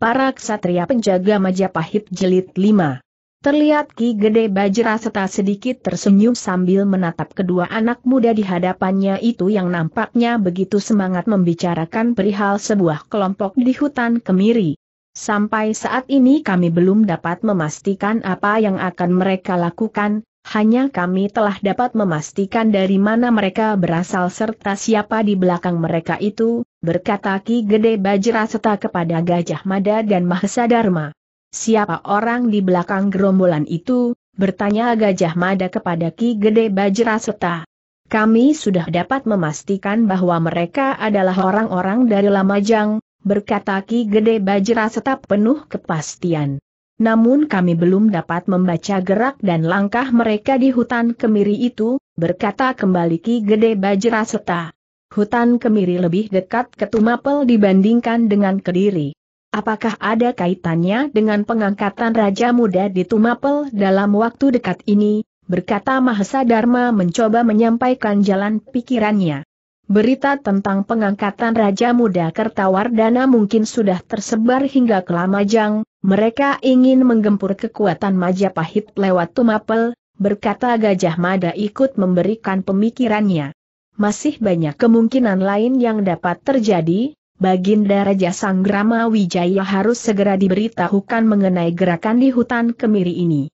Para ksatria penjaga Majapahit jelit 5. Terlihat Ki Gede Bajra serta sedikit tersenyum sambil menatap kedua anak muda di hadapannya itu yang nampaknya begitu semangat membicarakan perihal sebuah kelompok di hutan kemiri. Sampai saat ini kami belum dapat memastikan apa yang akan mereka lakukan, hanya kami telah dapat memastikan dari mana mereka berasal serta siapa di belakang mereka itu, berkata Ki Gede Bajra kepada Gajah Mada dan Mahesa Dharma. Siapa orang di belakang gerombolan itu, bertanya Gajah Mada kepada Ki Gede Bajra Kami sudah dapat memastikan bahwa mereka adalah orang-orang dari Lamajang, berkata Ki Gede Bajra penuh kepastian namun kami belum dapat membaca gerak dan langkah mereka di hutan kemiri itu, berkata kembali Ki Gede Bajraseta. Hutan kemiri lebih dekat ke Tumapel dibandingkan dengan Kediri. Apakah ada kaitannya dengan pengangkatan Raja Muda di Tumapel dalam waktu dekat ini? berkata Mahesa Dharma mencoba menyampaikan jalan pikirannya. Berita tentang pengangkatan Raja Muda Kertawardana mungkin sudah tersebar hingga ke Lamajang, mereka ingin menggempur kekuatan Majapahit lewat Tumapel, berkata Gajah Mada ikut memberikan pemikirannya. Masih banyak kemungkinan lain yang dapat terjadi, Baginda Raja Sanggrama Wijaya harus segera diberitahukan mengenai gerakan di hutan kemiri ini.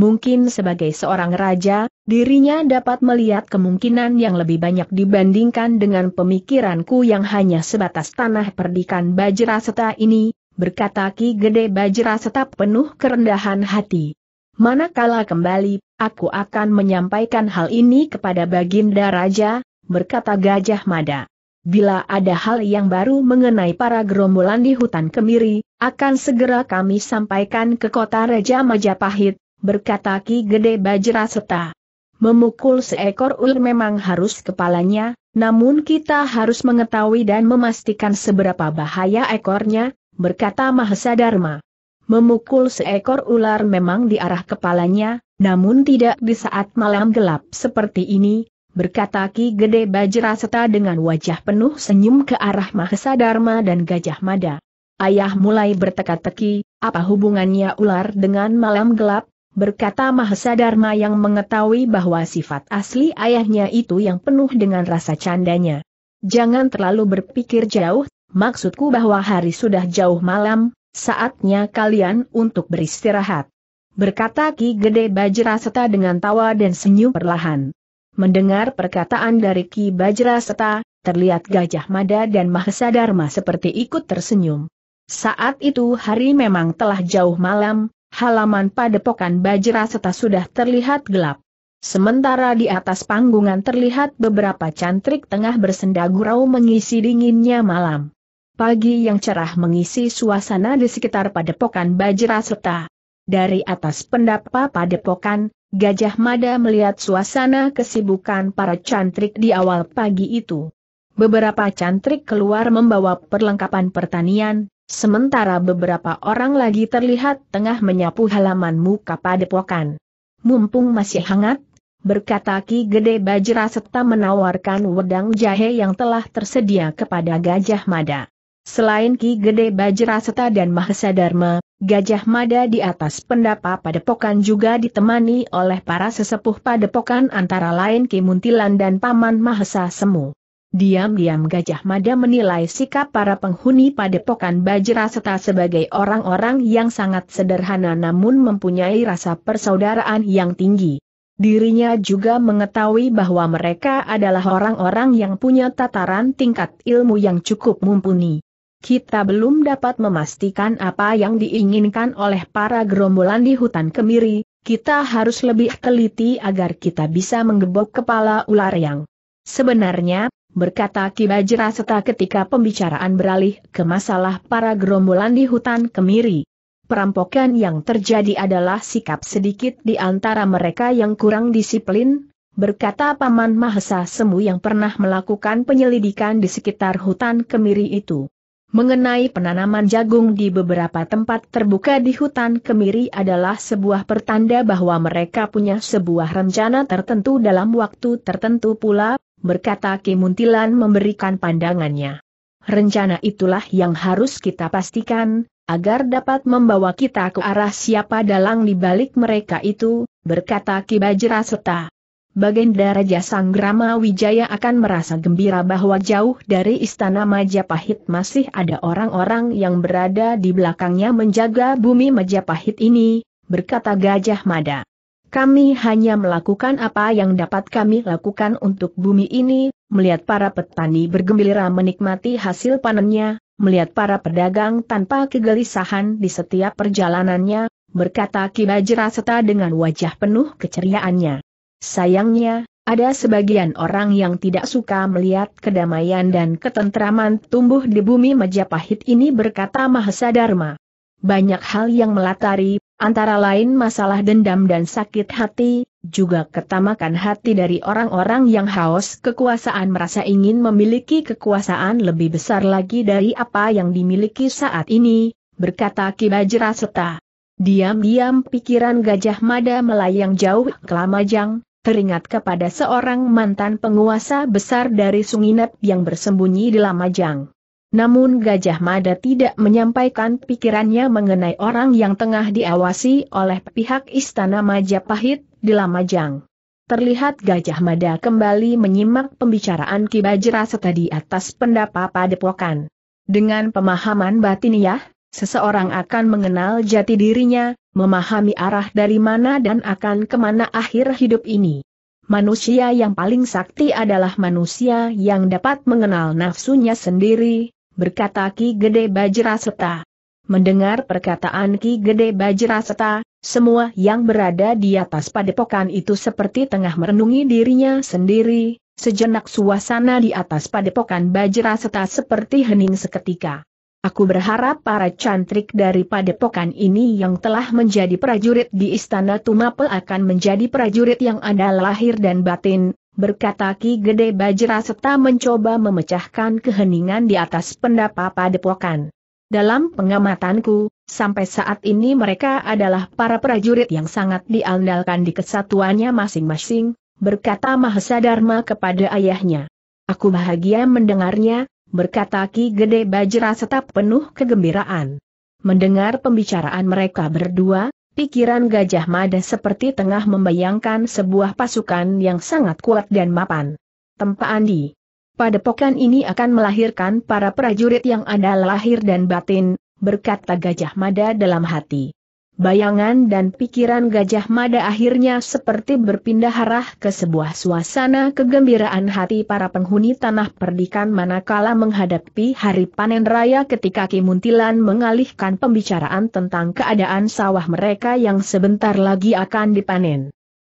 Mungkin sebagai seorang raja, dirinya dapat melihat kemungkinan yang lebih banyak dibandingkan dengan pemikiranku yang hanya sebatas tanah perdikan Bajra ini, berkata Ki Gede Bajra tetap penuh kerendahan hati. Manakala kembali, aku akan menyampaikan hal ini kepada Baginda Raja, berkata Gajah Mada. Bila ada hal yang baru mengenai para gerombolan di hutan kemiri, akan segera kami sampaikan ke kota Raja Majapahit, berkata Ki Gede Bajra Seta. Memukul seekor ular memang harus kepalanya, namun kita harus mengetahui dan memastikan seberapa bahaya ekornya, berkata Mahesa Dharma. Memukul seekor ular memang di arah kepalanya, namun tidak di saat malam gelap seperti ini, berkata Ki Gede Bajraseta dengan wajah penuh senyum ke arah Mahesa Dharma dan Gajah Mada. Ayah mulai berteka-teki, apa hubungannya ular dengan malam gelap? Berkata Mahesa Dharma yang mengetahui bahwa sifat asli ayahnya itu yang penuh dengan rasa candanya. Jangan terlalu berpikir jauh, Maksudku bahwa hari sudah jauh malam, saatnya kalian untuk beristirahat. Berkata Ki Gede Bajraseta dengan tawa dan senyum perlahan. Mendengar perkataan dari Ki Bajraseta, terlihat Gajah Mada dan Mahesa Dharma seperti ikut tersenyum. Saat itu hari memang telah jauh malam, halaman padepokan Bajraseta sudah terlihat gelap. Sementara di atas panggungan terlihat beberapa cantrik tengah bersenda gurau mengisi dinginnya malam pagi yang cerah mengisi suasana di sekitar padepokan Bajra serta dari atas pendapa padepokan, Gajah Mada melihat suasana kesibukan para cantrik di awal pagi itu. Beberapa cantrik keluar membawa perlengkapan pertanian, sementara beberapa orang lagi terlihat tengah menyapu halaman muka padepokan. Mumpung masih hangat, berkata Ki Gede Bajra serta menawarkan wedang jahe yang telah tersedia kepada Gajah Mada. Selain Ki Gede Bajraseta dan Mahesa Dharma, Gajah Mada di atas pendapa padepokan juga ditemani oleh para sesepuh padepokan antara lain Ki Muntilan dan Paman Mahesa Semu. Diam-diam Gajah Mada menilai sikap para penghuni padepokan Bajraseta sebagai orang-orang yang sangat sederhana namun mempunyai rasa persaudaraan yang tinggi. Dirinya juga mengetahui bahwa mereka adalah orang-orang yang punya tataran tingkat ilmu yang cukup mumpuni kita belum dapat memastikan apa yang diinginkan oleh para gerombolan di hutan kemiri, kita harus lebih teliti agar kita bisa menggebok kepala ular yang sebenarnya, berkata Kibajra serta ketika pembicaraan beralih ke masalah para gerombolan di hutan kemiri. Perampokan yang terjadi adalah sikap sedikit di antara mereka yang kurang disiplin, berkata Paman Mahesa Semu yang pernah melakukan penyelidikan di sekitar hutan kemiri itu mengenai penanaman jagung di beberapa tempat terbuka di hutan kemiri adalah sebuah pertanda bahwa mereka punya sebuah rencana tertentu dalam waktu tertentu pula, berkata Kimuntilan memberikan pandangannya. Rencana itulah yang harus kita pastikan, agar dapat membawa kita ke arah siapa dalang di balik mereka itu, berkata Kibajra Seta. Bagenda Raja Sanggrama Wijaya akan merasa gembira bahwa jauh dari istana Majapahit masih ada orang-orang yang berada di belakangnya menjaga bumi Majapahit ini, berkata Gajah Mada. Kami hanya melakukan apa yang dapat kami lakukan untuk bumi ini, melihat para petani bergembira menikmati hasil panennya, melihat para pedagang tanpa kegelisahan di setiap perjalanannya, berkata Kibajra Seta dengan wajah penuh keceriaannya. Sayangnya, ada sebagian orang yang tidak suka melihat kedamaian dan ketentraman tumbuh di bumi Majapahit ini berkata Mahesa Dharma. Banyak hal yang melatari, antara lain masalah dendam dan sakit hati, juga ketamakan hati dari orang-orang yang haus kekuasaan merasa ingin memiliki kekuasaan lebih besar lagi dari apa yang dimiliki saat ini, berkata Kibajra Seta. Diam-diam pikiran Gajah Mada melayang jauh ke Lamajang, teringat kepada seorang mantan penguasa besar dari Sunginep yang bersembunyi di Lamajang. Namun Gajah Mada tidak menyampaikan pikirannya mengenai orang yang tengah diawasi oleh pihak Istana Majapahit di Lamajang. Terlihat Gajah Mada kembali menyimak pembicaraan Ki setadi di atas pendapa padepokan. Dengan pemahaman batiniah, seseorang akan mengenal jati dirinya, memahami arah dari mana dan akan kemana akhir hidup ini. Manusia yang paling sakti adalah manusia yang dapat mengenal nafsunya sendiri, berkata Ki Gede Bajraseta. Mendengar perkataan Ki Gede Bajraseta, semua yang berada di atas padepokan itu seperti tengah merenungi dirinya sendiri, sejenak suasana di atas padepokan Bajraseta seperti hening seketika. Aku berharap para cantrik dari padepokan ini yang telah menjadi prajurit di Istana Tumapel akan menjadi prajurit yang ada lahir dan batin, berkata Ki Gede Bajra serta mencoba memecahkan keheningan di atas pendapa padepokan. Dalam pengamatanku, sampai saat ini mereka adalah para prajurit yang sangat diandalkan di kesatuannya masing-masing, berkata Mahesa Dharma kepada ayahnya. Aku bahagia mendengarnya, berkata Ki Gede Bajra setap penuh kegembiraan. Mendengar pembicaraan mereka berdua, pikiran Gajah Mada seperti tengah membayangkan sebuah pasukan yang sangat kuat dan mapan. Tempaan di padepokan ini akan melahirkan para prajurit yang ada lahir dan batin, berkata Gajah Mada dalam hati. Bayangan dan pikiran Gajah Mada akhirnya seperti berpindah arah ke sebuah suasana kegembiraan hati para penghuni tanah perdikan manakala menghadapi hari panen raya ketika Kimuntilan mengalihkan pembicaraan tentang keadaan sawah mereka yang sebentar lagi akan dipanen.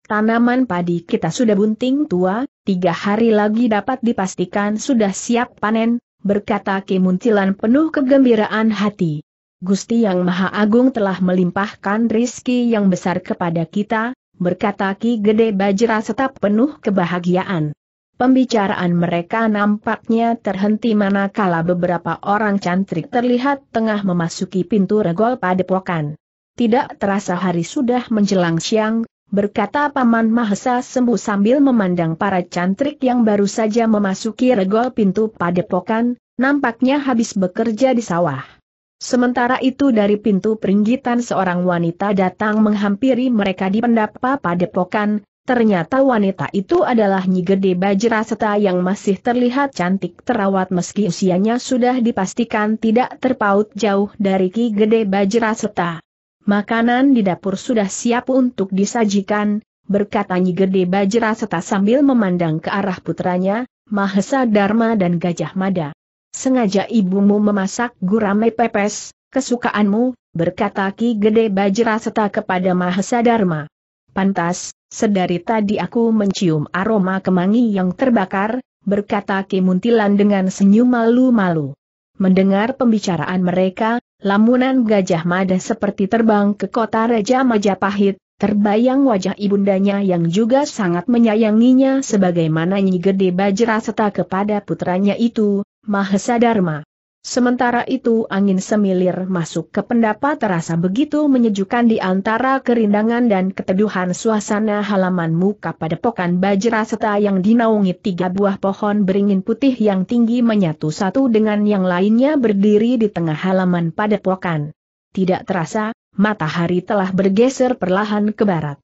Tanaman padi kita sudah bunting tua, tiga hari lagi dapat dipastikan sudah siap panen, berkata Kimuntilan penuh kegembiraan hati. Gusti Yang Maha Agung telah melimpahkan rizki yang besar kepada kita, berkata Ki Gede Bajra tetap penuh kebahagiaan. Pembicaraan mereka nampaknya terhenti manakala beberapa orang cantik terlihat tengah memasuki pintu regol padepokan. Tidak terasa hari sudah menjelang siang, berkata Paman Mahesa sembuh sambil memandang para cantrik yang baru saja memasuki regol pintu padepokan, nampaknya habis bekerja di sawah. Sementara itu dari pintu peringgitan seorang wanita datang menghampiri mereka di pendapa padepokan, ternyata wanita itu adalah Nyi Gede Bajraseta yang masih terlihat cantik terawat meski usianya sudah dipastikan tidak terpaut jauh dari Ki Gede Bajraseta. Makanan di dapur sudah siap untuk disajikan, berkata Nyi Gede Bajraseta sambil memandang ke arah putranya, Mahesa Dharma dan Gajah Mada sengaja ibumu memasak gurame pepes, kesukaanmu, berkata Ki Gede Bajraseta kepada Mahesa Dharma. Pantas, sedari tadi aku mencium aroma kemangi yang terbakar, berkata Ki Muntilan dengan senyum malu-malu. Mendengar pembicaraan mereka, lamunan Gajah Mada seperti terbang ke kota Raja Majapahit, terbayang wajah ibundanya yang juga sangat menyayanginya sebagaimana Nyi Gede Bajraseta kepada putranya itu, Mahesa Dharma. Sementara itu angin semilir masuk ke pendapat terasa begitu menyejukkan di antara kerindangan dan keteduhan suasana halaman muka pada pokan Bajraseta yang dinaungi tiga buah pohon beringin putih yang tinggi menyatu satu dengan yang lainnya berdiri di tengah halaman pada pokan. Tidak terasa, matahari telah bergeser perlahan ke barat.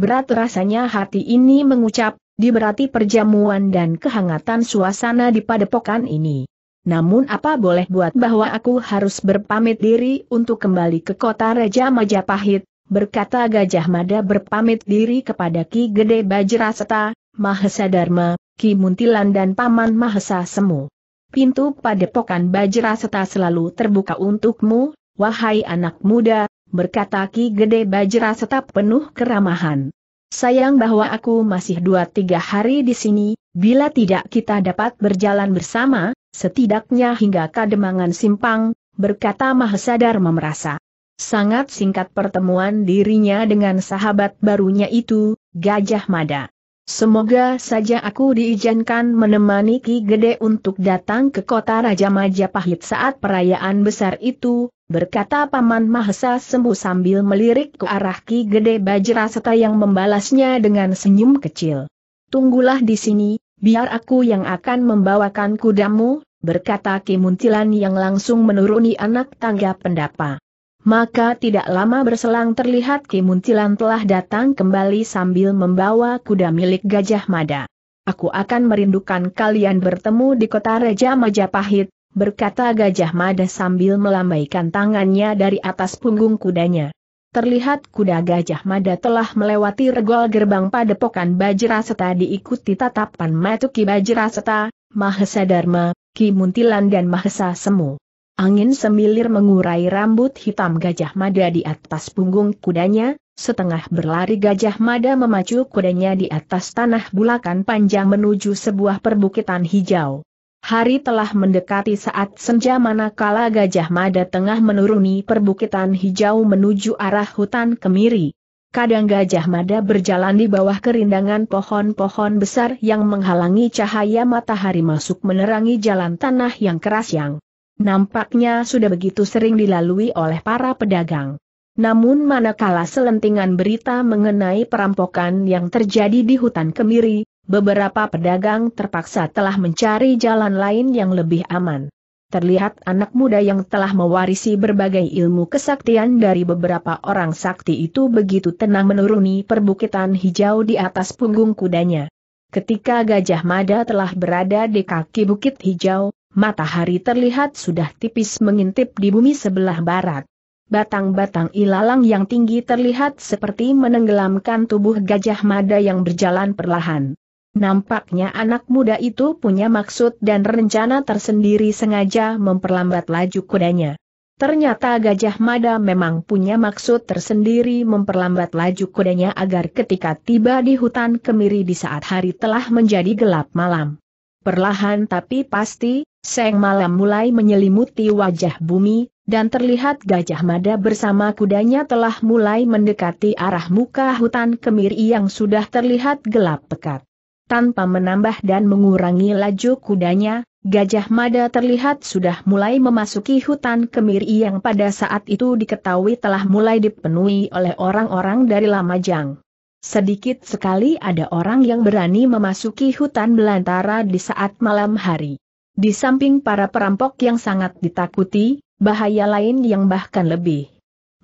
Berat rasanya hati ini mengucap, diberati perjamuan dan kehangatan suasana di padepokan ini. Namun apa boleh buat bahwa aku harus berpamit diri untuk kembali ke kota Raja Majapahit, berkata Gajah Mada berpamit diri kepada Ki Gede Bajraseta, Mahesa Dharma, Ki Muntilan dan Paman Mahesa Semu. Pintu padepokan Bajraseta selalu terbuka untukmu, wahai anak muda, berkata Ki Gede Bajraseta penuh keramahan. Sayang bahwa aku masih dua tiga hari di sini, bila tidak kita dapat berjalan bersama, setidaknya hingga kademangan simpang, berkata Mahesadar memerasa. Sangat singkat pertemuan dirinya dengan sahabat barunya itu, Gajah Mada. Semoga saja aku diizinkan menemani Ki Gede untuk datang ke kota Raja Majapahit saat perayaan besar itu, berkata Paman Mahesa Sembu sambil melirik ke arah Ki Gede Bajraseta yang membalasnya dengan senyum kecil. Tunggulah di sini, biar aku yang akan membawakan kudamu, berkata Ki Muntilan yang langsung menuruni anak tangga pendapa. Maka tidak lama berselang terlihat Kimuntilan telah datang kembali sambil membawa kuda milik Gajah Mada. Aku akan merindukan kalian bertemu di kota Raja Majapahit, berkata Gajah Mada sambil melambaikan tangannya dari atas punggung kudanya. Terlihat kuda Gajah Mada telah melewati regol gerbang padepokan Bajraseta diikuti tatapan Matuki Bajraseta, Mahesa Dharma, Kimuntilan dan Mahesa Semu. Angin semilir mengurai rambut hitam gajah mada di atas punggung kudanya, setengah berlari gajah mada memacu kudanya di atas tanah bulakan panjang menuju sebuah perbukitan hijau. Hari telah mendekati saat senja manakala Gajah Mada tengah menuruni perbukitan hijau menuju arah hutan kemiri. Kadang Gajah Mada berjalan di bawah kerindangan pohon-pohon besar yang menghalangi cahaya matahari masuk menerangi jalan tanah yang keras yang Nampaknya sudah begitu sering dilalui oleh para pedagang. Namun manakala selentingan berita mengenai perampokan yang terjadi di hutan Kemiri, beberapa pedagang terpaksa telah mencari jalan lain yang lebih aman. Terlihat anak muda yang telah mewarisi berbagai ilmu kesaktian dari beberapa orang sakti itu begitu tenang menuruni perbukitan hijau di atas punggung kudanya. Ketika Gajah Mada telah berada di kaki bukit hijau, matahari terlihat sudah tipis mengintip di bumi sebelah barat. Batang-batang ilalang yang tinggi terlihat seperti menenggelamkan tubuh gajah mada yang berjalan perlahan. Nampaknya anak muda itu punya maksud dan rencana tersendiri sengaja memperlambat laju kudanya. Ternyata Gajah Mada memang punya maksud tersendiri memperlambat laju kudanya agar ketika tiba di hutan kemiri di saat hari telah menjadi gelap malam. Perlahan tapi pasti, Seng malam mulai menyelimuti wajah bumi, dan terlihat Gajah Mada bersama kudanya telah mulai mendekati arah muka hutan kemiri yang sudah terlihat gelap pekat. Tanpa menambah dan mengurangi laju kudanya, Gajah Mada terlihat sudah mulai memasuki hutan kemiri yang pada saat itu diketahui telah mulai dipenuhi oleh orang-orang dari Lamajang. Sedikit sekali ada orang yang berani memasuki hutan belantara di saat malam hari. Di samping para perampok yang sangat ditakuti, bahaya lain yang bahkan lebih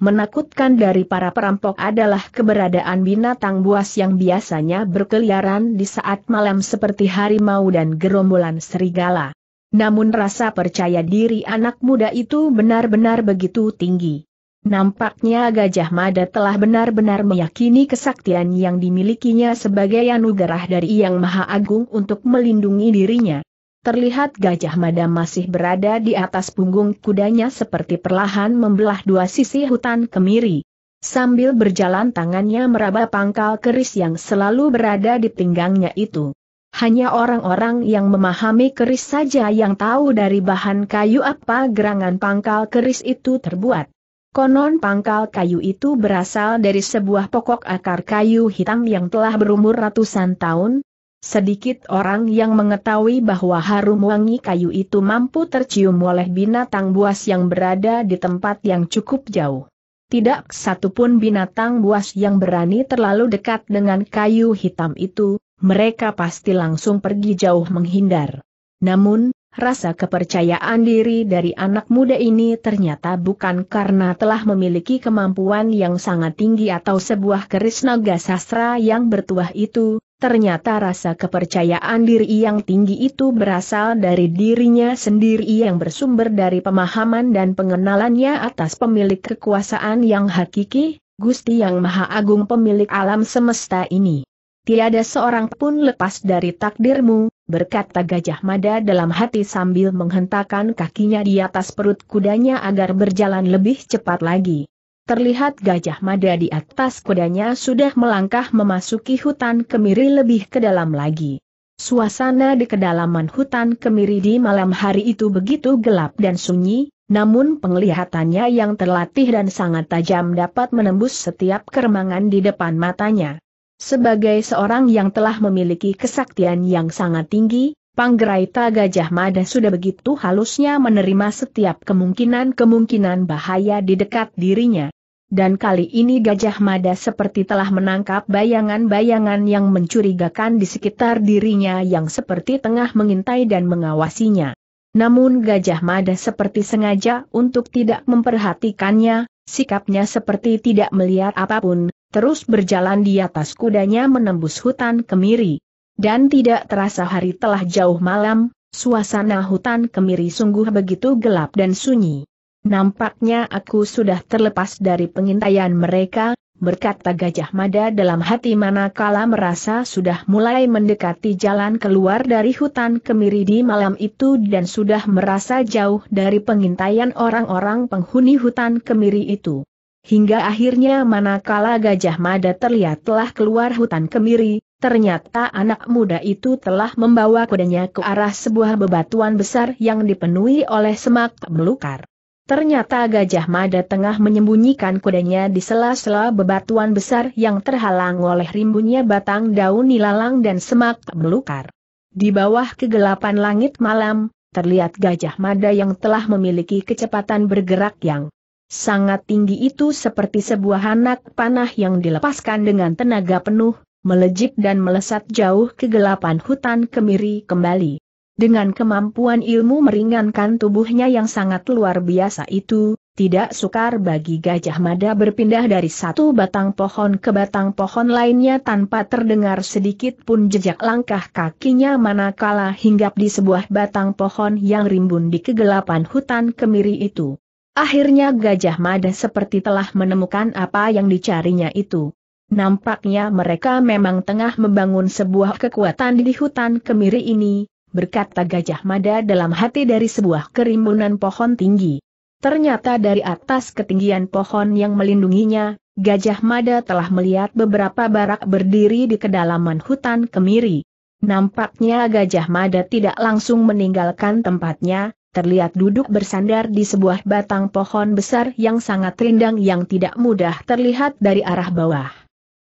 menakutkan dari para perampok adalah keberadaan binatang buas yang biasanya berkeliaran di saat malam seperti harimau dan gerombolan serigala. Namun rasa percaya diri anak muda itu benar-benar begitu tinggi. Nampaknya Gajah Mada telah benar-benar meyakini kesaktian yang dimilikinya sebagai anugerah dari Yang Maha Agung untuk melindungi dirinya. Terlihat Gajah Mada masih berada di atas punggung kudanya seperti perlahan membelah dua sisi hutan kemiri. Sambil berjalan tangannya meraba pangkal keris yang selalu berada di pinggangnya itu. Hanya orang-orang yang memahami keris saja yang tahu dari bahan kayu apa gerangan pangkal keris itu terbuat. Konon pangkal kayu itu berasal dari sebuah pokok akar kayu hitam yang telah berumur ratusan tahun, Sedikit orang yang mengetahui bahwa harum wangi kayu itu mampu tercium oleh binatang buas yang berada di tempat yang cukup jauh. Tidak satupun binatang buas yang berani terlalu dekat dengan kayu hitam itu, mereka pasti langsung pergi jauh menghindar. Namun, rasa kepercayaan diri dari anak muda ini ternyata bukan karena telah memiliki kemampuan yang sangat tinggi atau sebuah keris naga sastra yang bertuah itu, Ternyata rasa kepercayaan diri yang tinggi itu berasal dari dirinya sendiri yang bersumber dari pemahaman dan pengenalannya atas pemilik kekuasaan yang hakiki, Gusti Yang Maha Agung pemilik alam semesta ini. Tiada seorang pun lepas dari takdirmu, berkata Gajah Mada dalam hati sambil menghentakkan kakinya di atas perut kudanya agar berjalan lebih cepat lagi. Terlihat Gajah Mada di atas kudanya sudah melangkah memasuki hutan kemiri lebih ke dalam lagi. Suasana di kedalaman hutan kemiri di malam hari itu begitu gelap dan sunyi, namun penglihatannya yang terlatih dan sangat tajam dapat menembus setiap keremangan di depan matanya. Sebagai seorang yang telah memiliki kesaktian yang sangat tinggi, Panggeraita Gajah Mada sudah begitu halusnya menerima setiap kemungkinan-kemungkinan bahaya di dekat dirinya dan kali ini Gajah Mada seperti telah menangkap bayangan-bayangan yang mencurigakan di sekitar dirinya yang seperti tengah mengintai dan mengawasinya. Namun Gajah Mada seperti sengaja untuk tidak memperhatikannya, sikapnya seperti tidak melihat apapun, terus berjalan di atas kudanya menembus hutan kemiri. Dan tidak terasa hari telah jauh malam, suasana hutan kemiri sungguh begitu gelap dan sunyi. Nampaknya aku sudah terlepas dari pengintaian mereka, berkata Gajah Mada dalam hati manakala merasa sudah mulai mendekati jalan keluar dari hutan kemiri di malam itu dan sudah merasa jauh dari pengintaian orang-orang penghuni hutan kemiri itu. Hingga akhirnya manakala Gajah Mada terlihat telah keluar hutan kemiri, ternyata anak muda itu telah membawa kudanya ke arah sebuah bebatuan besar yang dipenuhi oleh semak belukar. Ternyata Gajah Mada tengah menyembunyikan kudanya di sela-sela bebatuan besar yang terhalang oleh rimbunnya batang daun nilalang dan semak belukar. Di bawah kegelapan langit malam, terlihat Gajah Mada yang telah memiliki kecepatan bergerak yang sangat tinggi itu seperti sebuah anak panah yang dilepaskan dengan tenaga penuh, melejit dan melesat jauh kegelapan hutan kemiri kembali. Dengan kemampuan ilmu meringankan tubuhnya yang sangat luar biasa itu, tidak sukar bagi Gajah Mada berpindah dari satu batang pohon ke batang pohon lainnya tanpa terdengar sedikit pun jejak langkah kakinya manakala hinggap di sebuah batang pohon yang rimbun di kegelapan hutan kemiri itu. Akhirnya Gajah Mada seperti telah menemukan apa yang dicarinya itu. Nampaknya mereka memang tengah membangun sebuah kekuatan di hutan kemiri ini, berkata Gajah Mada dalam hati dari sebuah kerimbunan pohon tinggi. Ternyata dari atas ketinggian pohon yang melindunginya, Gajah Mada telah melihat beberapa barak berdiri di kedalaman hutan kemiri. Nampaknya Gajah Mada tidak langsung meninggalkan tempatnya, terlihat duduk bersandar di sebuah batang pohon besar yang sangat rindang yang tidak mudah terlihat dari arah bawah.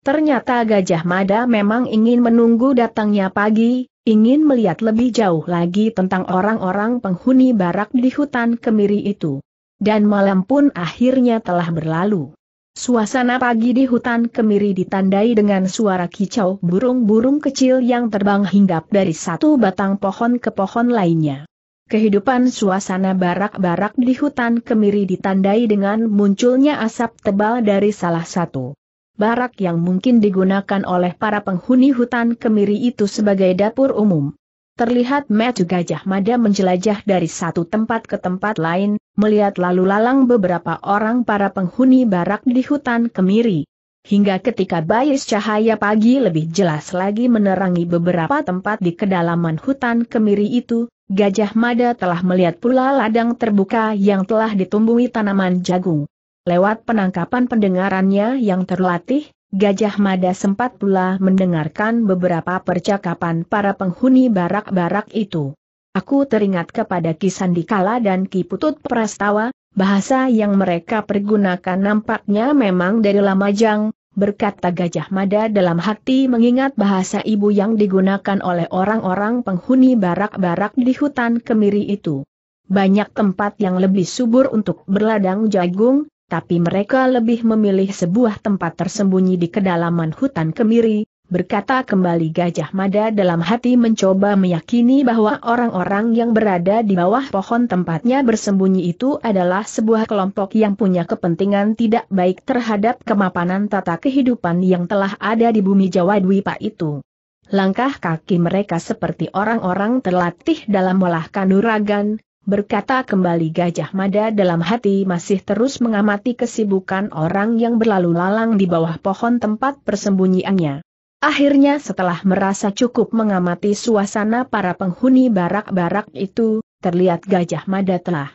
Ternyata Gajah Mada memang ingin menunggu datangnya pagi, ingin melihat lebih jauh lagi tentang orang-orang penghuni barak di hutan kemiri itu. Dan malam pun akhirnya telah berlalu. Suasana pagi di hutan kemiri ditandai dengan suara kicau burung-burung kecil yang terbang hinggap dari satu batang pohon ke pohon lainnya. Kehidupan suasana barak-barak di hutan kemiri ditandai dengan munculnya asap tebal dari salah satu barak yang mungkin digunakan oleh para penghuni hutan kemiri itu sebagai dapur umum. Terlihat Metu Gajah Mada menjelajah dari satu tempat ke tempat lain, melihat lalu lalang beberapa orang para penghuni barak di hutan kemiri. Hingga ketika bayis cahaya pagi lebih jelas lagi menerangi beberapa tempat di kedalaman hutan kemiri itu, Gajah Mada telah melihat pula ladang terbuka yang telah ditumbuhi tanaman jagung. Lewat penangkapan pendengarannya yang terlatih, Gajah Mada sempat pula mendengarkan beberapa percakapan para penghuni barak-barak itu. Aku teringat kepada Ki Sandikala dan Ki Putut Prastawa, bahasa yang mereka pergunakan nampaknya memang dari Lamajang, berkata Gajah Mada dalam hati mengingat bahasa ibu yang digunakan oleh orang-orang penghuni barak-barak di hutan kemiri itu. Banyak tempat yang lebih subur untuk berladang jagung, tapi mereka lebih memilih sebuah tempat tersembunyi di kedalaman hutan kemiri, berkata kembali Gajah Mada dalam hati mencoba meyakini bahwa orang-orang yang berada di bawah pohon tempatnya bersembunyi itu adalah sebuah kelompok yang punya kepentingan tidak baik terhadap kemapanan tata kehidupan yang telah ada di bumi Jawa Dwipa itu. Langkah kaki mereka seperti orang-orang terlatih dalam melahkan kanuragan, berkata kembali Gajah Mada dalam hati masih terus mengamati kesibukan orang yang berlalu lalang di bawah pohon tempat persembunyiannya. Akhirnya setelah merasa cukup mengamati suasana para penghuni barak-barak itu, terlihat Gajah Mada telah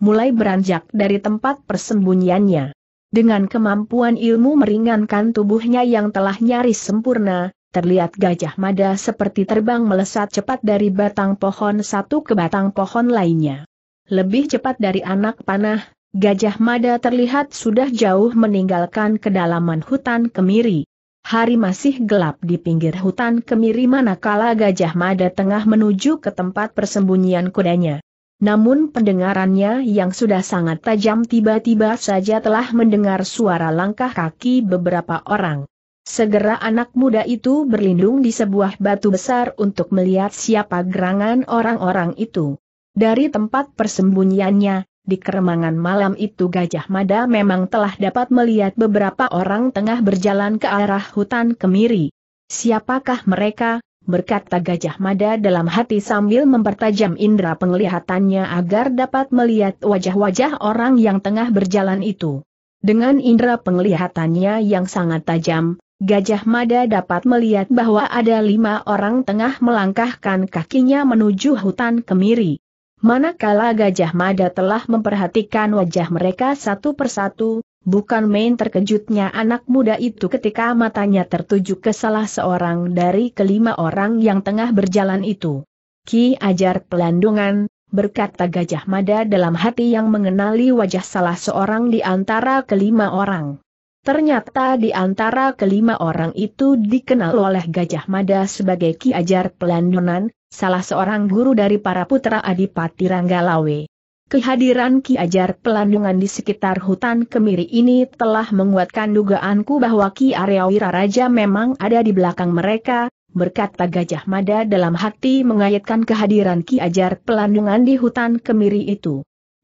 mulai beranjak dari tempat persembunyiannya. Dengan kemampuan ilmu meringankan tubuhnya yang telah nyaris sempurna, terlihat gajah mada seperti terbang melesat cepat dari batang pohon satu ke batang pohon lainnya. Lebih cepat dari anak panah, gajah mada terlihat sudah jauh meninggalkan kedalaman hutan kemiri. Hari masih gelap di pinggir hutan kemiri manakala gajah mada tengah menuju ke tempat persembunyian kudanya. Namun pendengarannya yang sudah sangat tajam tiba-tiba saja telah mendengar suara langkah kaki beberapa orang. Segera anak muda itu berlindung di sebuah batu besar untuk melihat siapa gerangan orang-orang itu. Dari tempat persembunyiannya, di keremangan malam itu Gajah Mada memang telah dapat melihat beberapa orang tengah berjalan ke arah hutan kemiri. Siapakah mereka? berkata Gajah Mada dalam hati sambil mempertajam indera penglihatannya agar dapat melihat wajah-wajah orang yang tengah berjalan itu. Dengan indera penglihatannya yang sangat tajam, Gajah Mada dapat melihat bahwa ada lima orang tengah melangkahkan kakinya menuju hutan kemiri. Manakala Gajah Mada telah memperhatikan wajah mereka satu persatu, bukan main terkejutnya anak muda itu ketika matanya tertuju ke salah seorang dari kelima orang yang tengah berjalan itu. Ki ajar pelandungan, berkata Gajah Mada dalam hati yang mengenali wajah salah seorang di antara kelima orang. Ternyata di antara kelima orang itu dikenal oleh Gajah Mada sebagai Ki Ajar Pelandunan, salah seorang guru dari para putra Adipati Ranggalawe. Kehadiran Ki Ajar Pelandungan di sekitar hutan kemiri ini telah menguatkan dugaanku bahwa Ki Aryawira Raja memang ada di belakang mereka, berkata Gajah Mada dalam hati mengaitkan kehadiran Ki Ajar Pelandungan di hutan kemiri itu.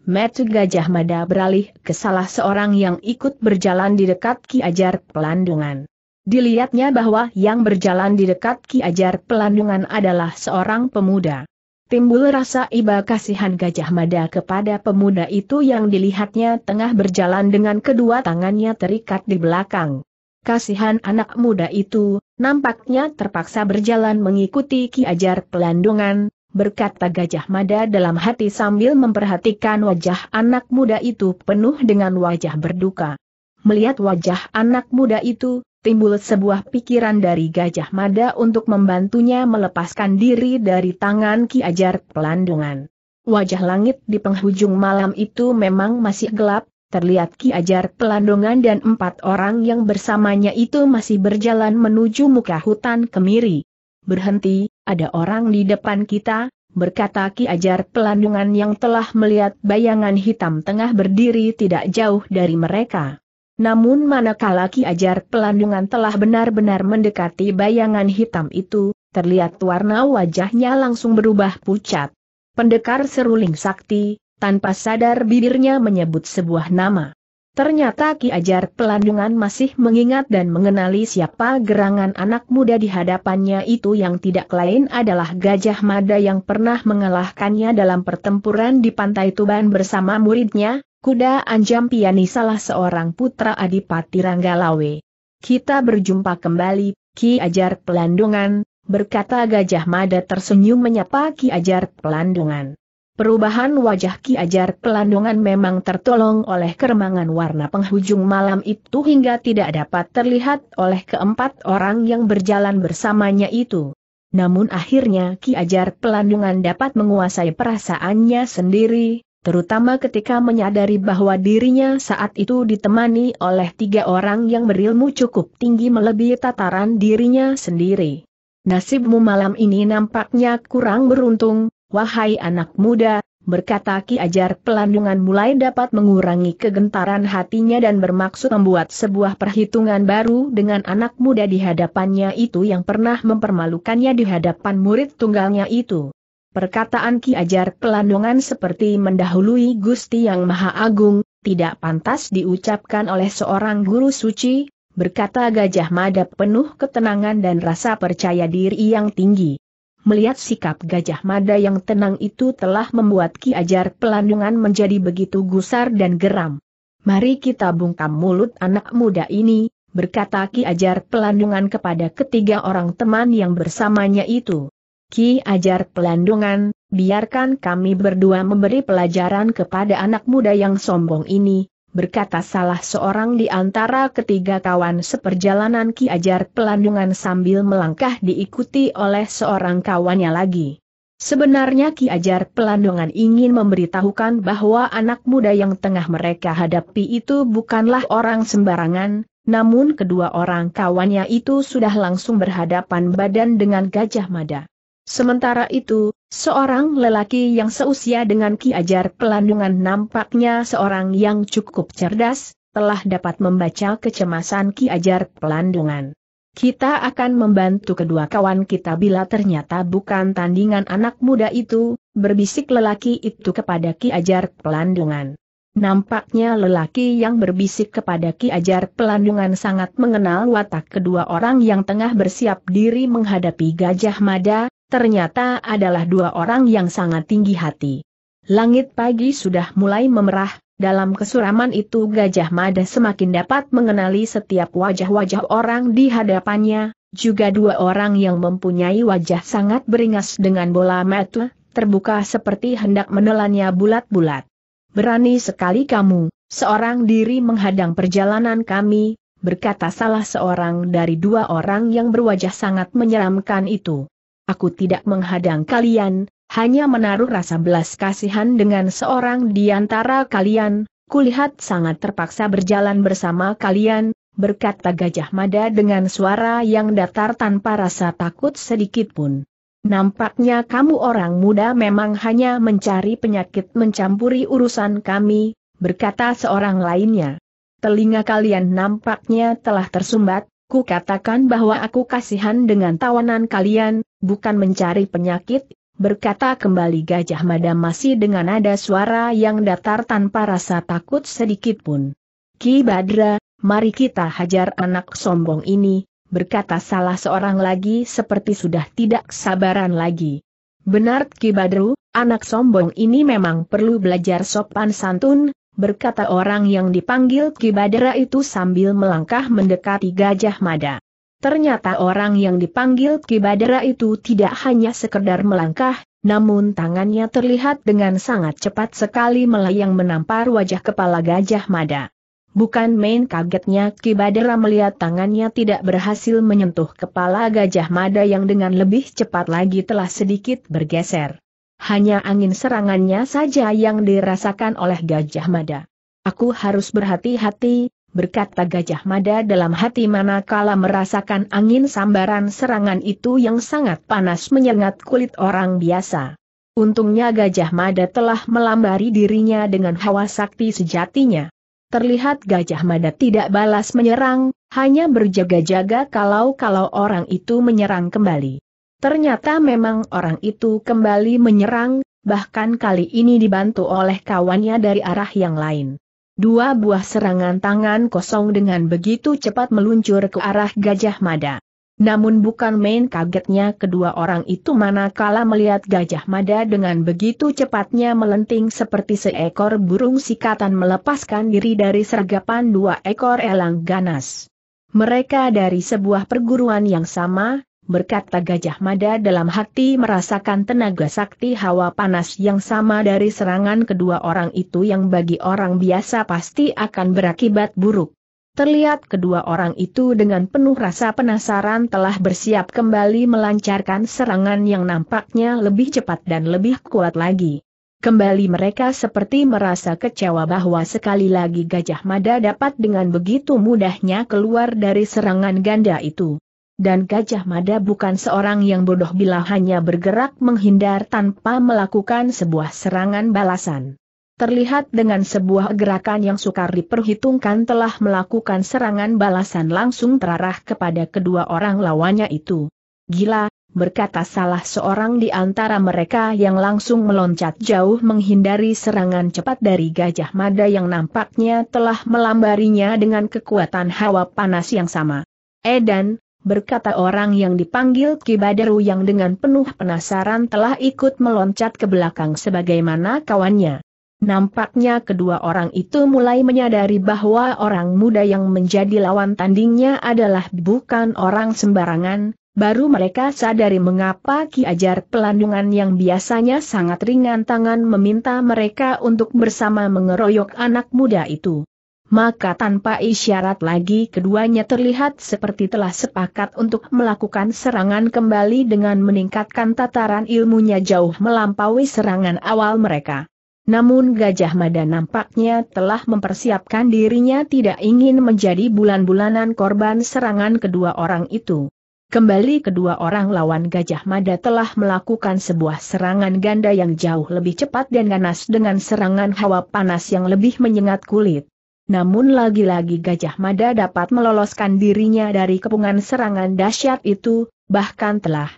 Metu Gajah Mada beralih ke salah seorang yang ikut berjalan di dekat Ki Ajar Pelandungan. Dilihatnya bahwa yang berjalan di dekat Ki Ajar Pelandungan adalah seorang pemuda. Timbul rasa iba kasihan Gajah Mada kepada pemuda itu yang dilihatnya tengah berjalan dengan kedua tangannya terikat di belakang. Kasihan anak muda itu, nampaknya terpaksa berjalan mengikuti Ki Ajar Pelandungan, berkata Gajah Mada dalam hati sambil memperhatikan wajah anak muda itu penuh dengan wajah berduka. Melihat wajah anak muda itu, timbul sebuah pikiran dari Gajah Mada untuk membantunya melepaskan diri dari tangan Ki Ajar Pelandungan. Wajah langit di penghujung malam itu memang masih gelap, terlihat Ki Ajar Pelandungan dan empat orang yang bersamanya itu masih berjalan menuju muka hutan kemiri berhenti, ada orang di depan kita, berkata Ki Ajar Pelandungan yang telah melihat bayangan hitam tengah berdiri tidak jauh dari mereka. Namun manakala Ki Ajar Pelandungan telah benar-benar mendekati bayangan hitam itu, terlihat warna wajahnya langsung berubah pucat. Pendekar seruling sakti, tanpa sadar bibirnya menyebut sebuah nama. Ternyata Ki Ajar Pelandungan masih mengingat dan mengenali siapa gerangan anak muda di hadapannya itu yang tidak lain adalah Gajah Mada yang pernah mengalahkannya dalam pertempuran di Pantai Tuban bersama muridnya, Kuda Anjam Piani salah seorang putra Adipati Ranggalawe. Kita berjumpa kembali, Ki Ajar Pelandungan, berkata Gajah Mada tersenyum menyapa Ki Ajar Pelandungan. Perubahan wajah Ki Ajar Pelandungan memang tertolong oleh keremangan warna penghujung malam itu hingga tidak dapat terlihat oleh keempat orang yang berjalan bersamanya itu. Namun akhirnya Ki Ajar Pelandungan dapat menguasai perasaannya sendiri, terutama ketika menyadari bahwa dirinya saat itu ditemani oleh tiga orang yang berilmu cukup tinggi melebihi tataran dirinya sendiri. Nasibmu malam ini nampaknya kurang beruntung, wahai anak muda, berkata Ki Ajar pelandungan mulai dapat mengurangi kegentaran hatinya dan bermaksud membuat sebuah perhitungan baru dengan anak muda di hadapannya itu yang pernah mempermalukannya di hadapan murid tunggalnya itu. Perkataan Ki Ajar pelandungan seperti mendahului Gusti Yang Maha Agung, tidak pantas diucapkan oleh seorang guru suci, berkata Gajah Mada penuh ketenangan dan rasa percaya diri yang tinggi melihat sikap Gajah Mada yang tenang itu telah membuat Ki Ajar Pelandungan menjadi begitu gusar dan geram. Mari kita bungkam mulut anak muda ini, berkata Ki Ajar Pelandungan kepada ketiga orang teman yang bersamanya itu. Ki Ajar Pelandungan, biarkan kami berdua memberi pelajaran kepada anak muda yang sombong ini, berkata salah seorang di antara ketiga kawan seperjalanan Ki Ajar Pelandungan sambil melangkah diikuti oleh seorang kawannya lagi. Sebenarnya Ki Ajar Pelandungan ingin memberitahukan bahwa anak muda yang tengah mereka hadapi itu bukanlah orang sembarangan, namun kedua orang kawannya itu sudah langsung berhadapan badan dengan Gajah Mada. Sementara itu, Seorang lelaki yang seusia dengan Ki Ajar Pelandungan nampaknya seorang yang cukup cerdas, telah dapat membaca kecemasan Ki Ajar Pelandungan. Kita akan membantu kedua kawan kita bila ternyata bukan tandingan anak muda itu, berbisik lelaki itu kepada Ki Ajar Pelandungan. Nampaknya lelaki yang berbisik kepada Ki Ajar Pelandungan sangat mengenal watak kedua orang yang tengah bersiap diri menghadapi Gajah Mada, ternyata adalah dua orang yang sangat tinggi hati. Langit pagi sudah mulai memerah, dalam kesuraman itu Gajah Mada semakin dapat mengenali setiap wajah-wajah orang di hadapannya, juga dua orang yang mempunyai wajah sangat beringas dengan bola mata, terbuka seperti hendak menelannya bulat-bulat. Berani sekali kamu, seorang diri menghadang perjalanan kami, berkata salah seorang dari dua orang yang berwajah sangat menyeramkan itu aku tidak menghadang kalian, hanya menaruh rasa belas kasihan dengan seorang di antara kalian, kulihat sangat terpaksa berjalan bersama kalian, berkata Gajah Mada dengan suara yang datar tanpa rasa takut sedikit pun. Nampaknya kamu orang muda memang hanya mencari penyakit mencampuri urusan kami, berkata seorang lainnya. Telinga kalian nampaknya telah tersumbat, Ku katakan bahwa aku kasihan dengan tawanan kalian, bukan mencari penyakit, berkata kembali Gajah Mada masih dengan nada suara yang datar tanpa rasa takut sedikit pun. Ki Badra, mari kita hajar anak sombong ini, berkata salah seorang lagi seperti sudah tidak sabaran lagi. Benar Ki Badru, anak sombong ini memang perlu belajar sopan santun, berkata orang yang dipanggil Kibadera itu sambil melangkah mendekati Gajah Mada. Ternyata orang yang dipanggil Kibadera itu tidak hanya sekedar melangkah, namun tangannya terlihat dengan sangat cepat sekali melayang menampar wajah kepala Gajah Mada. Bukan main kagetnya Kibadera melihat tangannya tidak berhasil menyentuh kepala Gajah Mada yang dengan lebih cepat lagi telah sedikit bergeser. Hanya angin serangannya saja yang dirasakan oleh Gajah Mada. Aku harus berhati-hati, berkata Gajah Mada dalam hati manakala merasakan angin sambaran serangan itu yang sangat panas menyengat kulit orang biasa. Untungnya Gajah Mada telah melambari dirinya dengan hawa sakti sejatinya. Terlihat Gajah Mada tidak balas menyerang, hanya berjaga-jaga kalau-kalau orang itu menyerang kembali. Ternyata memang orang itu kembali menyerang, bahkan kali ini dibantu oleh kawannya dari arah yang lain. Dua buah serangan tangan kosong dengan begitu cepat meluncur ke arah Gajah Mada. Namun bukan main kagetnya kedua orang itu manakala melihat Gajah Mada dengan begitu cepatnya melenting seperti seekor burung sikatan melepaskan diri dari sergapan dua ekor elang ganas. Mereka dari sebuah perguruan yang sama, berkata Gajah Mada dalam hati merasakan tenaga sakti hawa panas yang sama dari serangan kedua orang itu yang bagi orang biasa pasti akan berakibat buruk. Terlihat kedua orang itu dengan penuh rasa penasaran telah bersiap kembali melancarkan serangan yang nampaknya lebih cepat dan lebih kuat lagi. Kembali mereka seperti merasa kecewa bahwa sekali lagi Gajah Mada dapat dengan begitu mudahnya keluar dari serangan ganda itu dan Gajah Mada bukan seorang yang bodoh bila hanya bergerak menghindar tanpa melakukan sebuah serangan balasan. Terlihat dengan sebuah gerakan yang sukar diperhitungkan telah melakukan serangan balasan langsung terarah kepada kedua orang lawannya itu. Gila, berkata salah seorang di antara mereka yang langsung meloncat jauh menghindari serangan cepat dari Gajah Mada yang nampaknya telah melambarinya dengan kekuatan hawa panas yang sama. Edan, eh berkata orang yang dipanggil Kibaderu yang dengan penuh penasaran telah ikut meloncat ke belakang sebagaimana kawannya. Nampaknya kedua orang itu mulai menyadari bahwa orang muda yang menjadi lawan tandingnya adalah bukan orang sembarangan, baru mereka sadari mengapa Ki Ajar Pelandungan yang biasanya sangat ringan tangan meminta mereka untuk bersama mengeroyok anak muda itu maka tanpa isyarat lagi keduanya terlihat seperti telah sepakat untuk melakukan serangan kembali dengan meningkatkan tataran ilmunya jauh melampaui serangan awal mereka. Namun Gajah Mada nampaknya telah mempersiapkan dirinya tidak ingin menjadi bulan-bulanan korban serangan kedua orang itu. Kembali kedua orang lawan Gajah Mada telah melakukan sebuah serangan ganda yang jauh lebih cepat dan ganas dengan serangan hawa panas yang lebih menyengat kulit. Namun lagi-lagi Gajah Mada dapat meloloskan dirinya dari kepungan serangan dahsyat itu, bahkan telah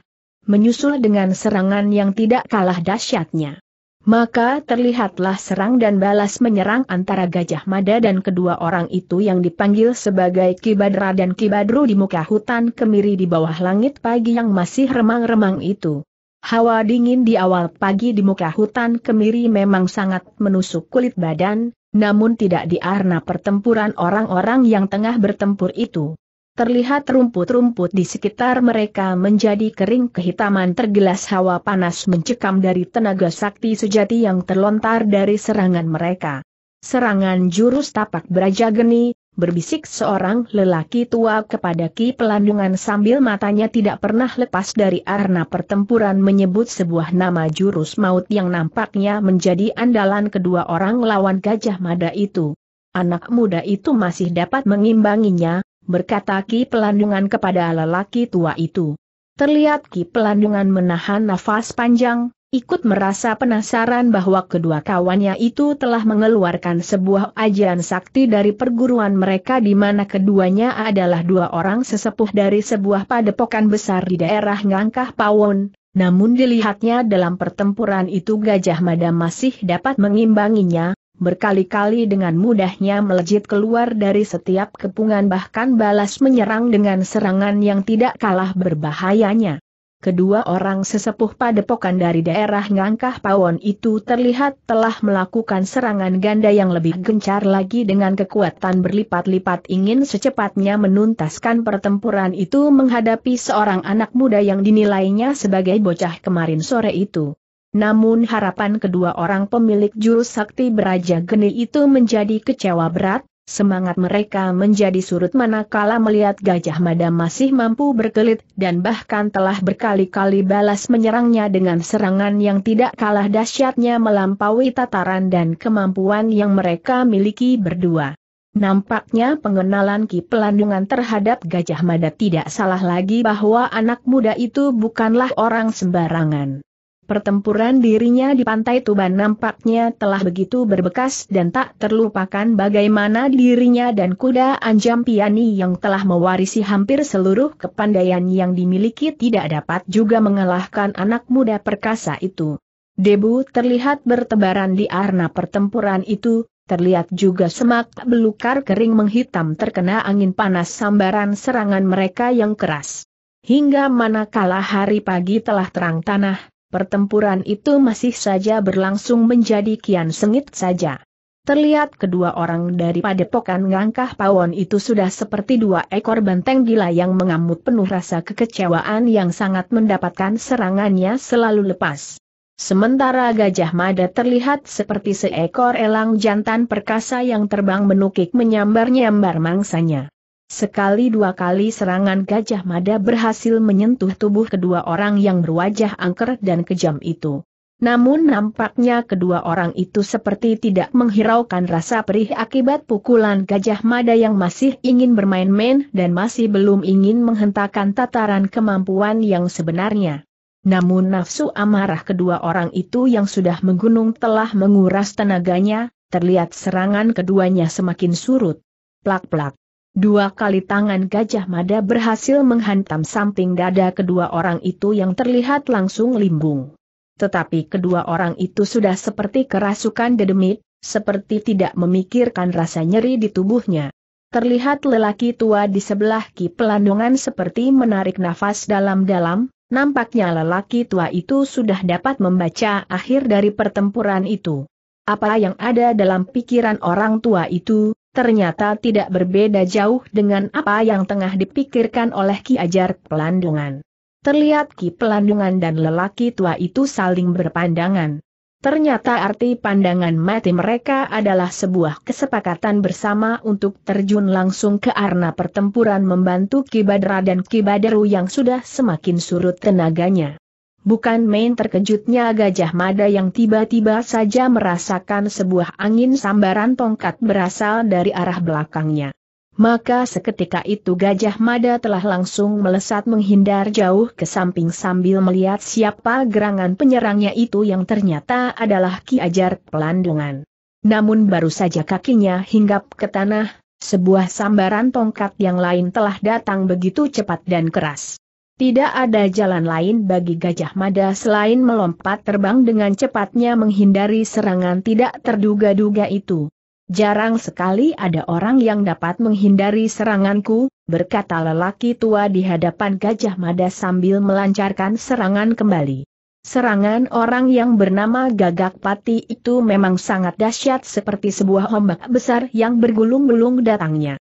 menyusul dengan serangan yang tidak kalah dahsyatnya. Maka terlihatlah serang dan balas menyerang antara Gajah Mada dan kedua orang itu yang dipanggil sebagai Kibadra dan Kibadru di muka hutan kemiri di bawah langit pagi yang masih remang-remang itu. Hawa dingin di awal pagi di muka hutan kemiri memang sangat menusuk kulit badan, namun tidak di arena pertempuran orang-orang yang tengah bertempur itu. Terlihat rumput-rumput di sekitar mereka menjadi kering kehitaman tergelas hawa panas mencekam dari tenaga sakti sejati yang terlontar dari serangan mereka. Serangan jurus tapak beraja geni, berbisik seorang lelaki tua kepada Ki Pelandungan sambil matanya tidak pernah lepas dari arna pertempuran menyebut sebuah nama jurus maut yang nampaknya menjadi andalan kedua orang lawan Gajah Mada itu. Anak muda itu masih dapat mengimbanginya, berkata Ki Pelandungan kepada lelaki tua itu. Terlihat Ki Pelandungan menahan nafas panjang, Ikut merasa penasaran bahwa kedua kawannya itu telah mengeluarkan sebuah ajian sakti dari perguruan mereka di mana keduanya adalah dua orang sesepuh dari sebuah padepokan besar di daerah Ngangkah Pawon, namun dilihatnya dalam pertempuran itu Gajah Mada masih dapat mengimbanginya, berkali-kali dengan mudahnya melejit keluar dari setiap kepungan bahkan balas menyerang dengan serangan yang tidak kalah berbahayanya kedua orang sesepuh padepokan dari daerah Ngangkah Pawon itu terlihat telah melakukan serangan ganda yang lebih gencar lagi dengan kekuatan berlipat-lipat ingin secepatnya menuntaskan pertempuran itu menghadapi seorang anak muda yang dinilainya sebagai bocah kemarin sore itu. Namun harapan kedua orang pemilik jurus sakti beraja geni itu menjadi kecewa berat, Semangat mereka menjadi surut manakala melihat Gajah Mada masih mampu berkelit dan bahkan telah berkali-kali balas menyerangnya dengan serangan yang tidak kalah dahsyatnya melampaui tataran dan kemampuan yang mereka miliki berdua. Nampaknya pengenalan Ki Pelandungan terhadap Gajah Mada tidak salah lagi bahwa anak muda itu bukanlah orang sembarangan. Pertempuran dirinya di pantai Tuban nampaknya telah begitu berbekas dan tak terlupakan bagaimana dirinya dan kuda Anjam Piani yang telah mewarisi hampir seluruh kepandaian yang dimiliki tidak dapat juga mengalahkan anak muda perkasa itu. Debu terlihat bertebaran di arena pertempuran itu, terlihat juga semak belukar kering menghitam terkena angin panas sambaran serangan mereka yang keras. Hingga manakala hari pagi telah terang tanah, pertempuran itu masih saja berlangsung menjadi kian sengit saja. Terlihat kedua orang dari padepokan ngangkah pawon itu sudah seperti dua ekor benteng gila yang mengamuk penuh rasa kekecewaan yang sangat mendapatkan serangannya selalu lepas. Sementara Gajah Mada terlihat seperti seekor elang jantan perkasa yang terbang menukik menyambar-nyambar mangsanya. Sekali dua kali serangan Gajah Mada berhasil menyentuh tubuh kedua orang yang berwajah angker dan kejam itu. Namun nampaknya kedua orang itu seperti tidak menghiraukan rasa perih akibat pukulan Gajah Mada yang masih ingin bermain-main dan masih belum ingin menghentakkan tataran kemampuan yang sebenarnya. Namun nafsu amarah kedua orang itu yang sudah menggunung telah menguras tenaganya, terlihat serangan keduanya semakin surut. Plak-plak. Dua kali tangan Gajah Mada berhasil menghantam samping dada kedua orang itu yang terlihat langsung limbung. Tetapi kedua orang itu sudah seperti kerasukan dedemit, seperti tidak memikirkan rasa nyeri di tubuhnya. Terlihat lelaki tua di sebelah Ki Pelandongan seperti menarik nafas dalam-dalam, nampaknya lelaki tua itu sudah dapat membaca akhir dari pertempuran itu. Apa yang ada dalam pikiran orang tua itu, ternyata tidak berbeda jauh dengan apa yang tengah dipikirkan oleh Ki Ajar Pelandungan. Terlihat Ki Pelandungan dan lelaki tua itu saling berpandangan. Ternyata arti pandangan mati mereka adalah sebuah kesepakatan bersama untuk terjun langsung ke arena pertempuran membantu Ki Badra dan Ki Kibaderu yang sudah semakin surut tenaganya. Bukan main terkejutnya Gajah Mada yang tiba-tiba saja merasakan sebuah angin sambaran tongkat berasal dari arah belakangnya. Maka seketika itu Gajah Mada telah langsung melesat menghindar jauh ke samping sambil melihat siapa gerangan penyerangnya itu yang ternyata adalah Ki Ajar Pelandungan. Namun baru saja kakinya hinggap ke tanah, sebuah sambaran tongkat yang lain telah datang begitu cepat dan keras. Tidak ada jalan lain bagi Gajah Mada selain melompat terbang dengan cepatnya menghindari serangan tidak terduga-duga itu. Jarang sekali ada orang yang dapat menghindari seranganku, berkata lelaki tua di hadapan Gajah Mada sambil melancarkan serangan kembali. Serangan orang yang bernama Gagak Pati itu memang sangat dahsyat seperti sebuah ombak besar yang bergulung-gulung datangnya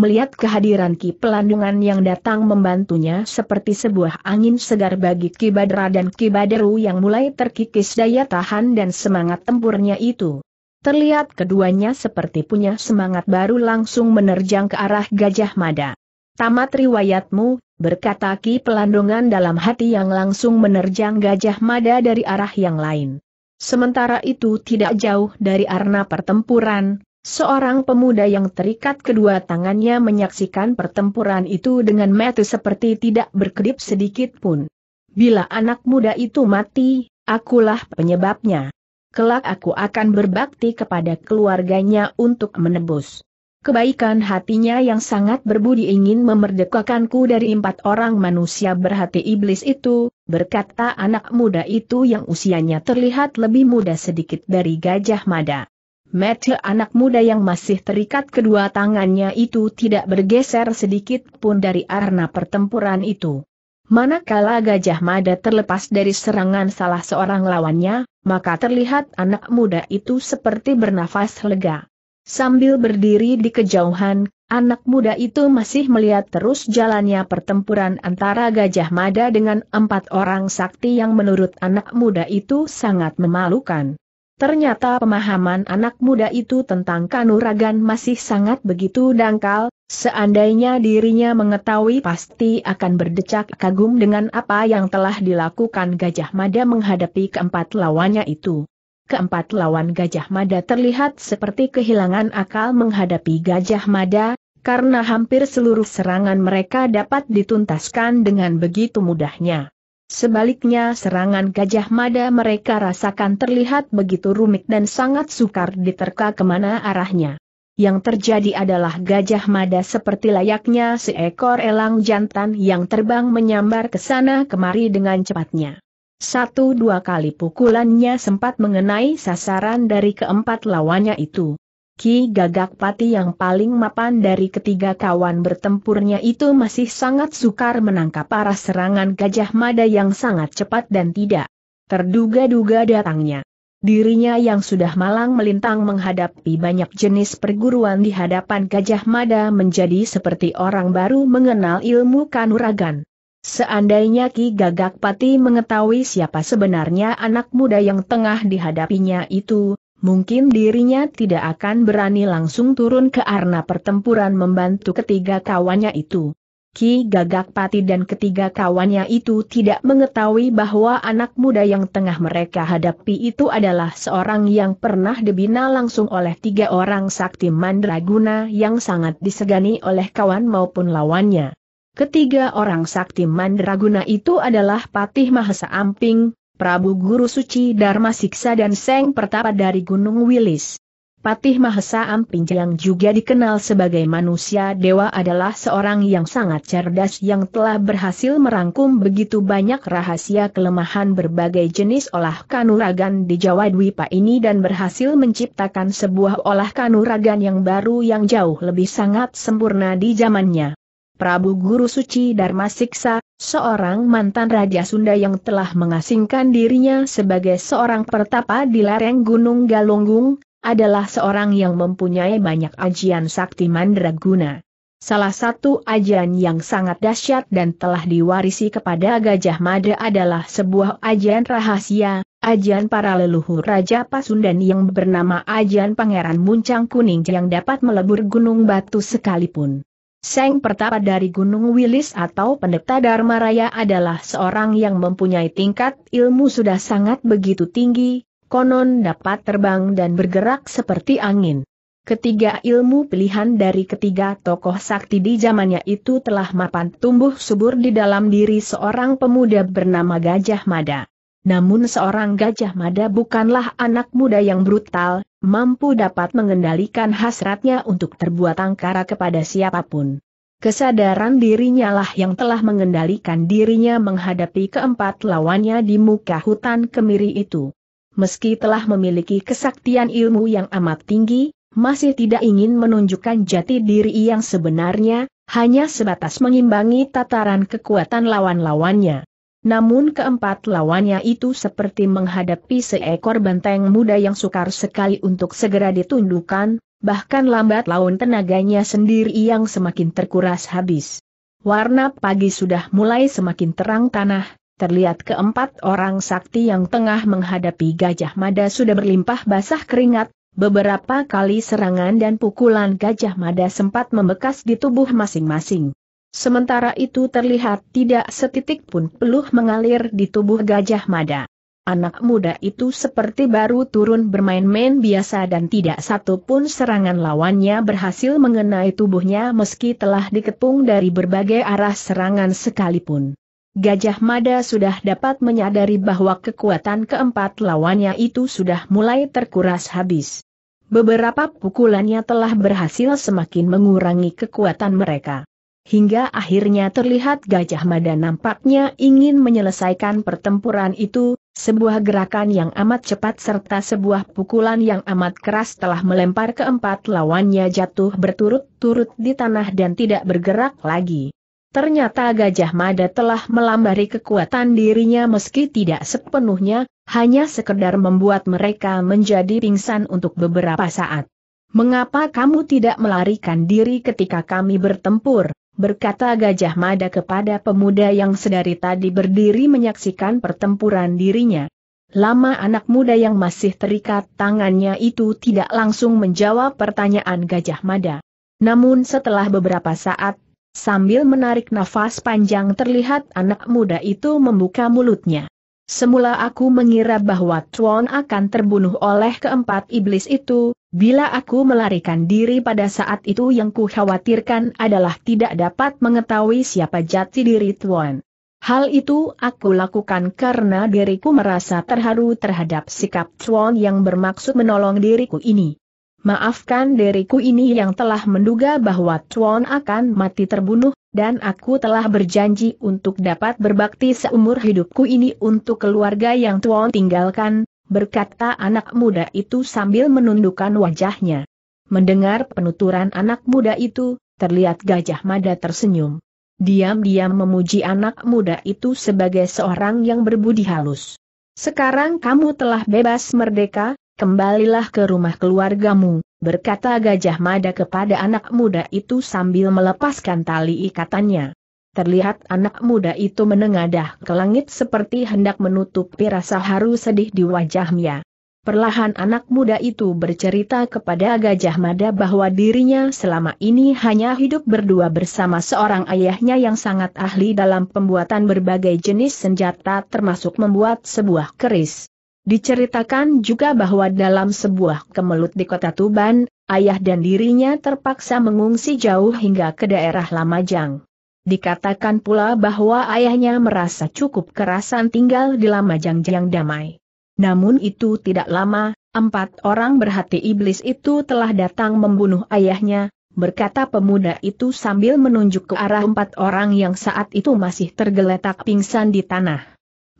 melihat kehadiran Ki Pelandungan yang datang membantunya seperti sebuah angin segar bagi Ki Badra dan Ki Baderu yang mulai terkikis daya tahan dan semangat tempurnya itu. Terlihat keduanya seperti punya semangat baru langsung menerjang ke arah Gajah Mada. Tamat riwayatmu, berkata Ki Pelandungan dalam hati yang langsung menerjang Gajah Mada dari arah yang lain. Sementara itu tidak jauh dari arena pertempuran, Seorang pemuda yang terikat kedua tangannya menyaksikan pertempuran itu dengan metu seperti tidak berkedip sedikit pun. Bila anak muda itu mati, akulah penyebabnya. Kelak aku akan berbakti kepada keluarganya untuk menebus. Kebaikan hatinya yang sangat berbudi ingin memerdekakanku dari empat orang manusia berhati iblis itu, berkata anak muda itu yang usianya terlihat lebih muda sedikit dari Gajah Mada. Mete anak muda yang masih terikat kedua tangannya itu tidak bergeser sedikit pun dari arena pertempuran itu. Manakala Gajah Mada terlepas dari serangan salah seorang lawannya, maka terlihat anak muda itu seperti bernafas lega. Sambil berdiri di kejauhan, anak muda itu masih melihat terus jalannya pertempuran antara Gajah Mada dengan empat orang sakti yang menurut anak muda itu sangat memalukan. Ternyata pemahaman anak muda itu tentang kanuragan masih sangat begitu dangkal, seandainya dirinya mengetahui pasti akan berdecak kagum dengan apa yang telah dilakukan Gajah Mada menghadapi keempat lawannya itu. Keempat lawan Gajah Mada terlihat seperti kehilangan akal menghadapi Gajah Mada, karena hampir seluruh serangan mereka dapat dituntaskan dengan begitu mudahnya. Sebaliknya serangan Gajah Mada mereka rasakan terlihat begitu rumit dan sangat sukar diterka kemana arahnya. Yang terjadi adalah Gajah Mada seperti layaknya seekor elang jantan yang terbang menyambar ke sana kemari dengan cepatnya. Satu dua kali pukulannya sempat mengenai sasaran dari keempat lawannya itu. Ki Gagak Pati yang paling mapan dari ketiga kawan bertempurnya itu masih sangat sukar menangkap para serangan Gajah Mada yang sangat cepat dan tidak terduga-duga datangnya. Dirinya yang sudah malang melintang menghadapi banyak jenis perguruan di hadapan Gajah Mada menjadi seperti orang baru mengenal ilmu kanuragan. Seandainya Ki Gagak Pati mengetahui siapa sebenarnya anak muda yang tengah dihadapinya itu, mungkin dirinya tidak akan berani langsung turun ke arena pertempuran membantu ketiga kawannya itu. Ki Gagak Pati dan ketiga kawannya itu tidak mengetahui bahwa anak muda yang tengah mereka hadapi itu adalah seorang yang pernah dibina langsung oleh tiga orang sakti mandraguna yang sangat disegani oleh kawan maupun lawannya. Ketiga orang sakti mandraguna itu adalah Patih Mahesa Amping, Prabu Guru Suci Dharma Siksa dan Seng Pertapa dari Gunung Wilis. Patih Mahesa Amping yang juga dikenal sebagai manusia dewa adalah seorang yang sangat cerdas yang telah berhasil merangkum begitu banyak rahasia kelemahan berbagai jenis olah kanuragan di Jawa Dwipa ini dan berhasil menciptakan sebuah olah kanuragan yang baru yang jauh lebih sangat sempurna di zamannya. Prabu Guru Suci Dharma Siksa, seorang mantan Raja Sunda yang telah mengasingkan dirinya sebagai seorang pertapa di lereng Gunung Galunggung, adalah seorang yang mempunyai banyak ajian sakti mandraguna. Salah satu ajian yang sangat dahsyat dan telah diwarisi kepada Gajah Mada adalah sebuah ajian rahasia, ajian para leluhur Raja Pasundan yang bernama ajian Pangeran Muncang Kuning yang dapat melebur gunung batu sekalipun. Seng pertama dari Gunung Wilis atau Pendeta Dharma Raya adalah seorang yang mempunyai tingkat ilmu sudah sangat begitu tinggi, konon dapat terbang dan bergerak seperti angin. Ketiga ilmu pilihan dari ketiga tokoh sakti di zamannya itu telah mapan tumbuh subur di dalam diri seorang pemuda bernama Gajah Mada. Namun seorang gajah mada bukanlah anak muda yang brutal, mampu dapat mengendalikan hasratnya untuk terbuat angkara kepada siapapun. Kesadaran dirinya lah yang telah mengendalikan dirinya menghadapi keempat lawannya di muka hutan kemiri itu. Meski telah memiliki kesaktian ilmu yang amat tinggi, masih tidak ingin menunjukkan jati diri yang sebenarnya, hanya sebatas mengimbangi tataran kekuatan lawan-lawannya. Namun keempat lawannya itu seperti menghadapi seekor banteng muda yang sukar sekali untuk segera ditundukkan, bahkan lambat laun tenaganya sendiri yang semakin terkuras habis. Warna pagi sudah mulai semakin terang tanah, terlihat keempat orang sakti yang tengah menghadapi Gajah Mada sudah berlimpah basah keringat, beberapa kali serangan dan pukulan Gajah Mada sempat membekas di tubuh masing-masing. Sementara itu terlihat tidak setitik pun peluh mengalir di tubuh gajah mada. Anak muda itu seperti baru turun bermain-main biasa dan tidak satu pun serangan lawannya berhasil mengenai tubuhnya meski telah dikepung dari berbagai arah serangan sekalipun. Gajah Mada sudah dapat menyadari bahwa kekuatan keempat lawannya itu sudah mulai terkuras habis. Beberapa pukulannya telah berhasil semakin mengurangi kekuatan mereka hingga akhirnya terlihat Gajah Mada nampaknya ingin menyelesaikan pertempuran itu, sebuah gerakan yang amat cepat serta sebuah pukulan yang amat keras telah melempar keempat lawannya jatuh berturut-turut di tanah dan tidak bergerak lagi. Ternyata Gajah Mada telah melambari kekuatan dirinya meski tidak sepenuhnya, hanya sekedar membuat mereka menjadi pingsan untuk beberapa saat. Mengapa kamu tidak melarikan diri ketika kami bertempur? berkata Gajah Mada kepada pemuda yang sedari tadi berdiri menyaksikan pertempuran dirinya. Lama anak muda yang masih terikat tangannya itu tidak langsung menjawab pertanyaan Gajah Mada. Namun setelah beberapa saat, sambil menarik nafas panjang terlihat anak muda itu membuka mulutnya. Semula aku mengira bahwa Tuan akan terbunuh oleh keempat iblis itu, Bila aku melarikan diri pada saat itu yang kukhawatirkan adalah tidak dapat mengetahui siapa jati diri Tuan. Hal itu aku lakukan karena diriku merasa terharu terhadap sikap Tuan yang bermaksud menolong diriku ini. Maafkan diriku ini yang telah menduga bahwa Tuan akan mati terbunuh, dan aku telah berjanji untuk dapat berbakti seumur hidupku ini untuk keluarga yang Tuan tinggalkan, berkata anak muda itu sambil menundukkan wajahnya. Mendengar penuturan anak muda itu, terlihat Gajah Mada tersenyum. Diam-diam memuji anak muda itu sebagai seorang yang berbudi halus. Sekarang kamu telah bebas merdeka, kembalilah ke rumah keluargamu, berkata Gajah Mada kepada anak muda itu sambil melepaskan tali ikatannya. Terlihat anak muda itu menengadah ke langit seperti hendak menutupi rasa haru sedih di wajahnya. Perlahan anak muda itu bercerita kepada Gajah Mada bahwa dirinya selama ini hanya hidup berdua bersama seorang ayahnya yang sangat ahli dalam pembuatan berbagai jenis senjata termasuk membuat sebuah keris. Diceritakan juga bahwa dalam sebuah kemelut di kota Tuban, ayah dan dirinya terpaksa mengungsi jauh hingga ke daerah Lamajang. Dikatakan pula bahwa ayahnya merasa cukup kerasan tinggal di Lamajang yang damai. Namun itu tidak lama, empat orang berhati iblis itu telah datang membunuh ayahnya, berkata pemuda itu sambil menunjuk ke arah empat orang yang saat itu masih tergeletak pingsan di tanah.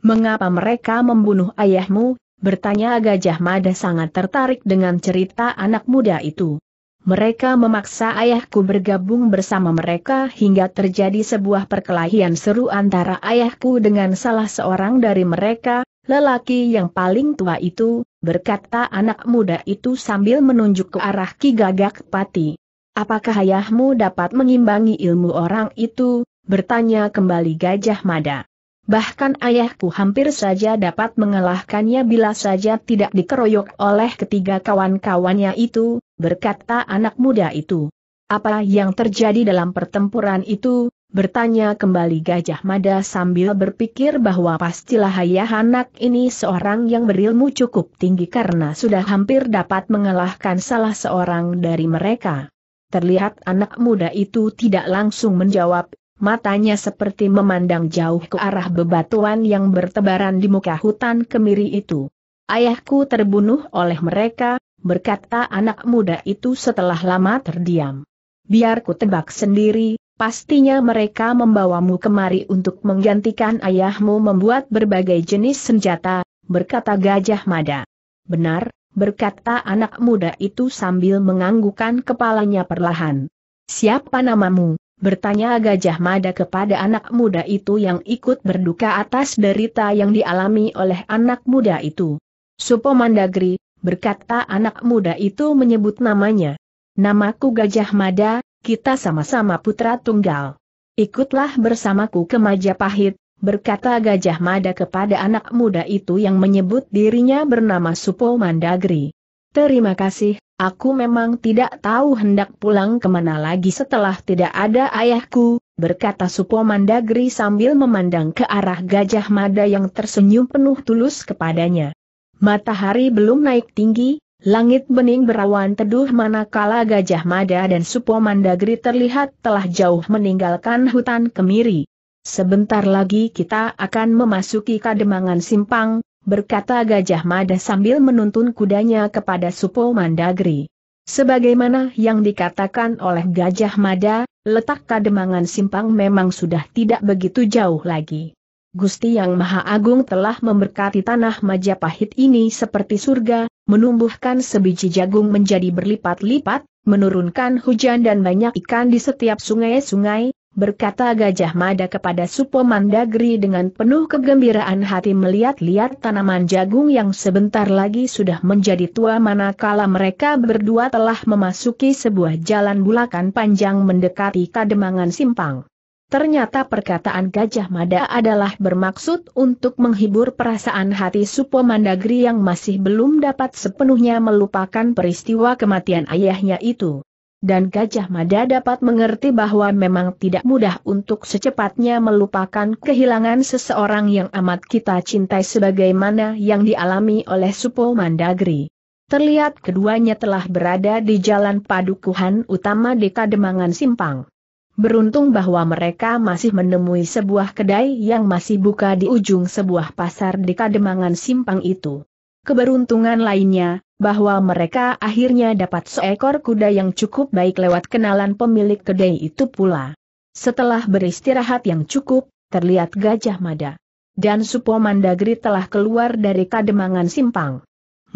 Mengapa mereka membunuh ayahmu? Bertanya Gajah Mada sangat tertarik dengan cerita anak muda itu mereka memaksa ayahku bergabung bersama mereka hingga terjadi sebuah perkelahian seru antara ayahku dengan salah seorang dari mereka, lelaki yang paling tua itu, berkata anak muda itu sambil menunjuk ke arah Ki Gagak Pati. Apakah ayahmu dapat mengimbangi ilmu orang itu? bertanya kembali Gajah Mada. Bahkan ayahku hampir saja dapat mengalahkannya bila saja tidak dikeroyok oleh ketiga kawan-kawannya itu, berkata anak muda itu. Apa yang terjadi dalam pertempuran itu, bertanya kembali Gajah Mada sambil berpikir bahwa pastilah ayah anak ini seorang yang berilmu cukup tinggi karena sudah hampir dapat mengalahkan salah seorang dari mereka. Terlihat anak muda itu tidak langsung menjawab, matanya seperti memandang jauh ke arah bebatuan yang bertebaran di muka hutan kemiri itu. Ayahku terbunuh oleh mereka, berkata anak muda itu setelah lama terdiam. Biar ku tebak sendiri, pastinya mereka membawamu kemari untuk menggantikan ayahmu membuat berbagai jenis senjata, berkata Gajah Mada. Benar, berkata anak muda itu sambil menganggukan kepalanya perlahan. Siapa namamu? bertanya Gajah Mada kepada anak muda itu yang ikut berduka atas derita yang dialami oleh anak muda itu. Supomandagri, berkata anak muda itu menyebut namanya. Namaku Gajah Mada, kita sama-sama putra tunggal. Ikutlah bersamaku ke Majapahit, berkata Gajah Mada kepada anak muda itu yang menyebut dirinya bernama Supo Mandagri. Terima kasih, aku memang tidak tahu hendak pulang kemana lagi setelah tidak ada ayahku, berkata Supo Mandagri sambil memandang ke arah Gajah Mada yang tersenyum penuh tulus kepadanya. Matahari belum naik tinggi, langit bening berawan teduh manakala Gajah Mada dan Supo Mandagri terlihat telah jauh meninggalkan hutan kemiri. Sebentar lagi kita akan memasuki kademangan simpang, berkata Gajah Mada sambil menuntun kudanya kepada Supo Mandagri. Sebagaimana yang dikatakan oleh Gajah Mada, letak kademangan simpang memang sudah tidak begitu jauh lagi. Gusti Yang Maha Agung telah memberkati tanah Majapahit ini seperti surga, menumbuhkan sebiji jagung menjadi berlipat-lipat, menurunkan hujan dan banyak ikan di setiap sungai-sungai, berkata Gajah Mada kepada Supo Mandagri dengan penuh kegembiraan hati melihat-lihat tanaman jagung yang sebentar lagi sudah menjadi tua manakala mereka berdua telah memasuki sebuah jalan bulakan panjang mendekati Kademangan Simpang. Ternyata perkataan Gajah Mada adalah bermaksud untuk menghibur perasaan hati Supo Mandagri yang masih belum dapat sepenuhnya melupakan peristiwa kematian ayahnya itu. Dan Gajah Mada dapat mengerti bahwa memang tidak mudah untuk secepatnya melupakan kehilangan seseorang yang amat kita cintai sebagaimana yang dialami oleh Supo Mandagri. Terlihat keduanya telah berada di jalan padukuhan utama Dekademangan Demangan Simpang. Beruntung bahwa mereka masih menemui sebuah kedai yang masih buka di ujung sebuah pasar di kademangan simpang itu. Keberuntungan lainnya, bahwa mereka akhirnya dapat seekor kuda yang cukup baik lewat kenalan pemilik kedai itu pula. Setelah beristirahat yang cukup, terlihat Gajah Mada. Dan Supo Mandagri telah keluar dari kademangan simpang.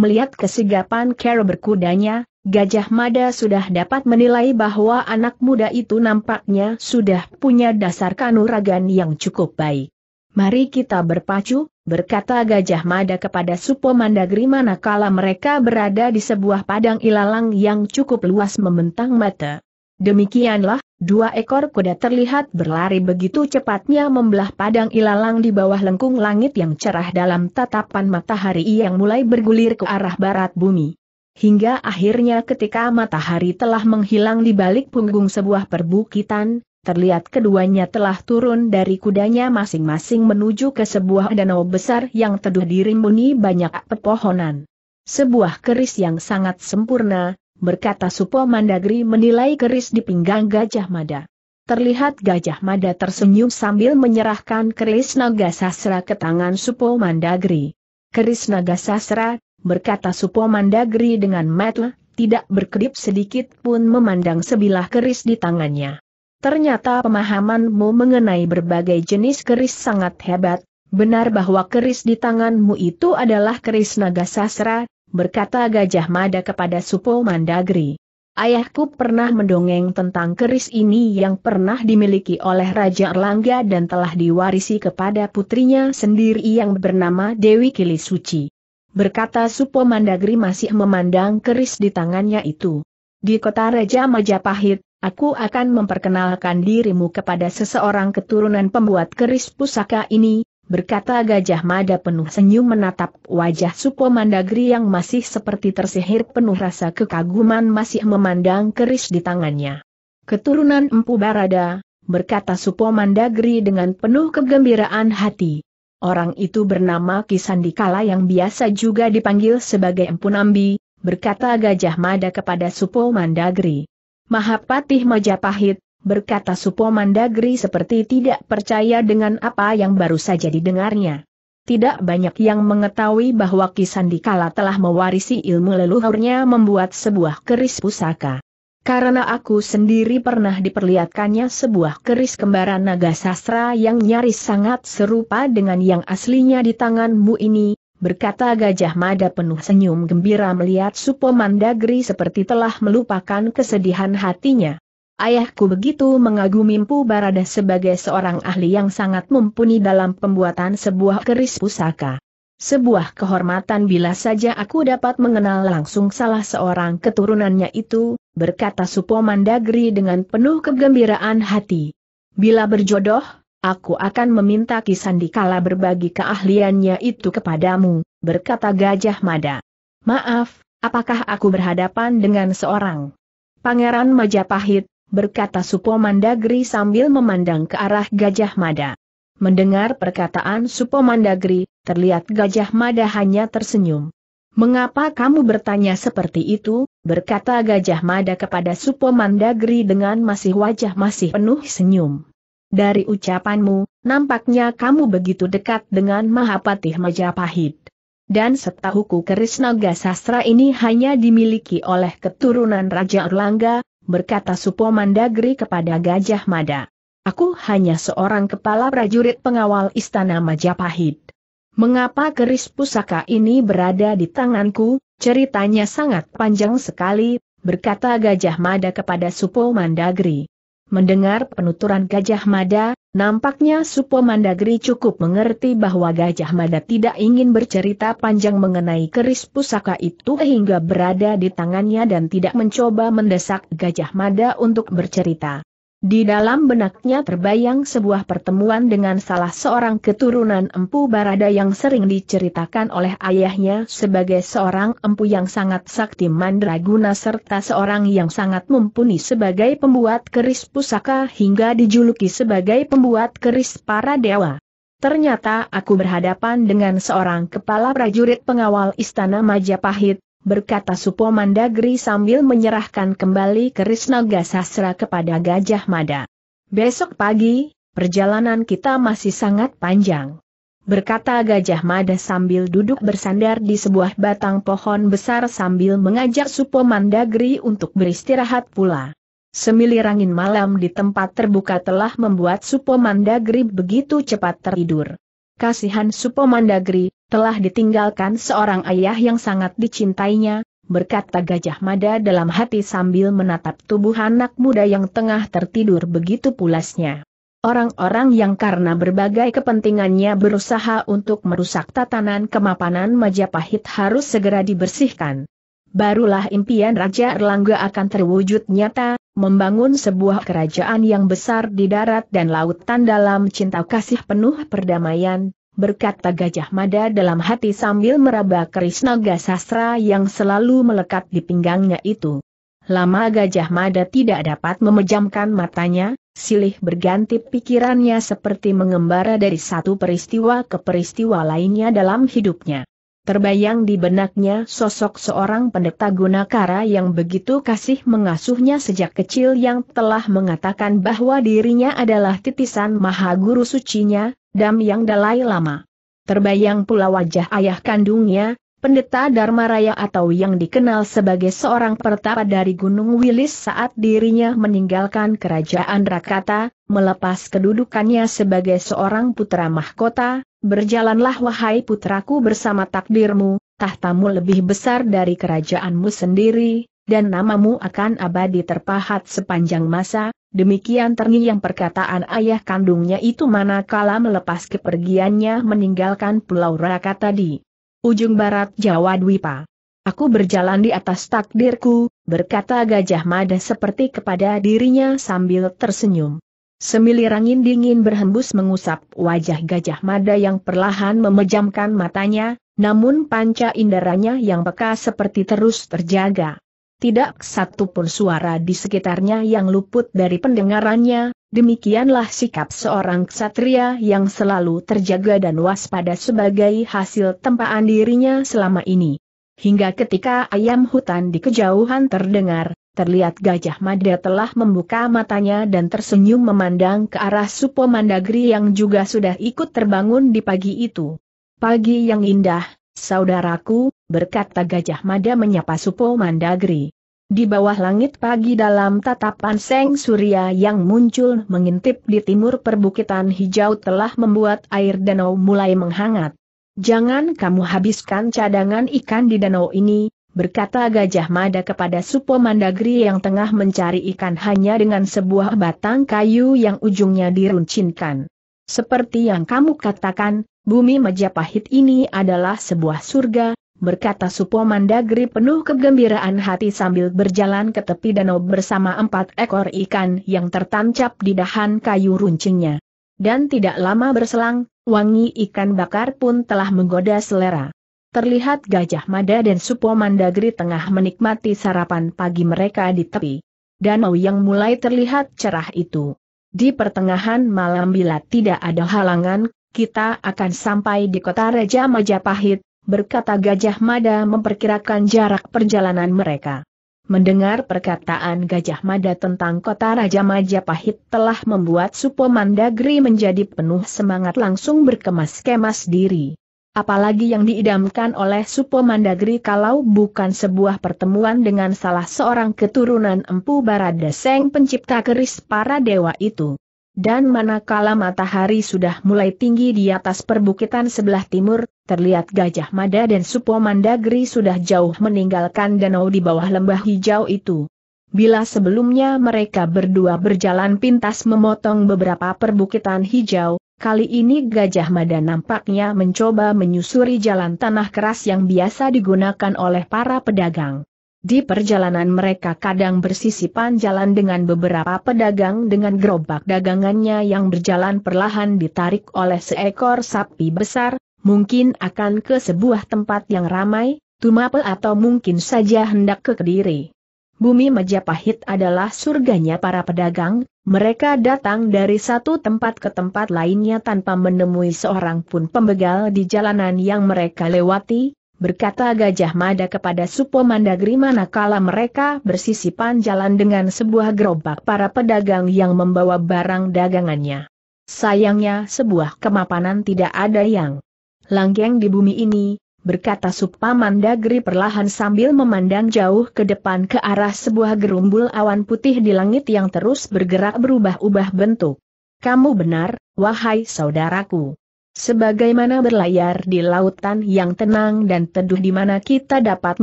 Melihat kesigapan Kero berkudanya, Gajah Mada sudah dapat menilai bahwa anak muda itu nampaknya sudah punya dasar kanuragan yang cukup baik. Mari kita berpacu, berkata Gajah Mada kepada Supo Mandagri manakala mereka berada di sebuah padang ilalang yang cukup luas membentang mata. Demikianlah, dua ekor kuda terlihat berlari begitu cepatnya membelah padang ilalang di bawah lengkung langit yang cerah dalam tatapan matahari yang mulai bergulir ke arah barat bumi hingga akhirnya ketika matahari telah menghilang di balik punggung sebuah perbukitan, terlihat keduanya telah turun dari kudanya masing-masing menuju ke sebuah danau besar yang teduh dirimbuni banyak pepohonan. Sebuah keris yang sangat sempurna, berkata Supo Mandagri menilai keris di pinggang Gajah Mada. Terlihat Gajah Mada tersenyum sambil menyerahkan keris naga sasra ke tangan Supo Mandagri. Keris naga sasra berkata Supo Mandagri dengan metel, tidak berkedip sedikit pun memandang sebilah keris di tangannya. Ternyata pemahamanmu mengenai berbagai jenis keris sangat hebat, benar bahwa keris di tanganmu itu adalah keris naga sasra, berkata Gajah Mada kepada Supo Mandagri. Ayahku pernah mendongeng tentang keris ini yang pernah dimiliki oleh Raja Erlangga dan telah diwarisi kepada putrinya sendiri yang bernama Dewi Kilisuci berkata Supo Mandagri masih memandang keris di tangannya itu. Di kota Raja Majapahit, aku akan memperkenalkan dirimu kepada seseorang keturunan pembuat keris pusaka ini, berkata Gajah Mada penuh senyum menatap wajah Supo Mandagri yang masih seperti tersihir penuh rasa kekaguman masih memandang keris di tangannya. Keturunan Empu Barada, berkata Supo Mandagri dengan penuh kegembiraan hati. Orang itu bernama Kisandikala yang biasa juga dipanggil sebagai Empunambi, berkata Gajah Mada kepada Supo Mandagri. Mahapatih Majapahit, berkata Supo Mandagri seperti tidak percaya dengan apa yang baru saja didengarnya. Tidak banyak yang mengetahui bahwa Kisandikala telah mewarisi ilmu leluhurnya membuat sebuah keris pusaka. Karena aku sendiri pernah diperlihatkannya sebuah keris kembaran naga sastra yang nyaris sangat serupa dengan yang aslinya di tanganmu ini, berkata Gajah Mada penuh senyum gembira melihat Supo Mandagri seperti telah melupakan kesedihan hatinya. Ayahku begitu mengagumi Mpu Barada sebagai seorang ahli yang sangat mumpuni dalam pembuatan sebuah keris pusaka. Sebuah kehormatan bila saja aku dapat mengenal langsung salah seorang keturunannya itu, berkata Supomandagri dengan penuh kegembiraan hati. Bila berjodoh, aku akan meminta Kisandikala berbagi keahliannya itu kepadamu, berkata Gajah Mada. Maaf, apakah aku berhadapan dengan seorang? Pangeran Majapahit, berkata Supomandagri sambil memandang ke arah Gajah Mada. Mendengar perkataan Supomandagri, terlihat Gajah Mada hanya tersenyum. Mengapa kamu bertanya seperti itu, berkata Gajah Mada kepada Supo Mandagri dengan masih wajah masih penuh senyum. Dari ucapanmu, nampaknya kamu begitu dekat dengan Mahapatih Majapahit. Dan setahuku keris naga sastra ini hanya dimiliki oleh keturunan Raja Erlangga, berkata Supo Mandagri kepada Gajah Mada. Aku hanya seorang kepala prajurit pengawal istana Majapahit. Mengapa keris pusaka ini berada di tanganku? Ceritanya sangat panjang sekali, berkata Gajah Mada kepada Supo Mandagri. Mendengar penuturan Gajah Mada, nampaknya Supo Mandagri cukup mengerti bahwa Gajah Mada tidak ingin bercerita panjang mengenai keris pusaka itu hingga berada di tangannya dan tidak mencoba mendesak Gajah Mada untuk bercerita. Di dalam benaknya terbayang sebuah pertemuan dengan salah seorang keturunan empu Barada yang sering diceritakan oleh ayahnya sebagai seorang empu yang sangat sakti mandraguna serta seorang yang sangat mumpuni sebagai pembuat keris pusaka hingga dijuluki sebagai pembuat keris para dewa. Ternyata aku berhadapan dengan seorang kepala prajurit pengawal istana Majapahit, berkata Supoman Mandagri sambil menyerahkan kembali keris naga sastra kepada Gajah Mada. Besok pagi, perjalanan kita masih sangat panjang. Berkata Gajah Mada sambil duduk bersandar di sebuah batang pohon besar sambil mengajak Supoman Mandagri untuk beristirahat pula. Semilir angin malam di tempat terbuka telah membuat Supoman Mandagri begitu cepat tertidur kasihan Supomandagri, telah ditinggalkan seorang ayah yang sangat dicintainya, berkata Gajah Mada dalam hati sambil menatap tubuh anak muda yang tengah tertidur begitu pulasnya. Orang-orang yang karena berbagai kepentingannya berusaha untuk merusak tatanan kemapanan Majapahit harus segera dibersihkan. Barulah impian Raja Erlangga akan terwujud nyata, membangun sebuah kerajaan yang besar di darat dan lautan dalam cinta kasih penuh perdamaian, berkata Gajah Mada dalam hati sambil meraba keris naga sastra yang selalu melekat di pinggangnya itu. Lama Gajah Mada tidak dapat memejamkan matanya, silih berganti pikirannya seperti mengembara dari satu peristiwa ke peristiwa lainnya dalam hidupnya. Terbayang di benaknya sosok seorang pendeta Gunakara yang begitu kasih mengasuhnya sejak kecil yang telah mengatakan bahwa dirinya adalah titisan Maha Guru Sucinya, Dam Yang Dalai Lama. Terbayang pula wajah ayah kandungnya, pendeta Dharma Raya atau yang dikenal sebagai seorang pertapa dari Gunung Wilis saat dirinya meninggalkan kerajaan Rakata, melepas kedudukannya sebagai seorang putra mahkota, berjalanlah wahai putraku bersama takdirmu, tahtamu lebih besar dari kerajaanmu sendiri, dan namamu akan abadi terpahat sepanjang masa, demikian terngiang perkataan ayah kandungnya itu manakala melepas kepergiannya meninggalkan Pulau Raka tadi. Ujung Barat Jawa Dwipa. Aku berjalan di atas takdirku, berkata Gajah Mada seperti kepada dirinya sambil tersenyum. Semilir angin dingin berhembus mengusap wajah Gajah Mada yang perlahan memejamkan matanya, namun panca inderanya yang peka seperti terus terjaga. Tidak satupun suara di sekitarnya yang luput dari pendengarannya, demikianlah sikap seorang ksatria yang selalu terjaga dan waspada sebagai hasil tempaan dirinya selama ini. Hingga ketika ayam hutan di kejauhan terdengar, terlihat Gajah Mada telah membuka matanya dan tersenyum memandang ke arah Supo Mandagri yang juga sudah ikut terbangun di pagi itu. Pagi yang indah, saudaraku, berkata Gajah Mada menyapa Supo Mandagri. Di bawah langit pagi dalam tatapan Seng Surya yang muncul mengintip di timur perbukitan hijau telah membuat air danau mulai menghangat. Jangan kamu habiskan cadangan ikan di danau ini, berkata Gajah Mada kepada Supo Mandagri yang tengah mencari ikan hanya dengan sebuah batang kayu yang ujungnya diruncinkan. Seperti yang kamu katakan, bumi Majapahit ini adalah sebuah surga, berkata Supo Mandagri penuh kegembiraan hati sambil berjalan ke tepi danau bersama empat ekor ikan yang tertancap di dahan kayu runcingnya. Dan tidak lama berselang, wangi ikan bakar pun telah menggoda selera. Terlihat Gajah Mada dan Supo Mandagri tengah menikmati sarapan pagi mereka di tepi. Danau yang mulai terlihat cerah itu. Di pertengahan malam bila tidak ada halangan, kita akan sampai di kota Raja Majapahit, berkata Gajah Mada memperkirakan jarak perjalanan mereka. Mendengar perkataan Gajah Mada tentang kota Raja Majapahit telah membuat Supo Mandagri menjadi penuh semangat langsung berkemas-kemas diri. Apalagi yang diidamkan oleh Supo Mandagri kalau bukan sebuah pertemuan dengan salah seorang keturunan Empu Barada Seng pencipta keris para dewa itu. Dan manakala matahari sudah mulai tinggi di atas perbukitan sebelah timur, terlihat Gajah Mada dan Supo Mandagri sudah jauh meninggalkan danau di bawah lembah hijau itu. Bila sebelumnya mereka berdua berjalan pintas memotong beberapa perbukitan hijau, Kali ini Gajah Mada nampaknya mencoba menyusuri jalan tanah keras yang biasa digunakan oleh para pedagang. Di perjalanan mereka kadang bersisipan jalan dengan beberapa pedagang dengan gerobak dagangannya yang berjalan perlahan ditarik oleh seekor sapi besar, mungkin akan ke sebuah tempat yang ramai, Tumapel atau mungkin saja hendak ke Kediri. Bumi Majapahit adalah surganya para pedagang, mereka datang dari satu tempat ke tempat lainnya tanpa menemui seorang pun pembegal di jalanan yang mereka lewati, berkata Gajah Mada kepada Supo Mandagri manakala mereka bersisipan jalan dengan sebuah gerobak para pedagang yang membawa barang dagangannya. Sayangnya sebuah kemapanan tidak ada yang langgeng di bumi ini, berkata Supaman Dagri perlahan sambil memandang jauh ke depan ke arah sebuah gerumbul awan putih di langit yang terus bergerak berubah-ubah bentuk. Kamu benar, wahai saudaraku. Sebagaimana berlayar di lautan yang tenang dan teduh di mana kita dapat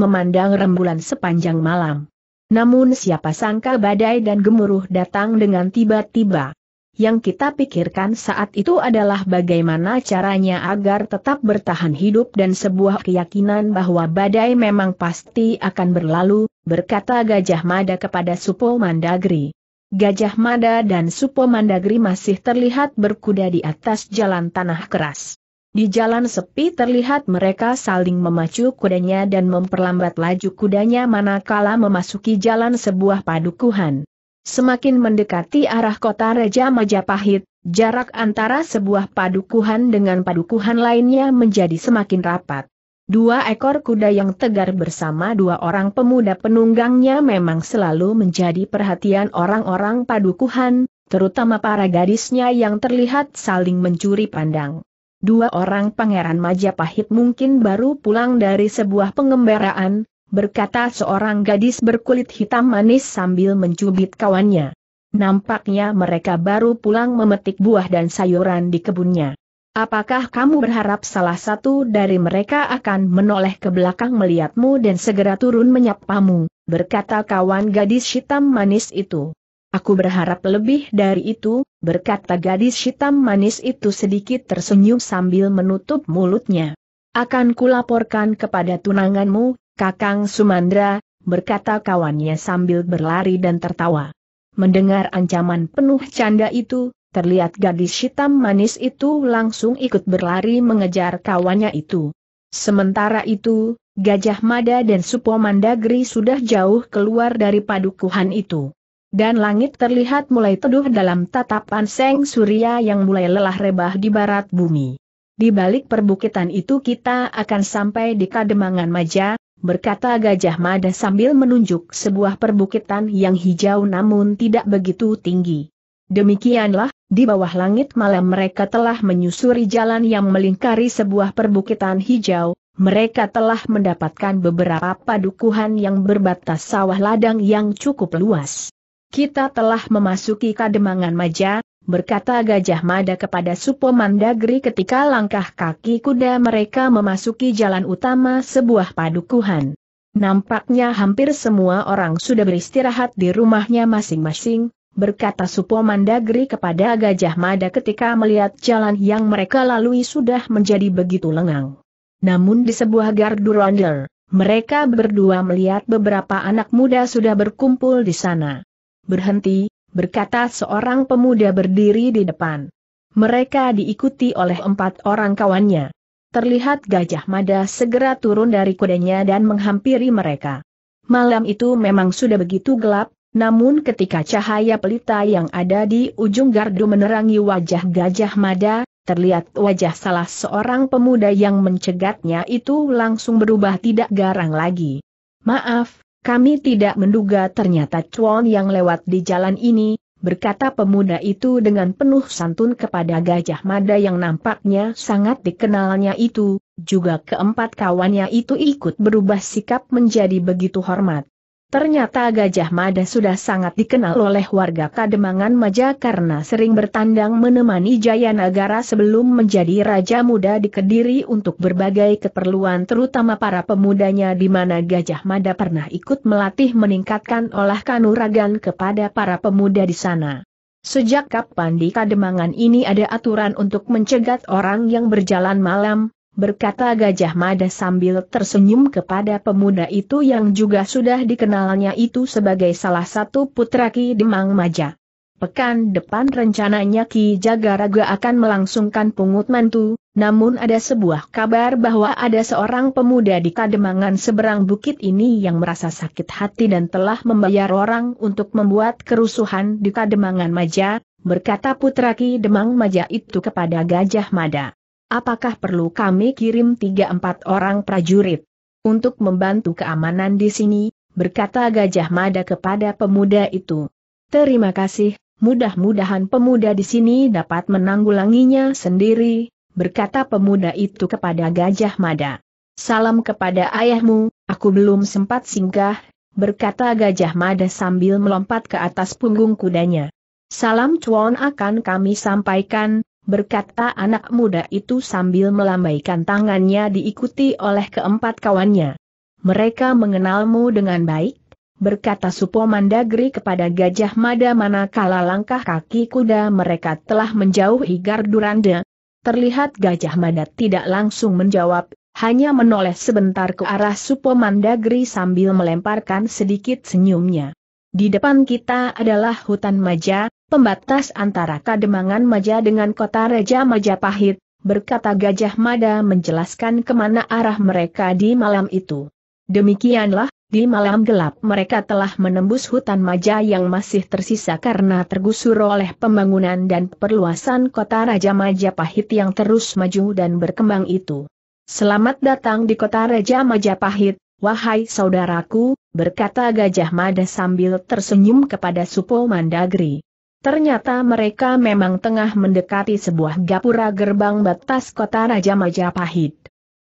memandang rembulan sepanjang malam. Namun siapa sangka badai dan gemuruh datang dengan tiba-tiba. Yang kita pikirkan saat itu adalah bagaimana caranya agar tetap bertahan hidup dan sebuah keyakinan bahwa badai memang pasti akan berlalu, berkata Gajah Mada kepada Supo Mandagri. Gajah Mada dan Supo Mandagri masih terlihat berkuda di atas jalan tanah keras. Di jalan sepi terlihat mereka saling memacu kudanya dan memperlambat laju kudanya manakala memasuki jalan sebuah padukuhan. Semakin mendekati arah kota Raja Majapahit, jarak antara sebuah padukuhan dengan padukuhan lainnya menjadi semakin rapat. Dua ekor kuda yang tegar bersama dua orang pemuda penunggangnya memang selalu menjadi perhatian orang-orang padukuhan, terutama para gadisnya yang terlihat saling mencuri pandang. Dua orang pangeran Majapahit mungkin baru pulang dari sebuah pengembaraan, berkata seorang gadis berkulit hitam manis sambil mencubit kawannya. Nampaknya mereka baru pulang memetik buah dan sayuran di kebunnya. Apakah kamu berharap salah satu dari mereka akan menoleh ke belakang melihatmu dan segera turun menyapamu, berkata kawan gadis hitam manis itu. Aku berharap lebih dari itu, berkata gadis hitam manis itu sedikit tersenyum sambil menutup mulutnya. Akan kulaporkan kepada tunanganmu, Kakang Sumandra, berkata kawannya sambil berlari dan tertawa. Mendengar ancaman penuh canda itu, terlihat gadis hitam manis itu langsung ikut berlari mengejar kawannya itu. Sementara itu, Gajah Mada dan Supo Mandagri sudah jauh keluar dari padukuhan itu dan langit terlihat mulai teduh dalam tatapan Seng Surya yang mulai lelah rebah di barat bumi. Di balik perbukitan itu kita akan sampai di Kademangan Majah berkata Gajah Mada sambil menunjuk sebuah perbukitan yang hijau namun tidak begitu tinggi. Demikianlah, di bawah langit malam mereka telah menyusuri jalan yang melingkari sebuah perbukitan hijau, mereka telah mendapatkan beberapa padukuhan yang berbatas sawah ladang yang cukup luas. Kita telah memasuki kademangan maja, berkata Gajah Mada kepada Supo Mandagri ketika langkah kaki kuda mereka memasuki jalan utama sebuah padukuhan. Nampaknya hampir semua orang sudah beristirahat di rumahnya masing-masing, berkata Supo Mandagri kepada Gajah Mada ketika melihat jalan yang mereka lalui sudah menjadi begitu lengang. Namun di sebuah gardu ronde, mereka berdua melihat beberapa anak muda sudah berkumpul di sana. Berhenti, berkata seorang pemuda berdiri di depan. Mereka diikuti oleh empat orang kawannya. Terlihat Gajah Mada segera turun dari kudanya dan menghampiri mereka. Malam itu memang sudah begitu gelap, namun ketika cahaya pelita yang ada di ujung gardu menerangi wajah Gajah Mada, terlihat wajah salah seorang pemuda yang mencegatnya itu langsung berubah tidak garang lagi. Maaf, kami tidak menduga ternyata cuan yang lewat di jalan ini, berkata pemuda itu dengan penuh santun kepada Gajah Mada yang nampaknya sangat dikenalnya itu, juga keempat kawannya itu ikut berubah sikap menjadi begitu hormat. Ternyata Gajah Mada sudah sangat dikenal oleh warga Kademangan Maja karena sering bertandang menemani Jayanagara sebelum menjadi Raja Muda di Kediri untuk berbagai keperluan terutama para pemudanya di mana Gajah Mada pernah ikut melatih meningkatkan olah kanuragan kepada para pemuda di sana. Sejak kapan di Kademangan ini ada aturan untuk mencegat orang yang berjalan malam, berkata Gajah Mada sambil tersenyum kepada pemuda itu yang juga sudah dikenalnya itu sebagai salah satu putra Ki Demang Maja. Pekan depan rencananya Ki Jagaraga akan melangsungkan pungut mantu, namun ada sebuah kabar bahwa ada seorang pemuda di Kademangan seberang bukit ini yang merasa sakit hati dan telah membayar orang untuk membuat kerusuhan di Kademangan Maja, berkata putra Ki Demang Maja itu kepada Gajah Mada apakah perlu kami kirim tiga empat orang prajurit untuk membantu keamanan di sini, berkata Gajah Mada kepada pemuda itu. Terima kasih, mudah-mudahan pemuda di sini dapat menanggulanginya sendiri, berkata pemuda itu kepada Gajah Mada. Salam kepada ayahmu, aku belum sempat singgah, berkata Gajah Mada sambil melompat ke atas punggung kudanya. Salam cuan akan kami sampaikan, berkata anak muda itu sambil melambaikan tangannya diikuti oleh keempat kawannya. Mereka mengenalmu dengan baik, berkata Supo Mandagri kepada Gajah Mada manakala langkah kaki kuda mereka telah menjauhi randa. Terlihat Gajah Mada tidak langsung menjawab, hanya menoleh sebentar ke arah Supo Mandagri sambil melemparkan sedikit senyumnya. Di depan kita adalah hutan Maja, pembatas antara Kademangan Maja dengan kota Raja Majapahit, berkata Gajah Mada menjelaskan kemana arah mereka di malam itu. Demikianlah, di malam gelap mereka telah menembus hutan Maja yang masih tersisa karena tergusur oleh pembangunan dan perluasan kota Raja Majapahit yang terus maju dan berkembang itu. Selamat datang di kota Raja Majapahit, wahai saudaraku, berkata Gajah Mada sambil tersenyum kepada Supo Mandagri. Ternyata mereka memang tengah mendekati sebuah gapura gerbang batas kota Raja Majapahit.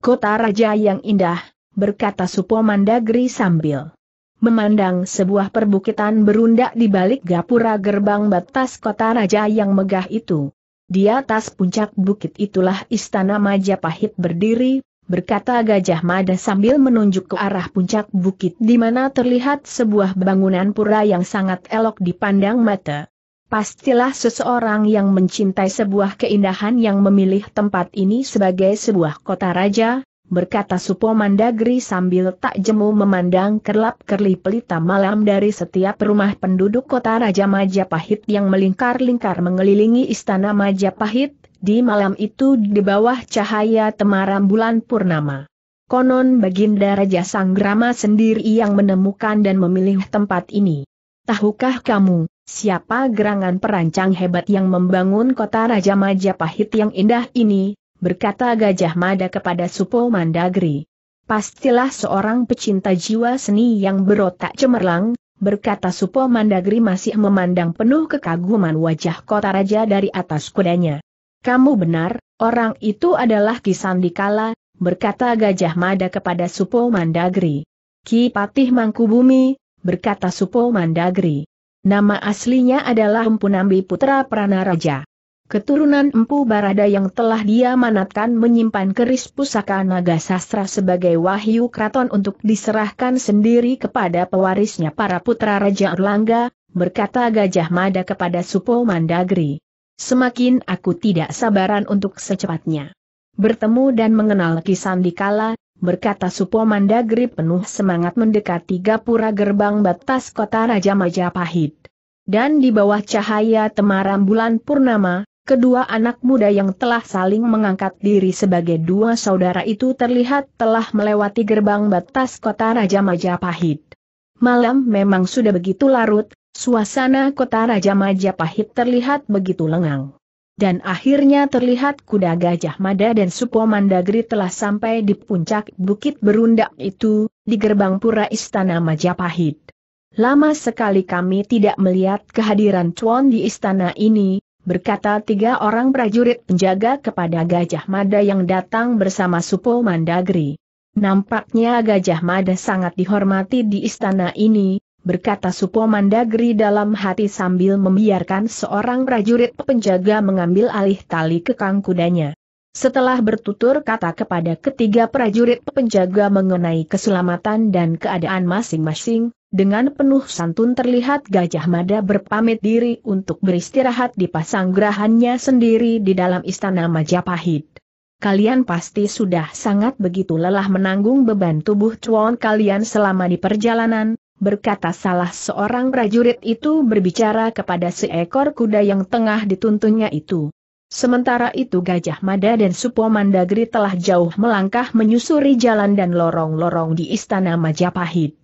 Kota Raja yang indah, berkata Supo Mandagri sambil memandang sebuah perbukitan berundak di balik gapura gerbang batas kota Raja yang megah itu. Di atas puncak bukit itulah istana Majapahit berdiri, berkata Gajah Mada sambil menunjuk ke arah puncak bukit di mana terlihat sebuah bangunan pura yang sangat elok dipandang mata. Pastilah seseorang yang mencintai sebuah keindahan yang memilih tempat ini sebagai sebuah kota raja, berkata supo mandagri sambil tak jemu memandang kerlap-kerli pelita malam dari setiap rumah penduduk kota Raja Majapahit yang melingkar-lingkar mengelilingi istana Majapahit, di malam itu di bawah cahaya temaram bulan purnama. Konon Baginda Raja Sanggrama sendiri yang menemukan dan memilih tempat ini. Tahukah kamu, siapa gerangan perancang hebat yang membangun kota Raja Majapahit yang indah ini, berkata Gajah Mada kepada Supo Mandagri. Pastilah seorang pecinta jiwa seni yang berotak cemerlang, berkata Supo Mandagri masih memandang penuh kekaguman wajah kota raja dari atas kudanya. Kamu benar, orang itu adalah Kisandikala, berkata Gajah Mada kepada Supo Mandagri. Ki Patih Mangkubumi, berkata Supo Mandagri. Nama aslinya adalah Empunambi Putra Pranaraja. Keturunan Empu Barada yang telah dia manatkan menyimpan keris pusaka naga sastra sebagai wahyu keraton untuk diserahkan sendiri kepada pewarisnya para putra Raja Erlangga, berkata Gajah Mada kepada Supo Mandagri. Semakin aku tidak sabaran untuk secepatnya. Bertemu dan mengenal Kisan Dikala, berkata Supo Mandagri penuh semangat mendekati gapura gerbang batas kota Raja Majapahit. Dan di bawah cahaya temaram bulan purnama, Kedua anak muda yang telah saling mengangkat diri sebagai dua saudara itu terlihat telah melewati gerbang batas kota Raja Majapahit. Malam memang sudah begitu larut, Suasana kota Raja Majapahit terlihat begitu lengang. Dan akhirnya terlihat kuda Gajah Mada dan Supo Mandagri telah sampai di puncak bukit berundak itu, di gerbang pura Istana Majapahit. Lama sekali kami tidak melihat kehadiran Chuan di istana ini, berkata tiga orang prajurit penjaga kepada Gajah Mada yang datang bersama Supo Mandagri. Nampaknya Gajah Mada sangat dihormati di istana ini, berkata Supo Mandagri dalam hati sambil membiarkan seorang prajurit penjaga mengambil alih tali kekang kudanya. Setelah bertutur kata kepada ketiga prajurit penjaga mengenai keselamatan dan keadaan masing-masing, dengan penuh santun terlihat Gajah Mada berpamit diri untuk beristirahat di pasanggrahannya sendiri di dalam istana Majapahit. Kalian pasti sudah sangat begitu lelah menanggung beban tubuh cuan kalian selama di perjalanan, berkata salah seorang prajurit itu berbicara kepada seekor kuda yang tengah dituntunnya itu. Sementara itu Gajah Mada dan supo mandagri telah jauh melangkah menyusuri jalan dan lorong-lorong di Istana Majapahit.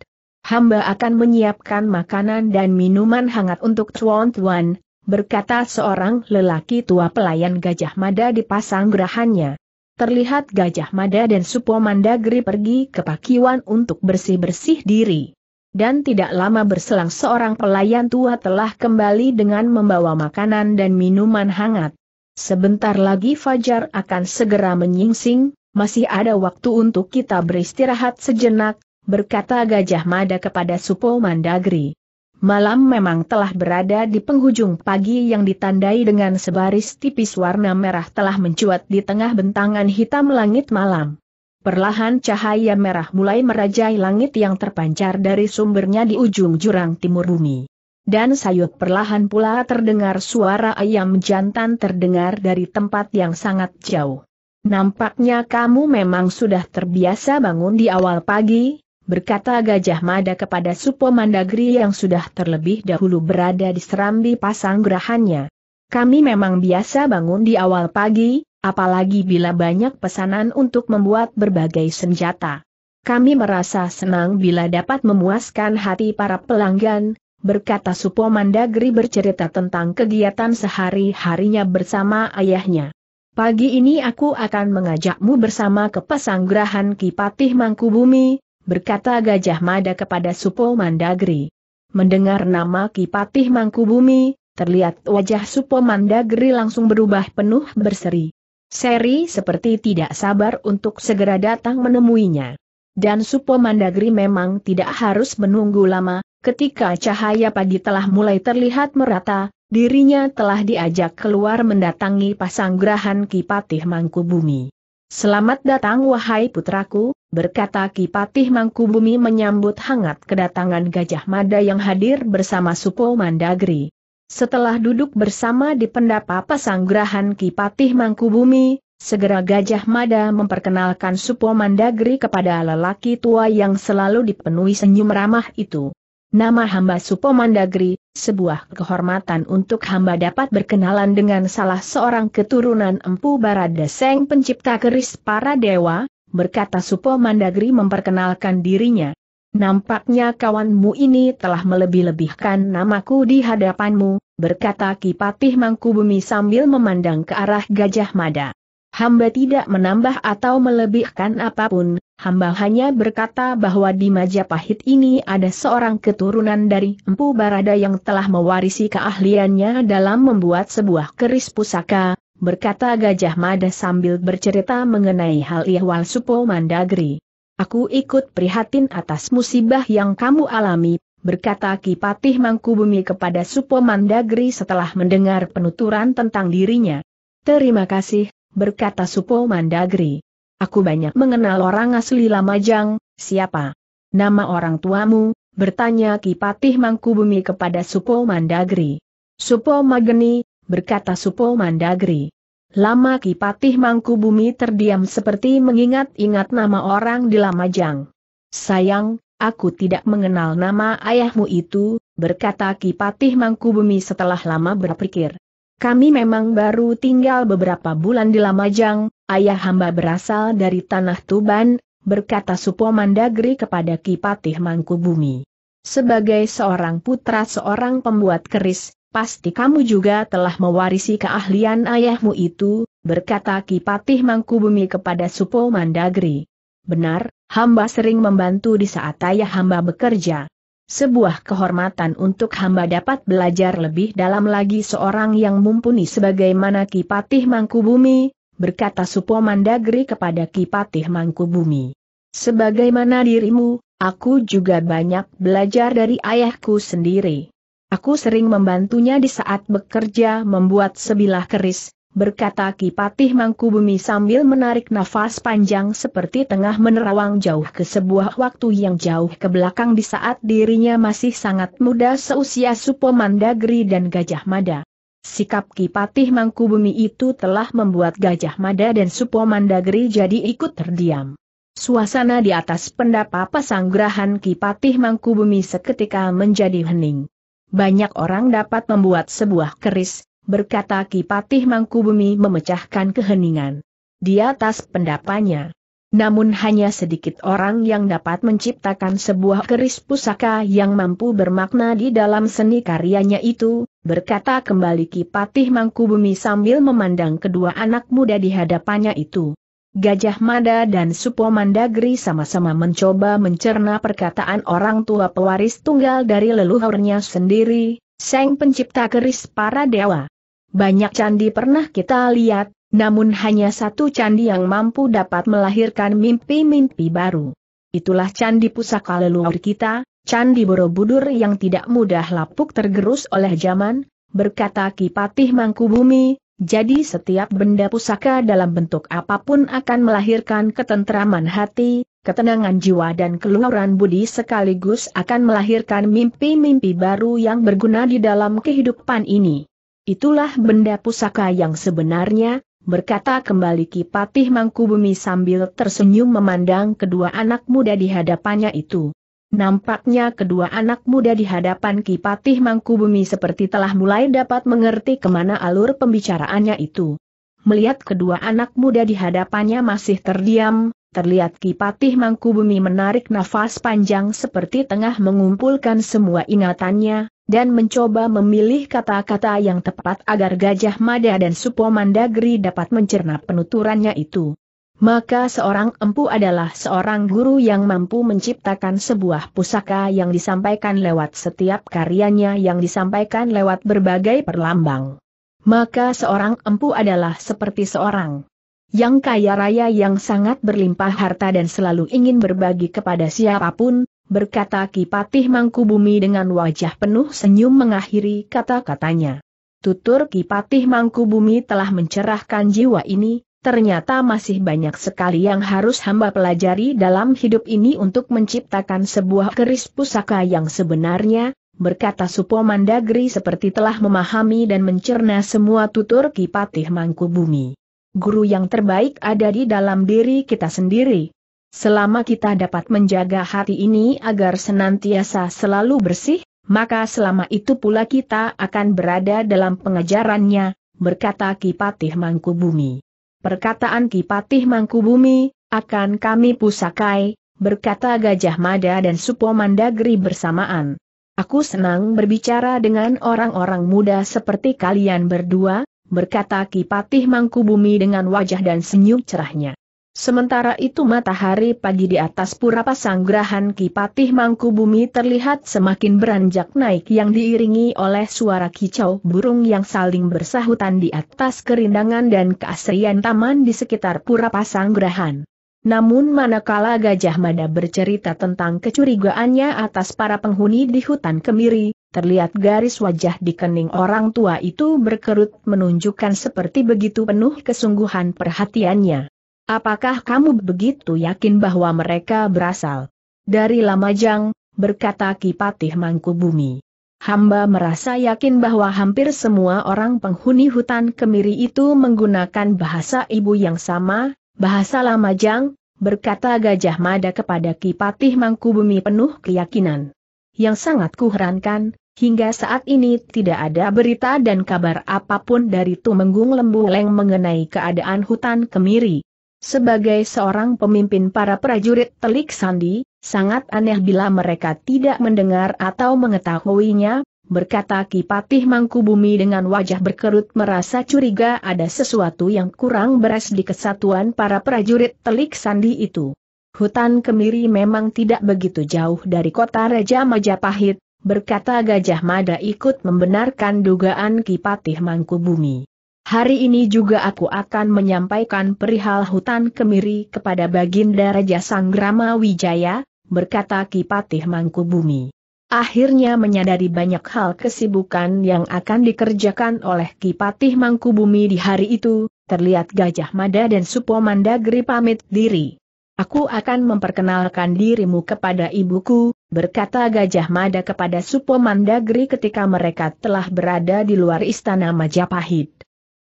Hamba akan menyiapkan makanan dan minuman hangat untuk tuan-tuan, berkata seorang lelaki tua pelayan Gajah Mada di pasang gerahannya. Terlihat Gajah Mada dan supo mandagri pergi ke pakiwan untuk bersih-bersih diri dan tidak lama berselang seorang pelayan tua telah kembali dengan membawa makanan dan minuman hangat. Sebentar lagi Fajar akan segera menyingsing, masih ada waktu untuk kita beristirahat sejenak, berkata Gajah Mada kepada Supo Mandagri. Malam memang telah berada di penghujung pagi yang ditandai dengan sebaris tipis warna merah telah mencuat di tengah bentangan hitam langit malam. Perlahan cahaya merah mulai merajai langit yang terpancar dari sumbernya di ujung jurang timur bumi. Dan sayup perlahan pula terdengar suara ayam jantan terdengar dari tempat yang sangat jauh. Nampaknya kamu memang sudah terbiasa bangun di awal pagi, berkata Gajah Mada kepada Supo Mandagri yang sudah terlebih dahulu berada di serambi pasang gerahannya. Kami memang biasa bangun di awal pagi, apalagi bila banyak pesanan untuk membuat berbagai senjata. Kami merasa senang bila dapat memuaskan hati para pelanggan, berkata Supo Mandagri bercerita tentang kegiatan sehari-harinya bersama ayahnya. Pagi ini aku akan mengajakmu bersama ke pesanggrahan Kipatih Mangkubumi, berkata Gajah Mada kepada Supo Mandagri. Mendengar nama Kipatih Mangkubumi, terlihat wajah Supo Mandagri langsung berubah penuh berseri. Seri seperti tidak sabar untuk segera datang menemuinya. Dan Supo Mandagri memang tidak harus menunggu lama, ketika cahaya pagi telah mulai terlihat merata, dirinya telah diajak keluar mendatangi pasanggrahan Kipatih Mangkubumi. Selamat datang wahai putraku, berkata Kipatih Mangkubumi menyambut hangat kedatangan Gajah Mada yang hadir bersama Supo Mandagri. Setelah duduk bersama di pendapa Pasanggrahan Kipatih Mangkubumi, segera Gajah Mada memperkenalkan Supo Mandagri kepada lelaki tua yang selalu dipenuhi senyum ramah itu. Nama hamba Supo Mandagri, sebuah kehormatan untuk hamba dapat berkenalan dengan salah seorang keturunan Empu Barada Seng pencipta keris para dewa, berkata Supo Mandagri memperkenalkan dirinya. Nampaknya kawanmu ini telah melebih-lebihkan namaku di hadapanmu, berkata Kipatih Mangkubumi sambil memandang ke arah Gajah Mada. Hamba tidak menambah atau melebihkan apapun, hamba hanya berkata bahwa di Majapahit ini ada seorang keturunan dari Empu Barada yang telah mewarisi keahliannya dalam membuat sebuah keris pusaka, berkata Gajah Mada sambil bercerita mengenai hal ihwal Supo Mandagri. Aku ikut prihatin atas musibah yang kamu alami, berkata Kipatih Mangkubumi kepada Supo Mandagri setelah mendengar penuturan tentang dirinya. Terima kasih, berkata Supo Mandagri. Aku banyak mengenal orang asli Lamajang, siapa? Nama orang tuamu, bertanya Kipatih Mangkubumi kepada Supo Mandagri. Supo Mageni, berkata Supo Mandagri. Lama Kipatih bumi terdiam seperti mengingat-ingat nama orang di Lamajang. Sayang, aku tidak mengenal nama ayahmu itu, berkata Kipatih bumi setelah lama berpikir. Kami memang baru tinggal beberapa bulan di Lamajang, ayah hamba berasal dari tanah Tuban, berkata Mandagri kepada Kipatih bumi. Sebagai seorang putra seorang pembuat keris, pasti kamu juga telah mewarisi keahlian ayahmu itu, berkata Kipatih Mangkubumi kepada Supo Mandagri. Benar, hamba sering membantu di saat ayah hamba bekerja. Sebuah kehormatan untuk hamba dapat belajar lebih dalam lagi seorang yang mumpuni sebagaimana Kipatih Mangkubumi, berkata Supo Mandagri kepada Kipatih Mangkubumi. Sebagaimana dirimu, aku juga banyak belajar dari ayahku sendiri. Aku sering membantunya di saat bekerja membuat sebilah keris, berkata Kipatih Mangkubumi sambil menarik nafas panjang seperti tengah menerawang jauh ke sebuah waktu yang jauh ke belakang di saat dirinya masih sangat muda seusia Supo Mandagri dan Gajah Mada. Sikap Kipatih Mangkubumi itu telah membuat Gajah Mada dan Supo Mandagri jadi ikut terdiam. Suasana di atas pendapa pesanggrahan Kipatih Mangkubumi seketika menjadi hening banyak orang dapat membuat sebuah keris, berkata Kipatih Mangkubumi memecahkan keheningan. Di atas pendapanya. Namun hanya sedikit orang yang dapat menciptakan sebuah keris pusaka yang mampu bermakna di dalam seni karyanya itu, berkata kembali Kipatih Mangkubumi sambil memandang kedua anak muda di hadapannya itu. Gajah Mada dan Supo Mandagri sama-sama mencoba mencerna perkataan orang tua pewaris tunggal dari leluhurnya sendiri, Sang Pencipta Keris Para Dewa. Banyak candi pernah kita lihat, namun hanya satu candi yang mampu dapat melahirkan mimpi-mimpi baru. Itulah candi pusaka leluhur kita, candi Borobudur yang tidak mudah lapuk tergerus oleh zaman, berkata Kipatih Mangkubumi, jadi setiap benda pusaka dalam bentuk apapun akan melahirkan ketentraman hati, ketenangan jiwa dan keluaran budi sekaligus akan melahirkan mimpi-mimpi baru yang berguna di dalam kehidupan ini. Itulah benda pusaka yang sebenarnya, berkata kembali Kipatih Mangkubumi sambil tersenyum memandang kedua anak muda di hadapannya itu. Nampaknya kedua anak muda di hadapan Kipatih Mangkubumi seperti telah mulai dapat mengerti kemana alur pembicaraannya itu. Melihat kedua anak muda di hadapannya masih terdiam, terlihat Kipatih Mangkubumi menarik nafas panjang seperti tengah mengumpulkan semua ingatannya, dan mencoba memilih kata-kata yang tepat agar Gajah Mada dan Supo Mandagri dapat mencerna penuturannya itu. Maka seorang empu adalah seorang guru yang mampu menciptakan sebuah pusaka yang disampaikan lewat setiap karyanya yang disampaikan lewat berbagai perlambang. Maka seorang empu adalah seperti seorang yang kaya raya yang sangat berlimpah harta dan selalu ingin berbagi kepada siapapun, berkata Kipatih Mangkubumi dengan wajah penuh senyum mengakhiri kata-katanya. Tutur Kipatih Mangkubumi telah mencerahkan jiwa ini, ternyata masih banyak sekali yang harus hamba pelajari dalam hidup ini untuk menciptakan sebuah keris pusaka yang sebenarnya, berkata Supo Mandagri seperti telah memahami dan mencerna semua tutur Kipatih Mangkubumi. Guru yang terbaik ada di dalam diri kita sendiri. Selama kita dapat menjaga hati ini agar senantiasa selalu bersih, maka selama itu pula kita akan berada dalam pengajarannya, berkata Kipatih Mangkubumi. Perkataan Kipatih Mangkubumi, akan kami pusakai, berkata Gajah Mada dan Supo Mandagri bersamaan. Aku senang berbicara dengan orang-orang muda seperti kalian berdua, berkata Kipatih Mangkubumi dengan wajah dan senyum cerahnya. Sementara itu matahari pagi di atas pura pasanggrahan Kipatih Mangkubumi terlihat semakin beranjak naik yang diiringi oleh suara kicau burung yang saling bersahutan di atas kerindangan dan keasrian taman di sekitar pura pasanggrahan. Namun manakala Gajah Mada bercerita tentang kecurigaannya atas para penghuni di hutan kemiri, terlihat garis wajah di kening orang tua itu berkerut menunjukkan seperti begitu penuh kesungguhan perhatiannya. Apakah kamu begitu yakin bahwa mereka berasal dari Lamajang, berkata Kipatih Mangkubumi. Hamba merasa yakin bahwa hampir semua orang penghuni hutan kemiri itu menggunakan bahasa ibu yang sama, bahasa Lamajang, berkata Gajah Mada kepada Kipatih Mangkubumi penuh keyakinan. Yang sangat kuherankan, hingga saat ini tidak ada berita dan kabar apapun dari Tumenggung Lembu Leng mengenai keadaan hutan kemiri. Sebagai seorang pemimpin para prajurit telik sandi, sangat aneh bila mereka tidak mendengar atau mengetahuinya, berkata Kipatih Mangkubumi dengan wajah berkerut merasa curiga ada sesuatu yang kurang beres di kesatuan para prajurit telik sandi itu. Hutan Kemiri memang tidak begitu jauh dari kota Raja Majapahit, berkata Gajah Mada ikut membenarkan dugaan Kipatih Mangkubumi. Hari ini juga aku akan menyampaikan perihal hutan kemiri kepada Baginda Raja Sanggrama Wijaya, berkata Kipatih Mangkubumi. Akhirnya menyadari banyak hal kesibukan yang akan dikerjakan oleh Kipatih Mangkubumi di hari itu, terlihat Gajah Mada dan Supo Mandagri pamit diri. Aku akan memperkenalkan dirimu kepada ibuku, berkata Gajah Mada kepada Supo Mandagri ketika mereka telah berada di luar istana Majapahit.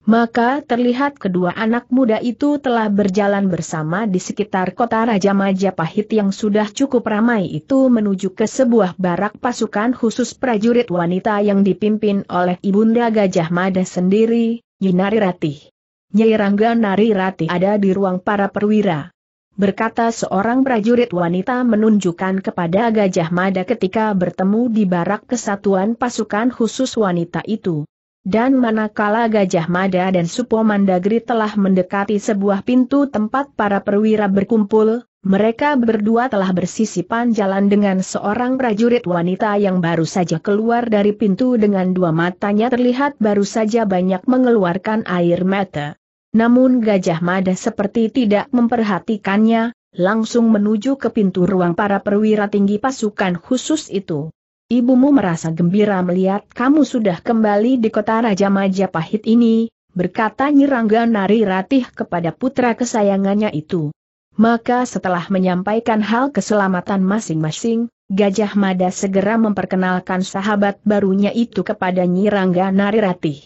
Maka terlihat kedua anak muda itu telah berjalan bersama di sekitar kota Raja Majapahit yang sudah cukup ramai itu menuju ke sebuah barak pasukan khusus prajurit wanita yang dipimpin oleh Ibunda Gajah Mada sendiri, Yinari Ratih. Nyai Rangga Nari Ratih ada di ruang para perwira. Berkata seorang prajurit wanita menunjukkan kepada Gajah Mada ketika bertemu di barak kesatuan pasukan khusus wanita itu. Dan manakala Gajah Mada dan Supo Mandagri telah mendekati sebuah pintu tempat para perwira berkumpul, mereka berdua telah bersisipan jalan dengan seorang prajurit wanita yang baru saja keluar dari pintu dengan dua matanya terlihat baru saja banyak mengeluarkan air mata. Namun Gajah Mada seperti tidak memperhatikannya, langsung menuju ke pintu ruang para perwira tinggi pasukan khusus itu. Ibumu merasa gembira melihat kamu sudah kembali di kota Raja Majapahit ini, berkata Nyirangga Nari Ratih kepada putra kesayangannya itu. Maka setelah menyampaikan hal keselamatan masing-masing, Gajah Mada segera memperkenalkan sahabat barunya itu kepada Nyirangga Nari Ratih.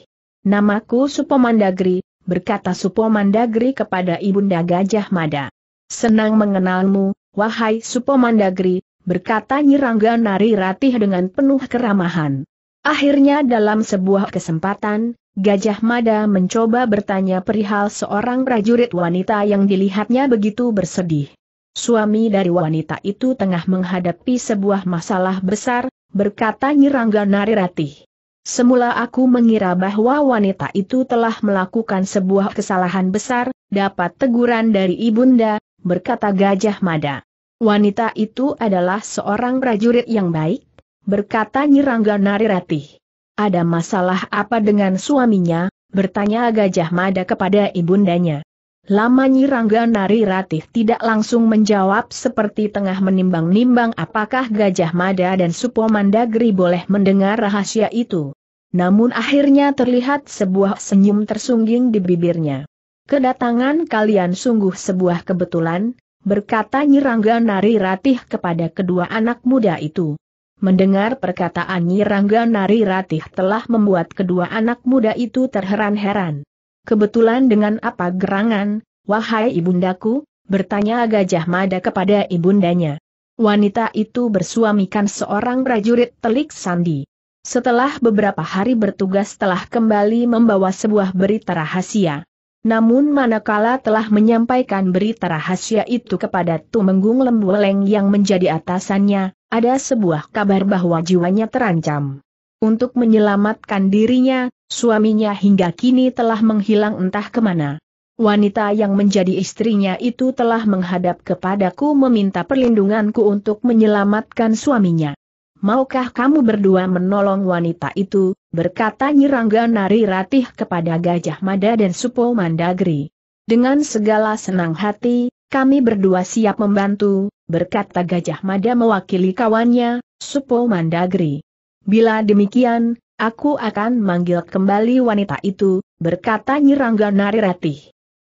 Namaku Supomandagri, berkata Supomandagri kepada Ibunda Gajah Mada. Senang mengenalmu, wahai Supomandagri, berkata Nyirangga Nari Ratih dengan penuh keramahan. Akhirnya dalam sebuah kesempatan, Gajah Mada mencoba bertanya perihal seorang prajurit wanita yang dilihatnya begitu bersedih. Suami dari wanita itu tengah menghadapi sebuah masalah besar, berkata Nyirangga Nari Ratih. Semula aku mengira bahwa wanita itu telah melakukan sebuah kesalahan besar, dapat teguran dari ibunda, berkata Gajah Mada. Wanita itu adalah seorang prajurit yang baik, berkata Nyirangga Nariratih. Ada masalah apa dengan suaminya, bertanya Gajah Mada kepada ibundanya. Lama Nyirangga Nariratih tidak langsung menjawab seperti tengah menimbang-nimbang apakah Gajah Mada dan Supo Mandagri boleh mendengar rahasia itu. Namun akhirnya terlihat sebuah senyum tersungging di bibirnya. Kedatangan kalian sungguh sebuah kebetulan, berkata Rangga Nari Ratih kepada kedua anak muda itu. Mendengar perkataan Nyi Rangga Nari Ratih telah membuat kedua anak muda itu terheran-heran. Kebetulan dengan apa gerangan, wahai ibundaku, bertanya Gajah Mada kepada ibundanya. Wanita itu bersuamikan seorang prajurit telik sandi. Setelah beberapa hari bertugas telah kembali membawa sebuah berita rahasia. Namun manakala telah menyampaikan berita rahasia itu kepada Tumenggung Lembueleng yang menjadi atasannya, ada sebuah kabar bahwa jiwanya terancam. Untuk menyelamatkan dirinya, suaminya hingga kini telah menghilang entah kemana. Wanita yang menjadi istrinya itu telah menghadap kepadaku meminta perlindunganku untuk menyelamatkan suaminya. Maukah kamu berdua menolong wanita itu? berkata Nyirangga Nari Ratih kepada Gajah Mada dan Supo Mandagri. Dengan segala senang hati, kami berdua siap membantu, berkata Gajah Mada mewakili kawannya, Supo Mandagri. Bila demikian, aku akan manggil kembali wanita itu, berkata Nyirangga Nari Ratih.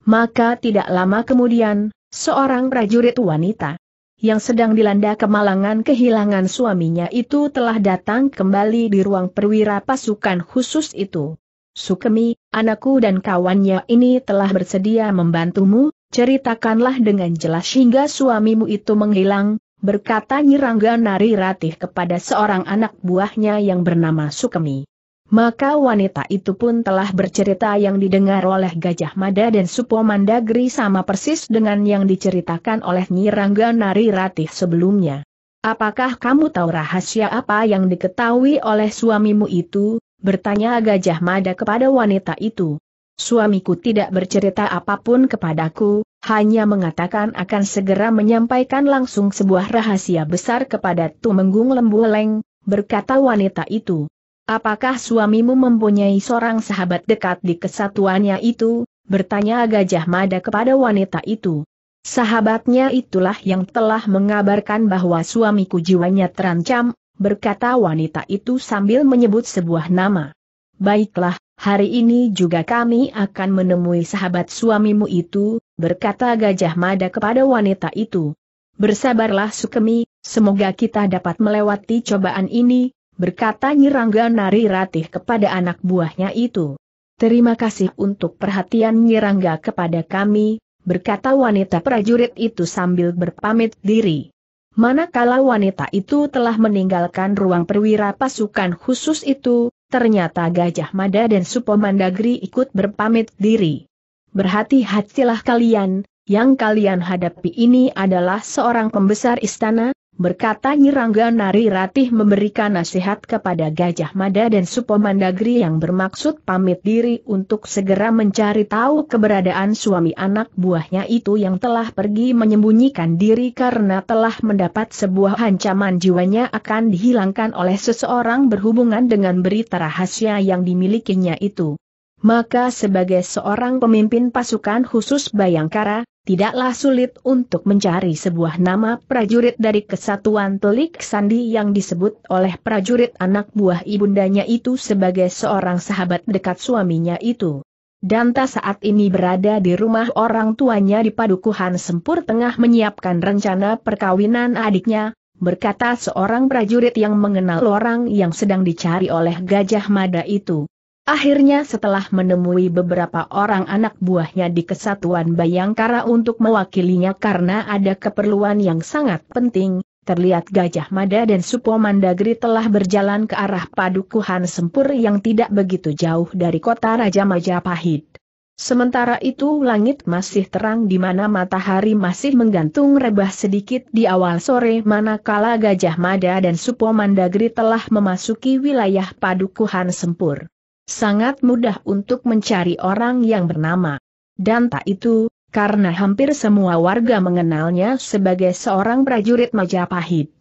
Maka tidak lama kemudian, seorang prajurit wanita yang sedang dilanda kemalangan kehilangan suaminya itu telah datang kembali di ruang perwira pasukan khusus itu. Sukemi, anakku dan kawannya ini telah bersedia membantumu, ceritakanlah dengan jelas hingga suamimu itu menghilang, berkata Nyirangga Nari Ratih kepada seorang anak buahnya yang bernama Sukemi. Maka wanita itu pun telah bercerita yang didengar oleh Gajah Mada dan Supo Mandagri sama persis dengan yang diceritakan oleh Nyirangga Nari Ratih sebelumnya. Apakah kamu tahu rahasia apa yang diketahui oleh suamimu itu? Bertanya Gajah Mada kepada wanita itu. Suamiku tidak bercerita apapun kepadaku, hanya mengatakan akan segera menyampaikan langsung sebuah rahasia besar kepada Tumenggung Lembuleng, berkata wanita itu. Apakah suamimu mempunyai seorang sahabat dekat di kesatuannya itu? Bertanya Gajah Mada kepada wanita itu. Sahabatnya itulah yang telah mengabarkan bahwa suamiku jiwanya terancam, berkata wanita itu sambil menyebut sebuah nama. Baiklah, hari ini juga kami akan menemui sahabat suamimu itu, berkata Gajah Mada kepada wanita itu. Bersabarlah Sukemi, semoga kita dapat melewati cobaan ini, berkata Nyirangga Nari Ratih kepada anak buahnya itu. Terima kasih untuk perhatian Nyirangga kepada kami, berkata wanita prajurit itu sambil berpamit diri. Manakala wanita itu telah meninggalkan ruang perwira pasukan khusus itu, ternyata Gajah Mada dan Supomandagri ikut berpamit diri. Berhati-hatilah kalian, yang kalian hadapi ini adalah seorang pembesar istana, berkata Nyirangga Nari Ratih memberikan nasihat kepada Gajah Mada dan Supomandagri yang bermaksud pamit diri untuk segera mencari tahu keberadaan suami anak buahnya itu yang telah pergi menyembunyikan diri karena telah mendapat sebuah ancaman jiwanya akan dihilangkan oleh seseorang berhubungan dengan berita rahasia yang dimilikinya itu. Maka sebagai seorang pemimpin pasukan khusus Bayangkara, tidaklah sulit untuk mencari sebuah nama prajurit dari kesatuan telik sandi yang disebut oleh prajurit anak buah ibundanya itu sebagai seorang sahabat dekat suaminya itu. Danta saat ini berada di rumah orang tuanya di Padukuhan Sempur tengah menyiapkan rencana perkawinan adiknya, berkata seorang prajurit yang mengenal orang yang sedang dicari oleh Gajah Mada itu. Akhirnya setelah menemui beberapa orang anak buahnya di kesatuan Bayangkara untuk mewakilinya karena ada keperluan yang sangat penting, terlihat Gajah Mada dan Supo Mandagri telah berjalan ke arah padukuhan sempur yang tidak begitu jauh dari kota Raja Majapahit. Sementara itu langit masih terang di mana matahari masih menggantung rebah sedikit di awal sore manakala Gajah Mada dan Supo Mandagri telah memasuki wilayah padukuhan sempur sangat mudah untuk mencari orang yang bernama Danta itu, karena hampir semua warga mengenalnya sebagai seorang prajurit Majapahit.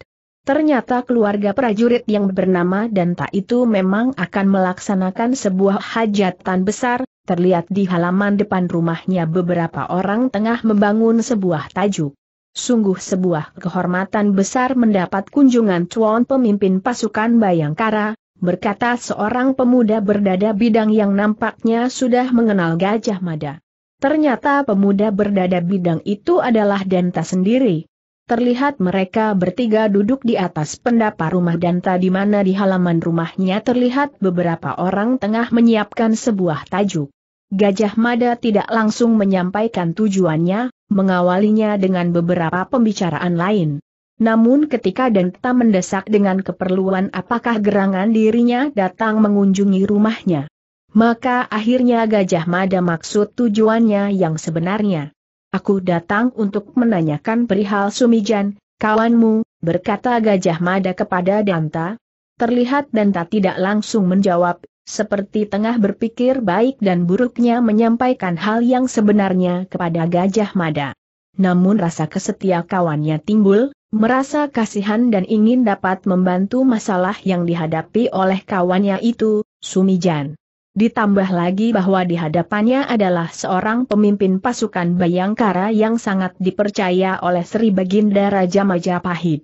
Ternyata keluarga prajurit yang bernama Danta itu memang akan melaksanakan sebuah hajatan besar, terlihat di halaman depan rumahnya beberapa orang tengah membangun sebuah tajuk. Sungguh sebuah kehormatan besar mendapat kunjungan cuan pemimpin pasukan Bayangkara, berkata seorang pemuda berdada bidang yang nampaknya sudah mengenal Gajah Mada. Ternyata pemuda berdada bidang itu adalah Danta sendiri. Terlihat mereka bertiga duduk di atas pendapa rumah Danta di mana di halaman rumahnya terlihat beberapa orang tengah menyiapkan sebuah tajuk. Gajah Mada tidak langsung menyampaikan tujuannya, mengawalinya dengan beberapa pembicaraan lain. Namun ketika Denta mendesak dengan keperluan apakah gerangan dirinya datang mengunjungi rumahnya. Maka akhirnya Gajah Mada maksud tujuannya yang sebenarnya. Aku datang untuk menanyakan perihal Sumijan, kawanmu, berkata Gajah Mada kepada Danta. Terlihat Danta tidak langsung menjawab, seperti tengah berpikir baik dan buruknya menyampaikan hal yang sebenarnya kepada Gajah Mada. Namun rasa kesetia kawannya timbul, Merasa kasihan dan ingin dapat membantu masalah yang dihadapi oleh kawannya itu, Sumijan. Ditambah lagi bahwa di hadapannya adalah seorang pemimpin pasukan Bayangkara yang sangat dipercaya oleh Sri Baginda Raja Majapahit.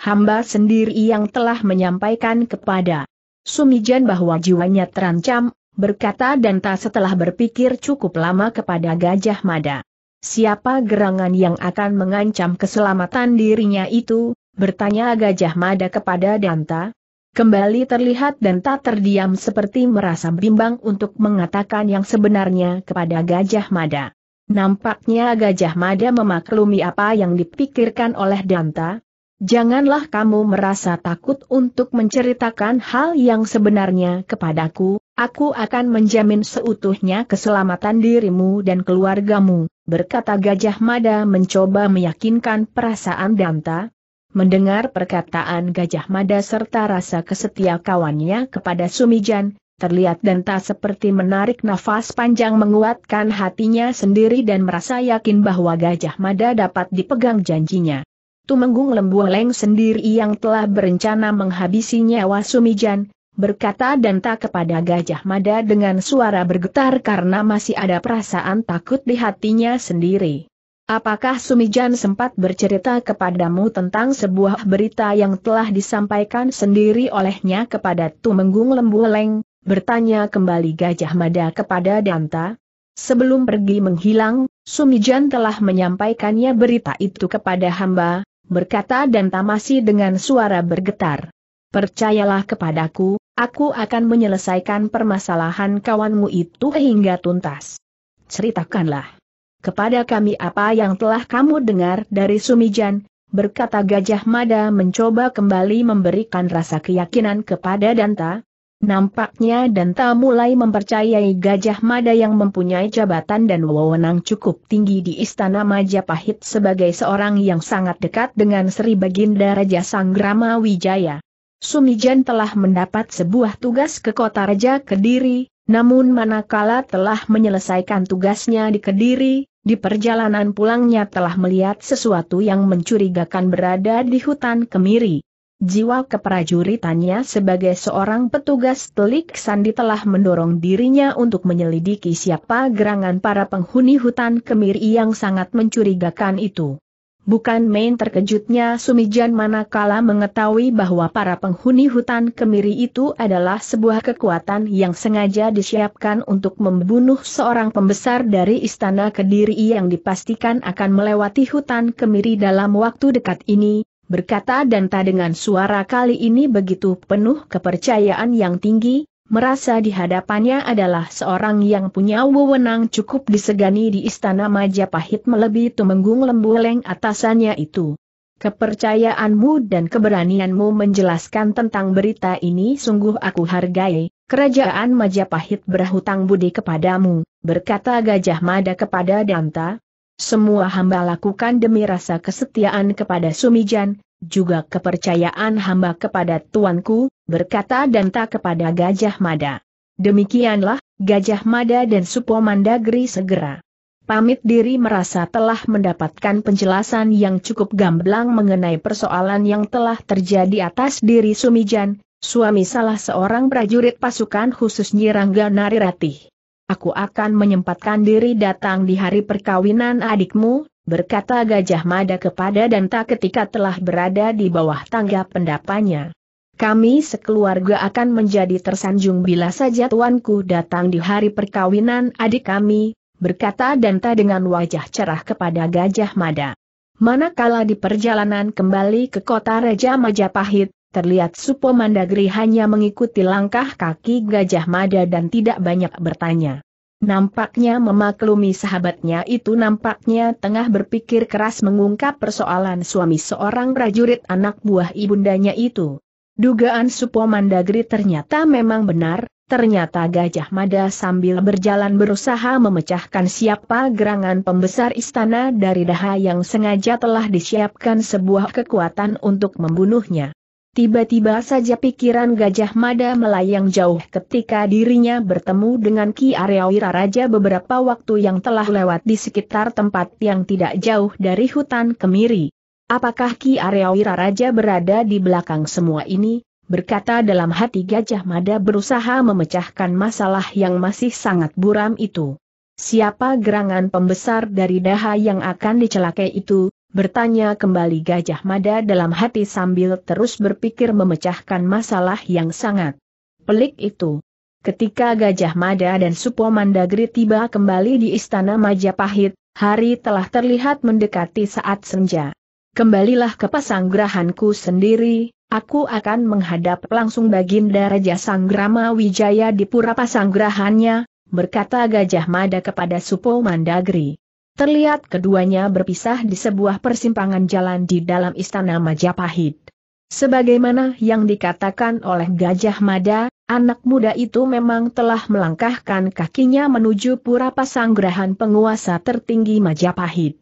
Hamba sendiri yang telah menyampaikan kepada Sumijan bahwa jiwanya terancam, berkata dan tak setelah berpikir cukup lama kepada Gajah Mada. Siapa gerangan yang akan mengancam keselamatan dirinya itu, bertanya Gajah Mada kepada Danta. Kembali terlihat Danta terdiam seperti merasa bimbang untuk mengatakan yang sebenarnya kepada Gajah Mada. Nampaknya Gajah Mada memaklumi apa yang dipikirkan oleh Danta. Janganlah kamu merasa takut untuk menceritakan hal yang sebenarnya kepadaku, aku akan menjamin seutuhnya keselamatan dirimu dan keluargamu berkata Gajah Mada mencoba meyakinkan perasaan Danta. Mendengar perkataan Gajah Mada serta rasa kesetia kawannya kepada Sumijan, terlihat Danta seperti menarik nafas panjang menguatkan hatinya sendiri dan merasa yakin bahwa Gajah Mada dapat dipegang janjinya. Tumenggung Lembu Leng sendiri yang telah berencana menghabisi nyawa Sumijan, berkata Danta kepada Gajah Mada dengan suara bergetar karena masih ada perasaan takut di hatinya sendiri. Apakah Sumijan sempat bercerita kepadamu tentang sebuah berita yang telah disampaikan sendiri olehnya kepada Tumenggung Leng? Bertanya kembali Gajah Mada kepada Danta. Sebelum pergi menghilang, Sumijan telah menyampaikannya berita itu kepada hamba, berkata Danta masih dengan suara bergetar. Percayalah kepadaku, aku akan menyelesaikan permasalahan kawanmu itu hingga tuntas. Ceritakanlah kepada kami apa yang telah kamu dengar dari Sumijan, berkata Gajah Mada mencoba kembali memberikan rasa keyakinan kepada Danta. Nampaknya Danta mulai mempercayai Gajah Mada yang mempunyai jabatan dan wewenang cukup tinggi di Istana Majapahit sebagai seorang yang sangat dekat dengan Sri Baginda Raja Sanggrama Wijaya. Sumijan telah mendapat sebuah tugas ke kota Raja Kediri, namun manakala telah menyelesaikan tugasnya di Kediri, di perjalanan pulangnya telah melihat sesuatu yang mencurigakan berada di hutan Kemiri. Jiwa keprajuritannya sebagai seorang petugas telik Sandi telah mendorong dirinya untuk menyelidiki siapa gerangan para penghuni hutan kemiri yang sangat mencurigakan itu. Bukan main terkejutnya Sumijan manakala mengetahui bahwa para penghuni hutan kemiri itu adalah sebuah kekuatan yang sengaja disiapkan untuk membunuh seorang pembesar dari istana Kediri yang dipastikan akan melewati hutan kemiri dalam waktu dekat ini, berkata Danta dengan suara kali ini begitu penuh kepercayaan yang tinggi, merasa di hadapannya adalah seorang yang punya wewenang cukup disegani di istana Majapahit melebihi Tumenggung Lembu Leng atasannya itu. Kepercayaanmu dan keberanianmu menjelaskan tentang berita ini sungguh aku hargai. Kerajaan Majapahit berhutang budi kepadamu, berkata Gajah Mada kepada Danta. Semua hamba lakukan demi rasa kesetiaan kepada Sumijan, juga kepercayaan hamba kepada tuanku, berkata dan tak kepada Gajah Mada. Demikianlah, Gajah Mada dan supo mandagri segera pamit diri merasa telah mendapatkan penjelasan yang cukup gamblang mengenai persoalan yang telah terjadi atas diri Sumijan, suami salah seorang prajurit pasukan khusus Nyirangga Nariratih. Aku akan menyempatkan diri datang di hari perkawinan adikmu, berkata Gajah Mada kepada Danta ketika telah berada di bawah tangga pendapannya. Kami sekeluarga akan menjadi tersanjung bila saja tuanku datang di hari perkawinan adik kami, berkata Danta dengan wajah cerah kepada Gajah Mada. Manakala di perjalanan kembali ke kota Raja Majapahit, terlihat Supo Mandagri hanya mengikuti langkah kaki Gajah Mada dan tidak banyak bertanya. Nampaknya memaklumi sahabatnya itu nampaknya tengah berpikir keras mengungkap persoalan suami seorang prajurit anak buah ibundanya itu. Dugaan Supo Mandagri ternyata memang benar, ternyata Gajah Mada sambil berjalan berusaha memecahkan siapa gerangan pembesar istana dari daha yang sengaja telah disiapkan sebuah kekuatan untuk membunuhnya. Tiba-tiba saja pikiran Gajah Mada melayang jauh ketika dirinya bertemu dengan Ki Aryawira Raja beberapa waktu yang telah lewat di sekitar tempat yang tidak jauh dari hutan Kemiri. Apakah Ki Aryawira Raja berada di belakang semua ini? Berkata dalam hati Gajah Mada berusaha memecahkan masalah yang masih sangat buram itu. Siapa gerangan pembesar dari daha yang akan dicelakai itu, Bertanya kembali Gajah Mada dalam hati sambil terus berpikir memecahkan masalah yang sangat pelik itu. Ketika Gajah Mada dan Supo Mandagri tiba kembali di Istana Majapahit, hari telah terlihat mendekati saat senja. Kembalilah ke Pasanggrahanku sendiri, aku akan menghadap langsung Baginda Raja Sanggrama Wijaya di pura Pasanggrahannya, berkata Gajah Mada kepada Supo Mandagri. Terlihat keduanya berpisah di sebuah persimpangan jalan di dalam istana Majapahit. Sebagaimana yang dikatakan oleh Gajah Mada, anak muda itu memang telah melangkahkan kakinya menuju pura pasanggrahan penguasa tertinggi Majapahit.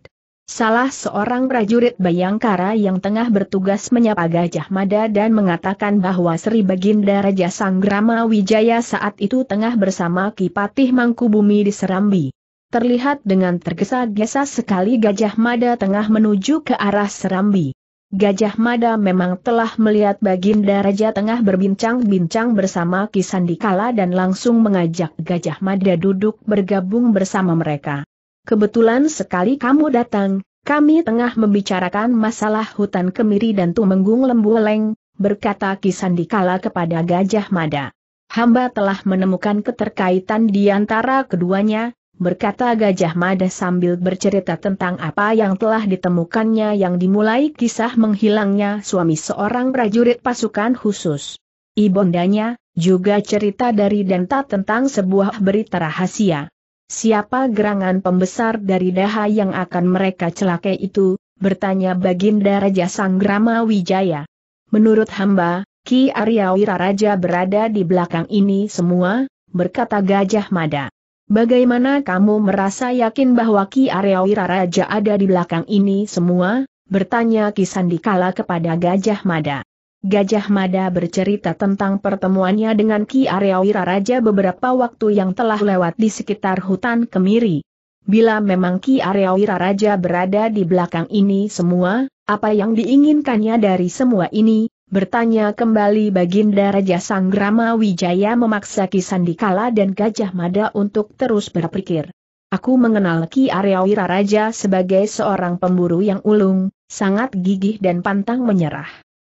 Salah seorang prajurit Bayangkara yang tengah bertugas menyapa Gajah Mada dan mengatakan bahwa Sri Baginda Raja Sanggrama Wijaya saat itu tengah bersama Kipatih Mangkubumi di Serambi terlihat dengan tergesa-gesa sekali Gajah Mada tengah menuju ke arah Serambi. Gajah Mada memang telah melihat Baginda Raja tengah berbincang-bincang bersama Kisandikala dan langsung mengajak Gajah Mada duduk bergabung bersama mereka. Kebetulan sekali kamu datang, kami tengah membicarakan masalah hutan kemiri dan tumenggung leng. berkata Kisandikala kepada Gajah Mada. Hamba telah menemukan keterkaitan di antara keduanya, berkata Gajah Mada sambil bercerita tentang apa yang telah ditemukannya yang dimulai kisah menghilangnya suami seorang prajurit pasukan khusus. Ibondanya, juga cerita dari Denta tentang sebuah berita rahasia. Siapa gerangan pembesar dari Daha yang akan mereka celakai itu, bertanya Baginda Raja Sanggrama Wijaya. Menurut hamba, Ki Arya Wiraraja berada di belakang ini semua, berkata Gajah Mada. Bagaimana kamu merasa yakin bahwa Ki Areawira Raja ada di belakang ini semua? Bertanya Ki Sandikala kepada Gajah Mada. Gajah Mada bercerita tentang pertemuannya dengan Ki Areawira Raja beberapa waktu yang telah lewat di sekitar hutan Kemiri. Bila memang Ki Areawira Raja berada di belakang ini semua, apa yang diinginkannya dari semua ini, Bertanya kembali Baginda Raja Sanggrama Wijaya memaksa Ki Sandikala dan Gajah Mada untuk terus berpikir. Aku mengenal Ki Arya Wiraraja sebagai seorang pemburu yang ulung, sangat gigih dan pantang menyerah.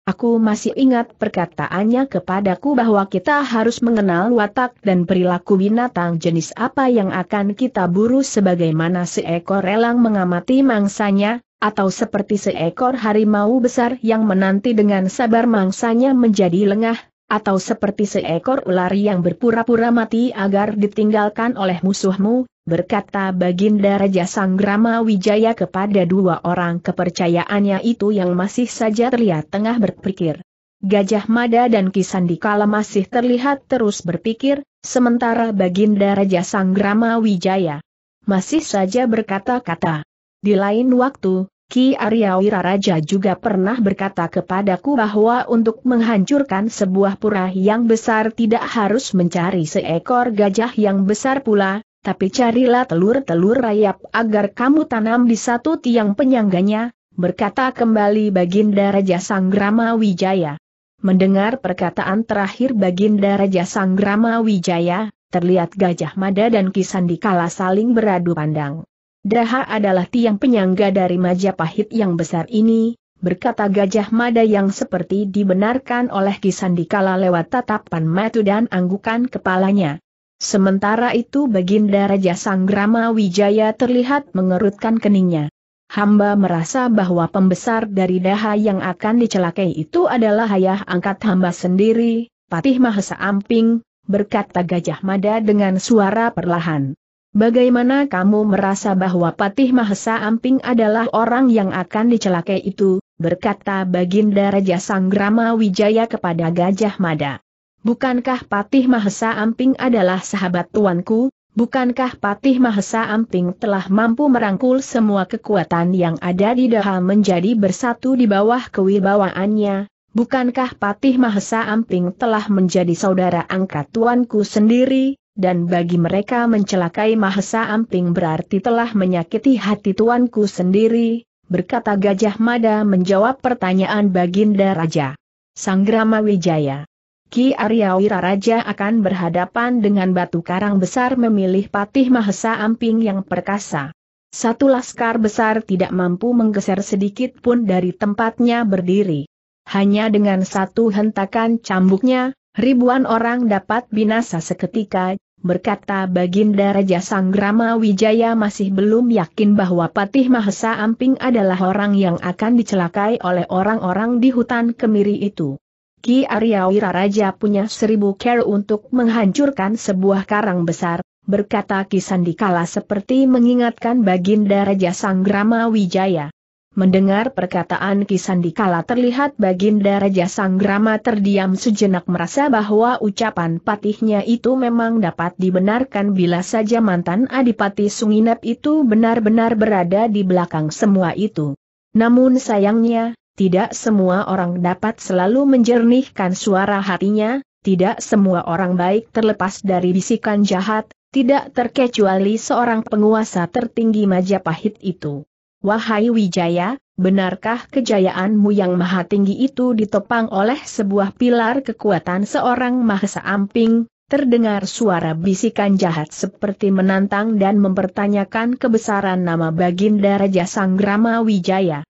Aku masih ingat perkataannya kepadaku bahwa kita harus mengenal watak dan perilaku binatang jenis apa yang akan kita buru sebagaimana seekor elang mengamati mangsanya, atau seperti seekor harimau besar yang menanti dengan sabar mangsanya menjadi lengah, atau seperti seekor ular yang berpura-pura mati agar ditinggalkan oleh musuhmu, berkata Baginda Raja Sanggrama Wijaya kepada dua orang kepercayaannya itu yang masih saja terlihat tengah berpikir. Gajah Mada dan Kisandikala masih terlihat terus berpikir, sementara Baginda Raja Sanggrama Wijaya masih saja berkata-kata. Di lain waktu, Ki Arya Wiraraja juga pernah berkata kepadaku bahwa untuk menghancurkan sebuah pura yang besar tidak harus mencari seekor gajah yang besar pula, tapi carilah telur-telur rayap agar kamu tanam di satu tiang penyangganya, berkata kembali Baginda Raja Sanggrama Wijaya. Mendengar perkataan terakhir Baginda Raja Sanggrama Wijaya, terlihat Gajah Mada dan Kisandi kala saling beradu pandang. Daha adalah tiang penyangga dari Majapahit yang besar ini, berkata Gajah Mada yang seperti dibenarkan oleh Kala lewat tatapan matu dan anggukan kepalanya. Sementara itu Baginda Raja Sanggrama Wijaya terlihat mengerutkan keningnya. Hamba merasa bahwa pembesar dari Daha yang akan dicelakai itu adalah ayah angkat hamba sendiri, Patih Mahesa Amping, berkata Gajah Mada dengan suara perlahan. Bagaimana kamu merasa bahwa Patih Mahesa Amping adalah orang yang akan dicelakai itu, berkata Baginda Raja Sanggrama Wijaya kepada Gajah Mada. Bukankah Patih Mahesa Amping adalah sahabat tuanku? Bukankah Patih Mahesa Amping telah mampu merangkul semua kekuatan yang ada di Daha menjadi bersatu di bawah kewibawaannya? Bukankah Patih Mahesa Amping telah menjadi saudara angkat tuanku sendiri? Dan bagi mereka mencelakai Mahesa Amping berarti telah menyakiti hati tuanku sendiri, berkata Gajah Mada menjawab pertanyaan Baginda Raja. Sanggrama Wijaya Ki Arya Wiraraja akan berhadapan dengan batu karang besar memilih Patih Mahesa Amping yang perkasa. Satu laskar besar tidak mampu menggeser sedikit pun dari tempatnya berdiri. Hanya dengan satu hentakan cambuknya, ribuan orang dapat binasa seketika, berkata Baginda Raja Sanggrama Wijaya masih belum yakin bahwa Patih Mahesa Amping adalah orang yang akan dicelakai oleh orang-orang di hutan kemiri itu. Ki Arya Wiraraja punya seribu care untuk menghancurkan sebuah karang besar, berkata Ki Sandikala seperti mengingatkan Baginda Raja Sanggrama Wijaya. Mendengar perkataan Ki Sandikala terlihat Baginda Raja Sanggrama terdiam sejenak merasa bahwa ucapan patihnya itu memang dapat dibenarkan bila saja mantan Adipati Sunginap itu benar-benar berada di belakang semua itu. Namun sayangnya, tidak semua orang dapat selalu menjernihkan suara hatinya, tidak semua orang baik terlepas dari bisikan jahat, tidak terkecuali seorang penguasa tertinggi Majapahit itu. Wahai Wijaya, benarkah kejayaanmu yang maha tinggi itu ditopang oleh sebuah pilar kekuatan seorang mahesa amping? Terdengar suara bisikan jahat seperti menantang dan mempertanyakan kebesaran nama Baginda Raja Sanggrama Wijaya.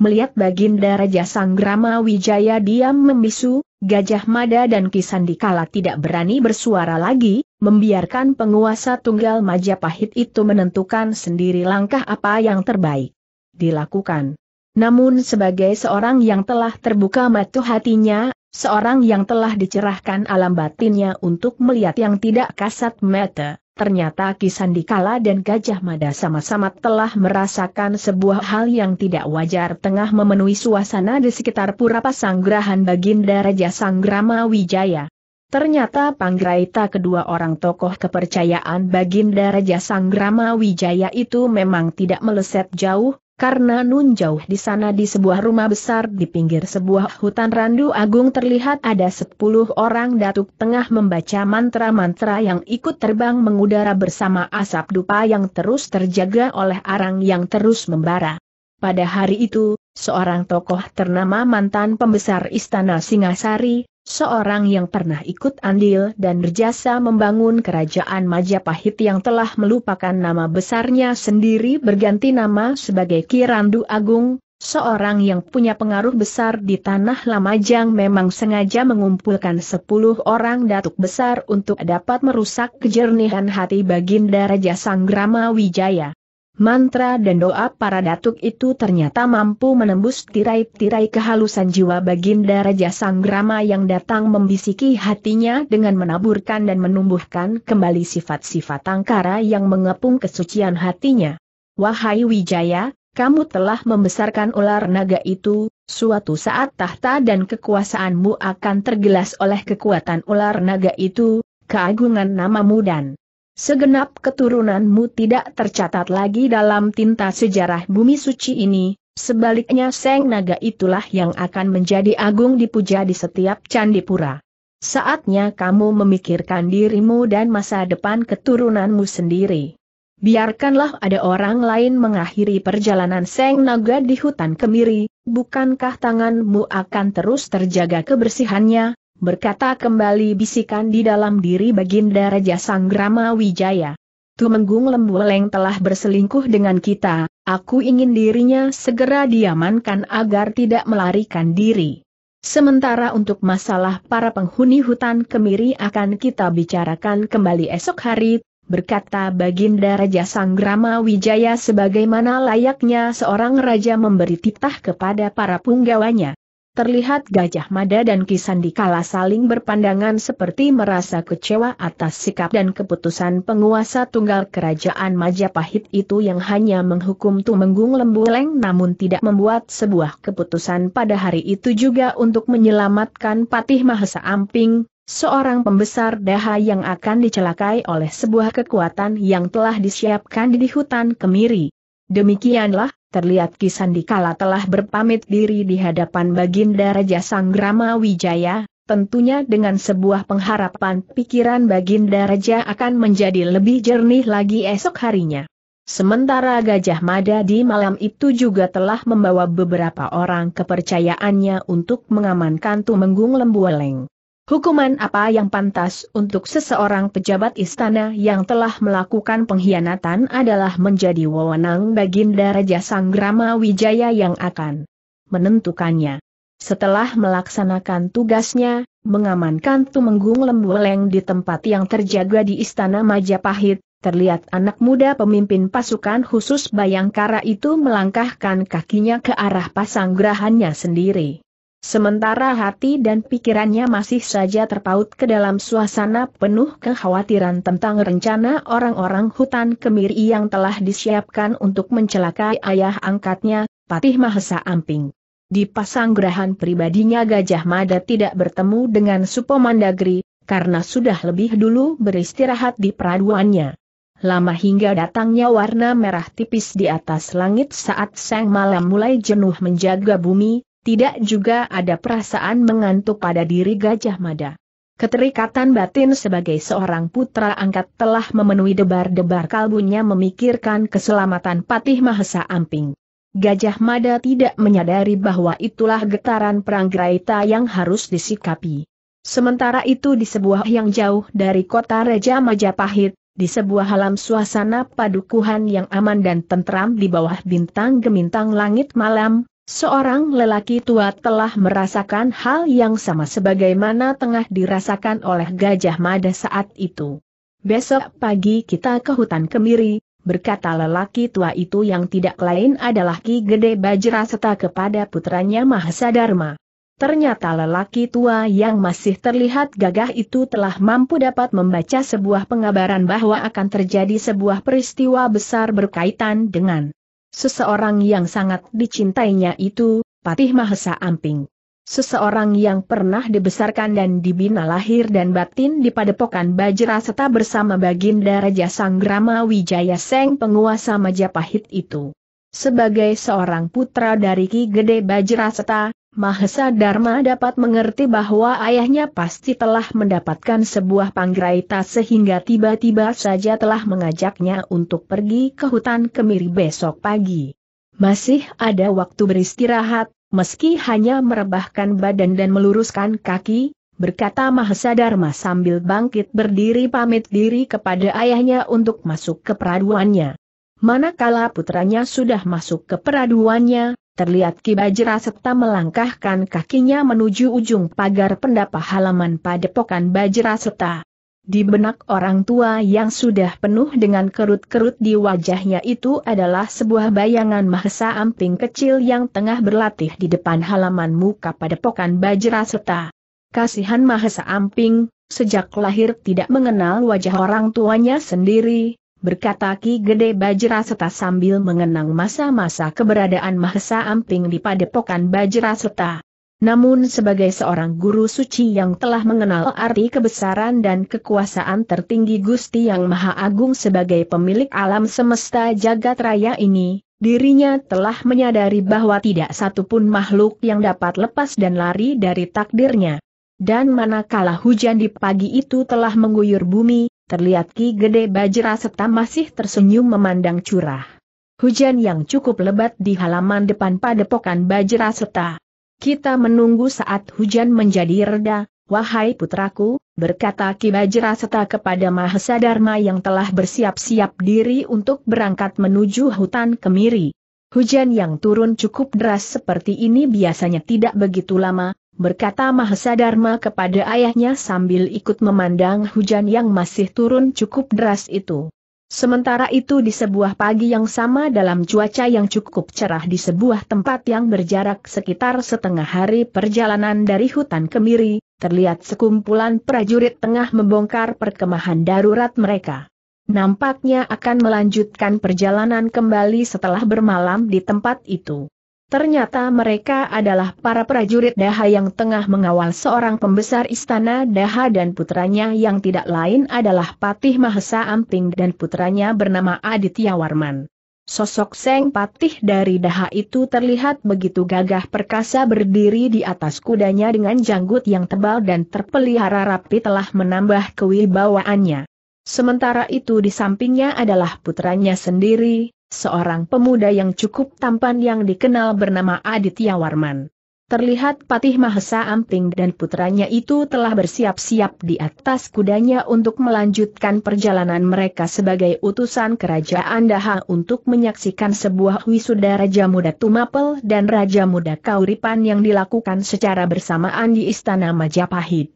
Melihat Baginda Raja Sanggrama Wijaya diam membisu, Gajah Mada dan Kisandi kala tidak berani bersuara lagi, membiarkan penguasa tunggal Majapahit itu menentukan sendiri langkah apa yang terbaik dilakukan. Namun sebagai seorang yang telah terbuka matu hatinya, seorang yang telah dicerahkan alam batinnya untuk melihat yang tidak kasat mata, Ternyata Kisandikala dan Gajah Mada sama-sama telah merasakan sebuah hal yang tidak wajar tengah memenuhi suasana di sekitar pura pasanggrahan Baginda Raja Sanggrama Wijaya. Ternyata panggraita kedua orang tokoh kepercayaan Baginda Raja Sanggrama Wijaya itu memang tidak meleset jauh, karena nun jauh di sana di sebuah rumah besar di pinggir sebuah hutan randu agung terlihat ada sepuluh orang datuk tengah membaca mantra-mantra yang ikut terbang mengudara bersama asap dupa yang terus terjaga oleh arang yang terus membara. Pada hari itu, seorang tokoh ternama mantan pembesar istana Singasari, seorang yang pernah ikut andil dan berjasa membangun kerajaan Majapahit yang telah melupakan nama besarnya sendiri berganti nama sebagai Kirandu Agung, seorang yang punya pengaruh besar di tanah Lamajang memang sengaja mengumpulkan sepuluh orang datuk besar untuk dapat merusak kejernihan hati Baginda Raja Sanggrama Wijaya. Mantra dan doa para datuk itu ternyata mampu menembus tirai-tirai kehalusan jiwa Baginda Raja Sanggrama yang datang membisiki hatinya dengan menaburkan dan menumbuhkan kembali sifat-sifat tangkara yang mengepung kesucian hatinya. Wahai Wijaya, kamu telah membesarkan ular naga itu, suatu saat tahta dan kekuasaanmu akan tergilas oleh kekuatan ular naga itu, keagungan namamu dan Segenap keturunanmu tidak tercatat lagi dalam tinta sejarah bumi suci ini, sebaliknya Seng Naga itulah yang akan menjadi agung dipuja di setiap candi pura. Saatnya kamu memikirkan dirimu dan masa depan keturunanmu sendiri. Biarkanlah ada orang lain mengakhiri perjalanan Seng Naga di hutan kemiri, bukankah tanganmu akan terus terjaga kebersihannya? berkata kembali bisikan di dalam diri Baginda Raja Sanggrama Wijaya. Tumenggung Lembuleng telah berselingkuh dengan kita, aku ingin dirinya segera diamankan agar tidak melarikan diri. Sementara untuk masalah para penghuni hutan kemiri akan kita bicarakan kembali esok hari, berkata Baginda Raja Sanggrama Wijaya sebagaimana layaknya seorang raja memberi titah kepada para punggawanya terlihat Gajah Mada dan Kisandi kala saling berpandangan seperti merasa kecewa atas sikap dan keputusan penguasa tunggal kerajaan Majapahit itu yang hanya menghukum Tumenggung Lembuleng namun tidak membuat sebuah keputusan pada hari itu juga untuk menyelamatkan Patih Mahesa Amping, seorang pembesar daha yang akan dicelakai oleh sebuah kekuatan yang telah disiapkan di hutan Kemiri. Demikianlah, terlihat Kisandikala telah berpamit diri di hadapan Baginda Raja Sanggrama Wijaya, tentunya dengan sebuah pengharapan pikiran Baginda Raja akan menjadi lebih jernih lagi esok harinya. Sementara Gajah Mada di malam itu juga telah membawa beberapa orang kepercayaannya untuk mengamankan Tumenggung Lembueleng. Hukuman apa yang pantas untuk seseorang pejabat istana yang telah melakukan pengkhianatan adalah menjadi wewenang Baginda Raja Sanggrama Wijaya yang akan menentukannya. Setelah melaksanakan tugasnya, mengamankan Tumenggung Lembuleng di tempat yang terjaga di Istana Majapahit, terlihat anak muda pemimpin pasukan khusus Bayangkara itu melangkahkan kakinya ke arah pasanggrahannya sendiri. Sementara hati dan pikirannya masih saja terpaut ke dalam suasana penuh kekhawatiran tentang rencana orang-orang hutan kemiri yang telah disiapkan untuk mencelakai ayah angkatnya, Patih Mahesa Amping. Di Pasanggrahan pribadinya Gajah Mada tidak bertemu dengan Mandagri, karena sudah lebih dulu beristirahat di peraduannya. Lama hingga datangnya warna merah tipis di atas langit saat sang malam mulai jenuh menjaga bumi, tidak juga ada perasaan mengantuk pada diri Gajah Mada. Keterikatan batin sebagai seorang putra angkat telah memenuhi debar-debar kalbunya memikirkan keselamatan Patih Mahesa Amping. Gajah Mada tidak menyadari bahwa itulah getaran perang Graita yang harus disikapi. Sementara itu di sebuah yang jauh dari kota Raja Majapahit, di sebuah alam suasana padukuhan yang aman dan tentram di bawah bintang gemintang langit malam, Seorang lelaki tua telah merasakan hal yang sama sebagaimana tengah dirasakan oleh Gajah Mada saat itu. Besok pagi kita ke hutan kemiri, berkata lelaki tua itu yang tidak lain adalah Ki Gede Bajra serta kepada putranya dharma. Ternyata lelaki tua yang masih terlihat gagah itu telah mampu dapat membaca sebuah pengabaran bahwa akan terjadi sebuah peristiwa besar berkaitan dengan Seseorang yang sangat dicintainya itu, Patih Mahesa Amping. Seseorang yang pernah dibesarkan dan dibina lahir dan batin di padepokan Bajra serta bersama Baginda Raja Sanggrama Wijaya Seng penguasa Majapahit itu. Sebagai seorang putra dari Ki Gede Bajra serta, Mahesa Dharma dapat mengerti bahwa ayahnya pasti telah mendapatkan sebuah panggraita sehingga tiba-tiba saja telah mengajaknya untuk pergi ke hutan kemiri besok pagi. Masih ada waktu beristirahat, meski hanya merebahkan badan dan meluruskan kaki, berkata Mahesa Dharma sambil bangkit berdiri pamit diri kepada ayahnya untuk masuk ke peraduannya. Manakala putranya sudah masuk ke peraduannya, terlihat Ki Bajra serta melangkahkan kakinya menuju ujung pagar pendapa halaman padepokan Bajra serta. Di benak orang tua yang sudah penuh dengan kerut-kerut di wajahnya itu adalah sebuah bayangan mahesa amping kecil yang tengah berlatih di depan halaman muka padepokan Bajra serta. Kasihan mahesa amping, sejak lahir tidak mengenal wajah orang tuanya sendiri, berkata Ki Gede Bajraseta sambil mengenang masa-masa keberadaan Mahesa Amping di padepokan Bajraseta. Namun sebagai seorang guru suci yang telah mengenal arti kebesaran dan kekuasaan tertinggi Gusti Yang Maha Agung sebagai pemilik alam semesta jagat raya ini, dirinya telah menyadari bahwa tidak satupun makhluk yang dapat lepas dan lari dari takdirnya. Dan manakala hujan di pagi itu telah mengguyur bumi, terlihat Ki Gede Bajra Seta masih tersenyum memandang curah. Hujan yang cukup lebat di halaman depan padepokan Bajra Seta. Kita menunggu saat hujan menjadi reda, wahai putraku, berkata Ki Bajra Seta kepada Mahesa Dharma yang telah bersiap-siap diri untuk berangkat menuju hutan kemiri. Hujan yang turun cukup deras seperti ini biasanya tidak begitu lama, berkata Mahesa Dharma kepada ayahnya sambil ikut memandang hujan yang masih turun cukup deras itu. Sementara itu di sebuah pagi yang sama dalam cuaca yang cukup cerah di sebuah tempat yang berjarak sekitar setengah hari perjalanan dari hutan kemiri, terlihat sekumpulan prajurit tengah membongkar perkemahan darurat mereka. Nampaknya akan melanjutkan perjalanan kembali setelah bermalam di tempat itu. Ternyata mereka adalah para prajurit Daha yang tengah mengawal seorang pembesar istana Daha dan putranya yang tidak lain adalah Patih Mahesa Amping dan putranya bernama Aditya Warman. Sosok Seng Patih dari Daha itu terlihat begitu gagah perkasa berdiri di atas kudanya dengan janggut yang tebal dan terpelihara rapi telah menambah kewibawaannya. Sementara itu di sampingnya adalah putranya sendiri, seorang pemuda yang cukup tampan yang dikenal bernama Aditya Warman. Terlihat Patih Mahesa Amping dan putranya itu telah bersiap-siap di atas kudanya untuk melanjutkan perjalanan mereka sebagai utusan kerajaan Daha untuk menyaksikan sebuah wisuda Raja Muda Tumapel dan Raja Muda Kauripan yang dilakukan secara bersamaan di Istana Majapahit.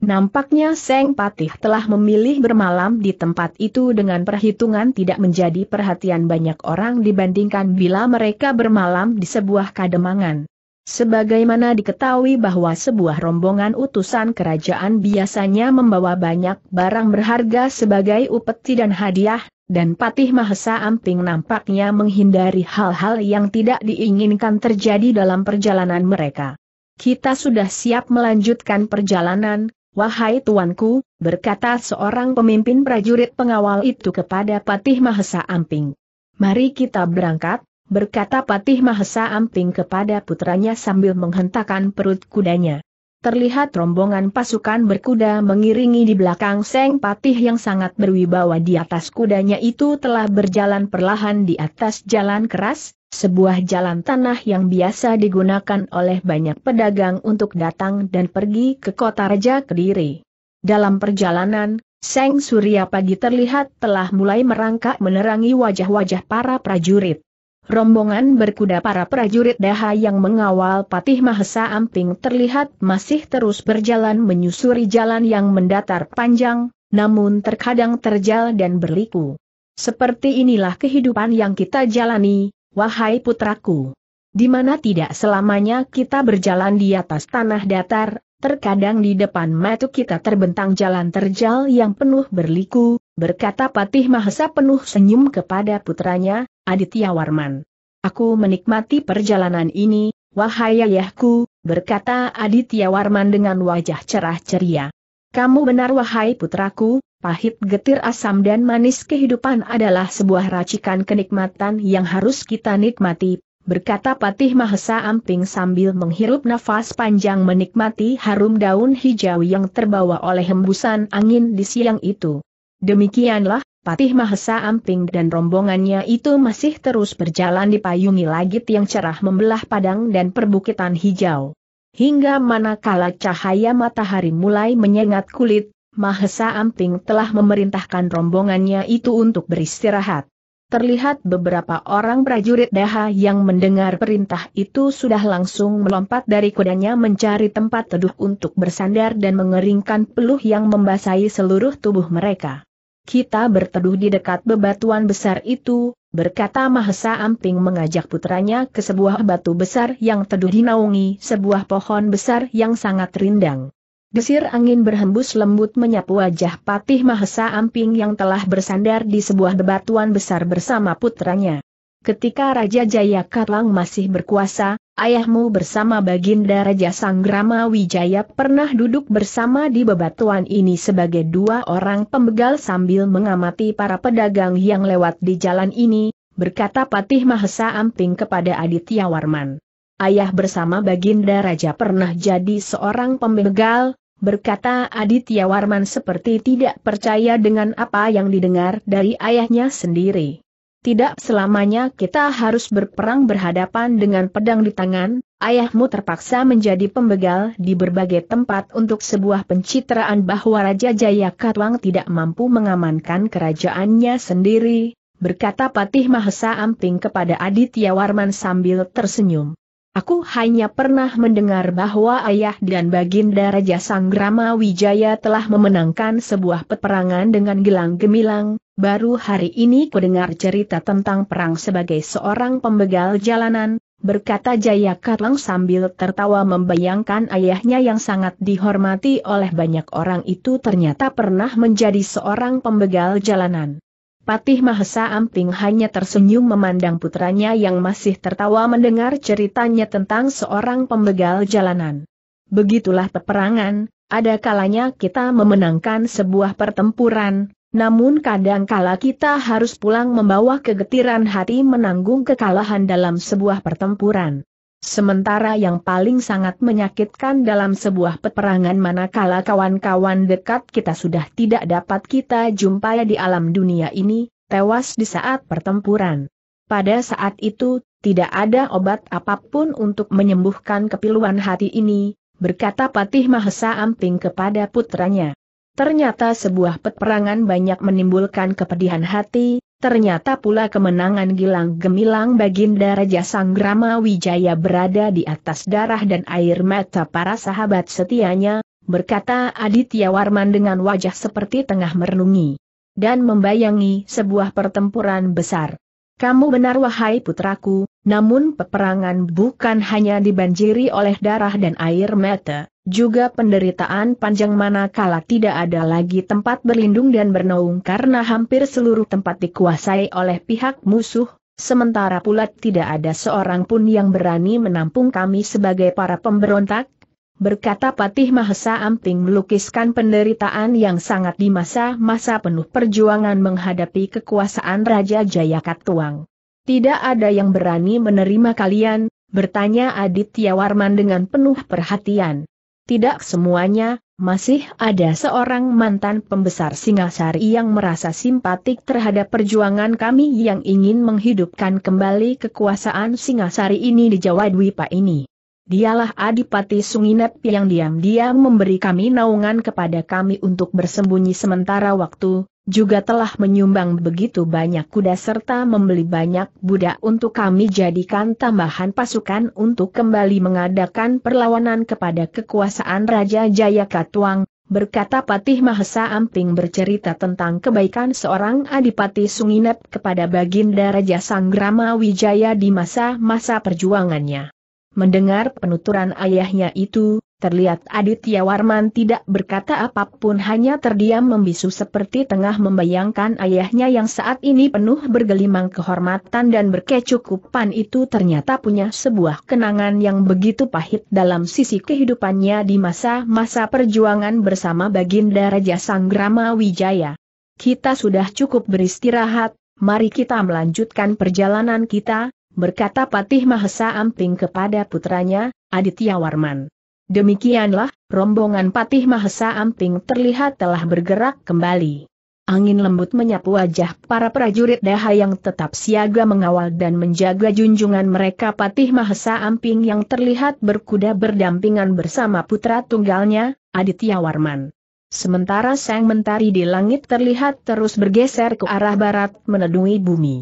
Nampaknya Seng Patih telah memilih bermalam di tempat itu dengan perhitungan tidak menjadi perhatian banyak orang dibandingkan bila mereka bermalam di sebuah kademangan. Sebagaimana diketahui bahwa sebuah rombongan utusan kerajaan biasanya membawa banyak barang berharga sebagai upeti dan hadiah, dan Patih Mahesa Amping nampaknya menghindari hal-hal yang tidak diinginkan terjadi dalam perjalanan mereka. Kita sudah siap melanjutkan perjalanan, Wahai tuanku, berkata seorang pemimpin prajurit pengawal itu kepada Patih Mahesa Amping. Mari kita berangkat, berkata Patih Mahesa Amping kepada putranya sambil menghentakkan perut kudanya. Terlihat rombongan pasukan berkuda mengiringi di belakang Seng Patih yang sangat berwibawa di atas kudanya itu telah berjalan perlahan di atas jalan keras, sebuah jalan tanah yang biasa digunakan oleh banyak pedagang untuk datang dan pergi ke kota Raja Kediri. Dalam perjalanan, Seng Surya pagi terlihat telah mulai merangkak menerangi wajah-wajah para prajurit. Rombongan berkuda para prajurit daha yang mengawal Patih Mahesa Amping terlihat masih terus berjalan menyusuri jalan yang mendatar panjang, namun terkadang terjal dan berliku. Seperti inilah kehidupan yang kita jalani, Wahai putraku! Di mana tidak selamanya kita berjalan di atas tanah datar, terkadang di depan mata kita terbentang jalan terjal yang penuh berliku, berkata Patih Mahesa penuh senyum kepada putranya, Aditya Warman. Aku menikmati perjalanan ini, wahai ayahku, berkata Aditya Warman dengan wajah cerah ceria. Kamu benar wahai putraku, Pahit getir asam dan manis kehidupan adalah sebuah racikan kenikmatan yang harus kita nikmati, berkata Patih Mahesa Amping sambil menghirup nafas panjang menikmati harum daun hijau yang terbawa oleh hembusan angin di siang itu. Demikianlah, Patih Mahesa Amping dan rombongannya itu masih terus berjalan dipayungi langit yang cerah membelah padang dan perbukitan hijau. Hingga manakala cahaya matahari mulai menyengat kulit, Mahesa Amping telah memerintahkan rombongannya itu untuk beristirahat. Terlihat beberapa orang prajurit daha yang mendengar perintah itu sudah langsung melompat dari kudanya mencari tempat teduh untuk bersandar dan mengeringkan peluh yang membasahi seluruh tubuh mereka. Kita berteduh di dekat bebatuan besar itu, berkata Mahesa Amping mengajak putranya ke sebuah batu besar yang teduh dinaungi sebuah pohon besar yang sangat rindang. Desir angin berhembus lembut menyapu wajah Patih Mahesa Amping yang telah bersandar di sebuah bebatuan besar bersama putranya. Ketika Raja Jaya Karlang masih berkuasa, ayahmu bersama Baginda Raja Sanggrama Wijaya pernah duduk bersama di bebatuan ini sebagai dua orang pembegal sambil mengamati para pedagang yang lewat di jalan ini, berkata Patih Mahesa Amping kepada Aditya Warman. Ayah bersama Baginda Raja pernah jadi seorang pembegal, berkata Aditya Warman seperti tidak percaya dengan apa yang didengar dari ayahnya sendiri. Tidak selamanya kita harus berperang berhadapan dengan pedang di tangan, ayahmu terpaksa menjadi pembegal di berbagai tempat untuk sebuah pencitraan bahwa Raja Jayakatwang tidak mampu mengamankan kerajaannya sendiri, berkata Patih Mahesa Amping kepada Aditya Warman sambil tersenyum. Aku hanya pernah mendengar bahwa ayah dan baginda Raja Sanggrama Wijaya telah memenangkan sebuah peperangan dengan gelang gemilang, baru hari ini ku dengar cerita tentang perang sebagai seorang pembegal jalanan, berkata Jaya Katlang sambil tertawa membayangkan ayahnya yang sangat dihormati oleh banyak orang itu ternyata pernah menjadi seorang pembegal jalanan. Patih Mahesa Amping hanya tersenyum memandang putranya yang masih tertawa mendengar ceritanya tentang seorang pembegal jalanan. Begitulah peperangan, ada kalanya kita memenangkan sebuah pertempuran, namun kadangkala kita harus pulang membawa kegetiran hati menanggung kekalahan dalam sebuah pertempuran. Sementara yang paling sangat menyakitkan dalam sebuah peperangan manakala kawan-kawan dekat kita sudah tidak dapat kita jumpai di alam dunia ini, tewas di saat pertempuran. Pada saat itu, tidak ada obat apapun untuk menyembuhkan kepiluan hati ini, berkata Patih Mahesa Amping kepada putranya. Ternyata sebuah peperangan banyak menimbulkan kepedihan hati, Ternyata pula kemenangan Gilang Gemilang Baginda Raja Sanggrama Wijaya berada di atas darah dan air mata para sahabat setianya, berkata Aditya Warman dengan wajah seperti tengah merenungi. Dan membayangi sebuah pertempuran besar. Kamu benar wahai putraku, namun peperangan bukan hanya dibanjiri oleh darah dan air mata, juga penderitaan panjang manakala tidak ada lagi tempat berlindung dan bernaung karena hampir seluruh tempat dikuasai oleh pihak musuh, sementara pula tidak ada seorang pun yang berani menampung kami sebagai para pemberontak, berkata Patih Mahesa Amping melukiskan penderitaan yang sangat di masa-masa penuh perjuangan menghadapi kekuasaan Raja Jayakatwang. Tidak ada yang berani menerima kalian, bertanya Aditya Warman dengan penuh perhatian. Tidak semuanya, masih ada seorang mantan pembesar Singasari yang merasa simpatik terhadap perjuangan kami yang ingin menghidupkan kembali kekuasaan Singasari ini di Jawa Dwipa ini. Dialah Adipati Sunginep yang diam-diam memberi kami naungan kepada kami untuk bersembunyi sementara waktu, juga telah menyumbang begitu banyak kuda serta membeli banyak budak untuk kami jadikan tambahan pasukan untuk kembali mengadakan perlawanan kepada kekuasaan Raja Jaya Katuang, berkata Patih Mahesa Amping bercerita tentang kebaikan seorang Adipati Sunginep kepada Baginda Raja Sanggrama Wijaya di masa-masa perjuangannya. Mendengar penuturan ayahnya itu, Terlihat Aditya Warman tidak berkata apapun hanya terdiam membisu seperti tengah membayangkan ayahnya yang saat ini penuh bergelimang kehormatan dan berkecukupan itu ternyata punya sebuah kenangan yang begitu pahit dalam sisi kehidupannya di masa-masa perjuangan bersama Baginda Raja Sanggrama Wijaya. Kita sudah cukup beristirahat, mari kita melanjutkan perjalanan kita, berkata Patih Mahesa Amping kepada putranya, Aditya Warman. Demikianlah, rombongan Patih Mahesa Amping terlihat telah bergerak kembali. Angin lembut menyapu wajah para prajurit daha yang tetap siaga mengawal dan menjaga junjungan mereka Patih Mahesa Amping yang terlihat berkuda berdampingan bersama putra tunggalnya, Aditya Warman. Sementara sang mentari di langit terlihat terus bergeser ke arah barat menedungi bumi.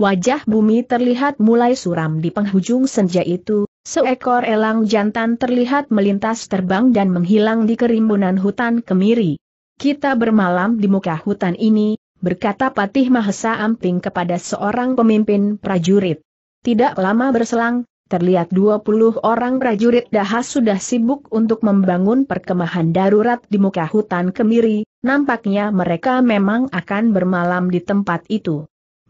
Wajah bumi terlihat mulai suram di penghujung senja itu, Seekor elang jantan terlihat melintas terbang dan menghilang di kerimbunan hutan kemiri. Kita bermalam di muka hutan ini, berkata Patih Mahesa Amping kepada seorang pemimpin prajurit. Tidak lama berselang, terlihat 20 orang prajurit dahas sudah sibuk untuk membangun perkemahan darurat di muka hutan kemiri, nampaknya mereka memang akan bermalam di tempat itu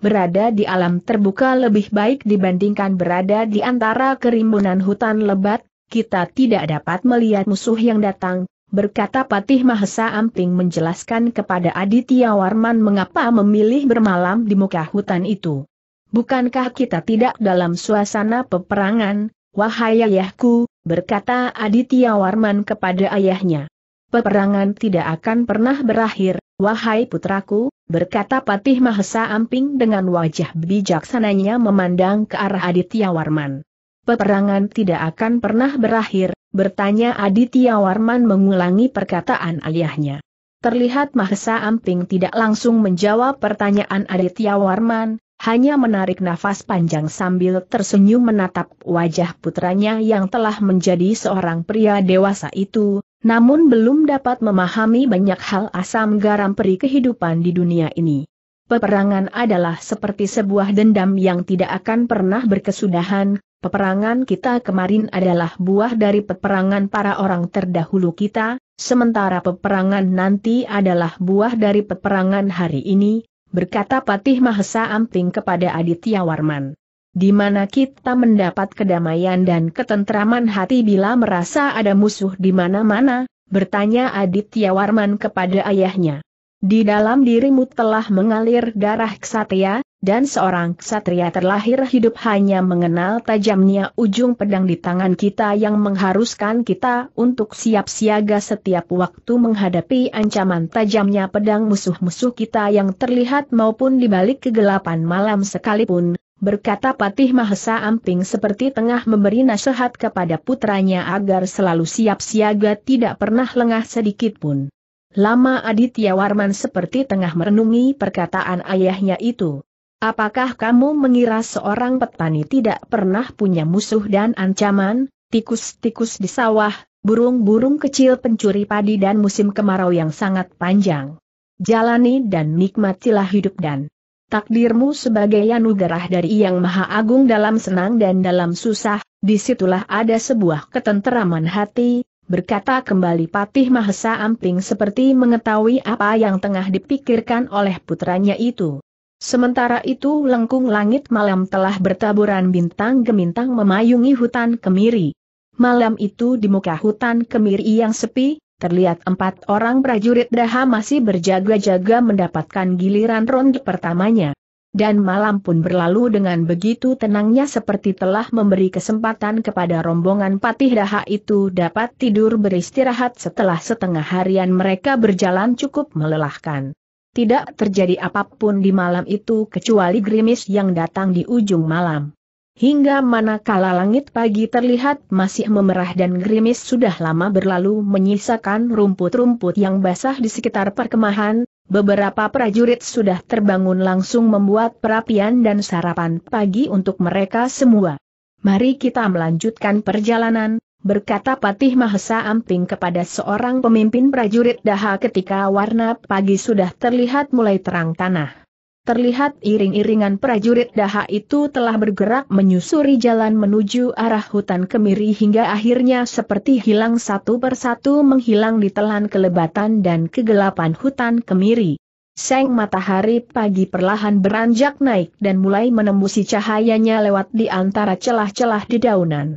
berada di alam terbuka lebih baik dibandingkan berada di antara kerimbunan hutan lebat, kita tidak dapat melihat musuh yang datang, berkata Patih Mahesa Amping menjelaskan kepada Aditya Warman mengapa memilih bermalam di muka hutan itu. Bukankah kita tidak dalam suasana peperangan, wahai ayahku, berkata Aditya Warman kepada ayahnya peperangan tidak akan pernah berakhir, wahai putraku, berkata Patih Mahesa Amping dengan wajah bijaksananya memandang ke arah Aditya Warman. Peperangan tidak akan pernah berakhir, bertanya Aditya Warman mengulangi perkataan ayahnya. Terlihat Mahesa Amping tidak langsung menjawab pertanyaan Aditya Warman, hanya menarik nafas panjang sambil tersenyum menatap wajah putranya yang telah menjadi seorang pria dewasa itu, namun belum dapat memahami banyak hal asam garam peri kehidupan di dunia ini. Peperangan adalah seperti sebuah dendam yang tidak akan pernah berkesudahan, peperangan kita kemarin adalah buah dari peperangan para orang terdahulu kita, sementara peperangan nanti adalah buah dari peperangan hari ini, berkata Patih Mahesa Amping kepada Aditya Warman di mana kita mendapat kedamaian dan ketentraman hati bila merasa ada musuh di mana-mana, bertanya Aditya Warman kepada ayahnya. Di dalam dirimu telah mengalir darah ksatria, dan seorang ksatria terlahir hidup hanya mengenal tajamnya ujung pedang di tangan kita yang mengharuskan kita untuk siap siaga setiap waktu menghadapi ancaman tajamnya pedang musuh-musuh kita yang terlihat maupun di balik kegelapan malam sekalipun, berkata Patih Mahesa Amping seperti tengah memberi nasihat kepada putranya agar selalu siap siaga tidak pernah lengah sedikit pun. Lama Aditya Warman seperti tengah merenungi perkataan ayahnya itu. Apakah kamu mengira seorang petani tidak pernah punya musuh dan ancaman, tikus-tikus di sawah, burung-burung kecil pencuri padi dan musim kemarau yang sangat panjang? Jalani dan nikmatilah hidup dan Takdirmu sebagai anugerah dari Yang Maha Agung dalam senang dan dalam susah, disitulah ada sebuah ketenteraman hati, berkata kembali Patih Mahesa Amping seperti mengetahui apa yang tengah dipikirkan oleh putranya itu. Sementara itu lengkung langit malam telah bertaburan bintang gemintang memayungi hutan kemiri. Malam itu di muka hutan kemiri yang sepi, terlihat empat orang prajurit Daha masih berjaga-jaga mendapatkan giliran ronde pertamanya. Dan malam pun berlalu dengan begitu tenangnya seperti telah memberi kesempatan kepada rombongan Patih Daha itu dapat tidur beristirahat setelah setengah harian mereka berjalan cukup melelahkan. Tidak terjadi apapun di malam itu kecuali gerimis yang datang di ujung malam hingga manakala langit pagi terlihat masih memerah dan gerimis sudah lama berlalu menyisakan rumput-rumput yang basah di sekitar perkemahan, beberapa prajurit sudah terbangun langsung membuat perapian dan sarapan pagi untuk mereka semua. Mari kita melanjutkan perjalanan, berkata Patih Mahesa Amping kepada seorang pemimpin prajurit daha ketika warna pagi sudah terlihat mulai terang tanah. Terlihat iring-iringan prajurit daha itu telah bergerak menyusuri jalan menuju arah hutan kemiri hingga akhirnya seperti hilang satu persatu menghilang di telan kelebatan dan kegelapan hutan kemiri. Seng matahari pagi perlahan beranjak naik dan mulai menembusi cahayanya lewat di antara celah-celah di daunan.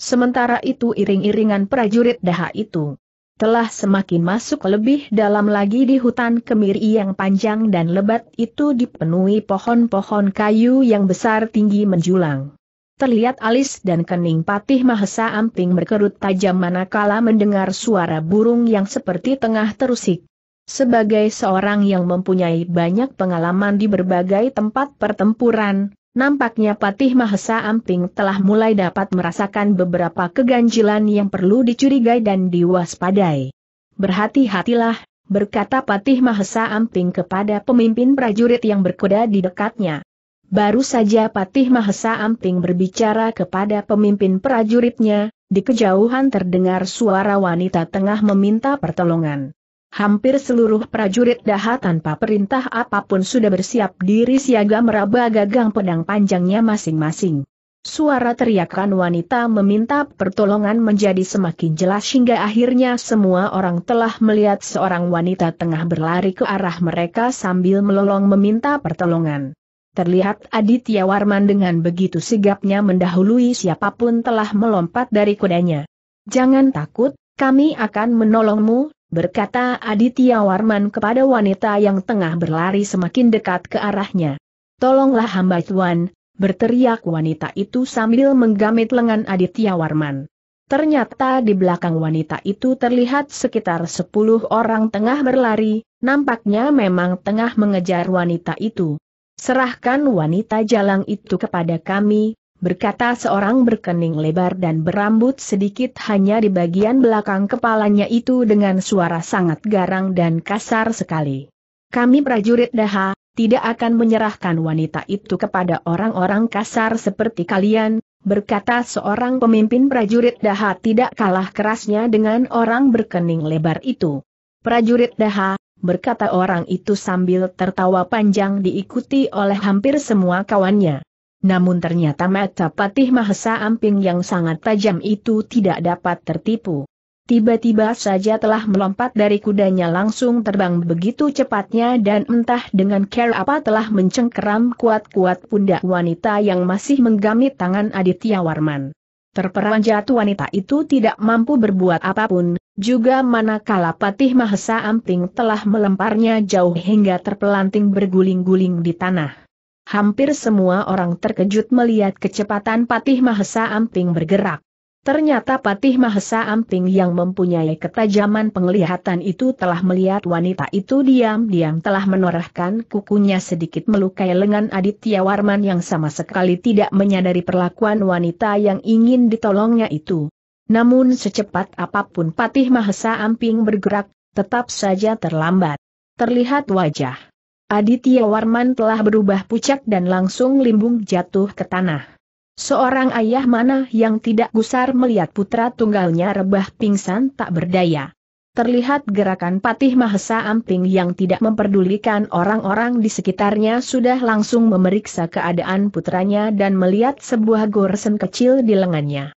Sementara itu iring-iringan prajurit daha itu telah semakin masuk lebih dalam lagi di hutan kemiri yang panjang dan lebat itu dipenuhi pohon-pohon kayu yang besar tinggi menjulang. Terlihat alis dan kening patih Mahesa Amping berkerut tajam manakala mendengar suara burung yang seperti tengah terusik. Sebagai seorang yang mempunyai banyak pengalaman di berbagai tempat pertempuran, Nampaknya Patih Mahesa Amping telah mulai dapat merasakan beberapa keganjilan yang perlu dicurigai dan diwaspadai. Berhati-hatilah, berkata Patih Mahesa Amping kepada pemimpin prajurit yang berkuda di dekatnya. Baru saja Patih Mahesa Amping berbicara kepada pemimpin prajuritnya, di kejauhan terdengar suara wanita tengah meminta pertolongan. Hampir seluruh prajurit daha tanpa perintah apapun sudah bersiap diri siaga meraba gagang pedang panjangnya masing-masing. Suara teriakan wanita meminta pertolongan menjadi semakin jelas hingga akhirnya semua orang telah melihat seorang wanita tengah berlari ke arah mereka sambil melolong meminta pertolongan. Terlihat Aditya Warman dengan begitu sigapnya mendahului siapapun telah melompat dari kudanya. Jangan takut, kami akan menolongmu, berkata Aditya Warman kepada wanita yang tengah berlari semakin dekat ke arahnya. Tolonglah hamba tuan, berteriak wanita itu sambil menggamit lengan Aditya Warman. Ternyata di belakang wanita itu terlihat sekitar sepuluh orang tengah berlari, nampaknya memang tengah mengejar wanita itu. Serahkan wanita jalang itu kepada kami, berkata seorang berkening lebar dan berambut sedikit hanya di bagian belakang kepalanya itu dengan suara sangat garang dan kasar sekali. Kami prajurit Daha, tidak akan menyerahkan wanita itu kepada orang-orang kasar seperti kalian, berkata seorang pemimpin prajurit Daha tidak kalah kerasnya dengan orang berkening lebar itu. Prajurit Daha, berkata orang itu sambil tertawa panjang diikuti oleh hampir semua kawannya. Namun ternyata mata Patih Mahesa Amping yang sangat tajam itu tidak dapat tertipu. Tiba-tiba saja telah melompat dari kudanya langsung terbang begitu cepatnya dan entah dengan care apa telah mencengkeram kuat-kuat pundak wanita yang masih menggamit tangan Aditya Warman. Terperanjat wanita itu tidak mampu berbuat apapun, juga manakala Patih Mahesa Amping telah melemparnya jauh hingga terpelanting berguling-guling di tanah. Hampir semua orang terkejut melihat kecepatan Patih Mahesa Amping bergerak. Ternyata Patih Mahesa Amping yang mempunyai ketajaman penglihatan itu telah melihat wanita itu diam-diam telah menorehkan kukunya sedikit melukai lengan Aditya Warman yang sama sekali tidak menyadari perlakuan wanita yang ingin ditolongnya itu. Namun secepat apapun Patih Mahesa Amping bergerak, tetap saja terlambat. Terlihat wajah Aditya Warman telah berubah pucat dan langsung limbung jatuh ke tanah. Seorang ayah mana yang tidak gusar melihat putra tunggalnya rebah pingsan tak berdaya. Terlihat gerakan Patih Mahesa Amping yang tidak memperdulikan orang-orang di sekitarnya sudah langsung memeriksa keadaan putranya dan melihat sebuah goresan kecil di lengannya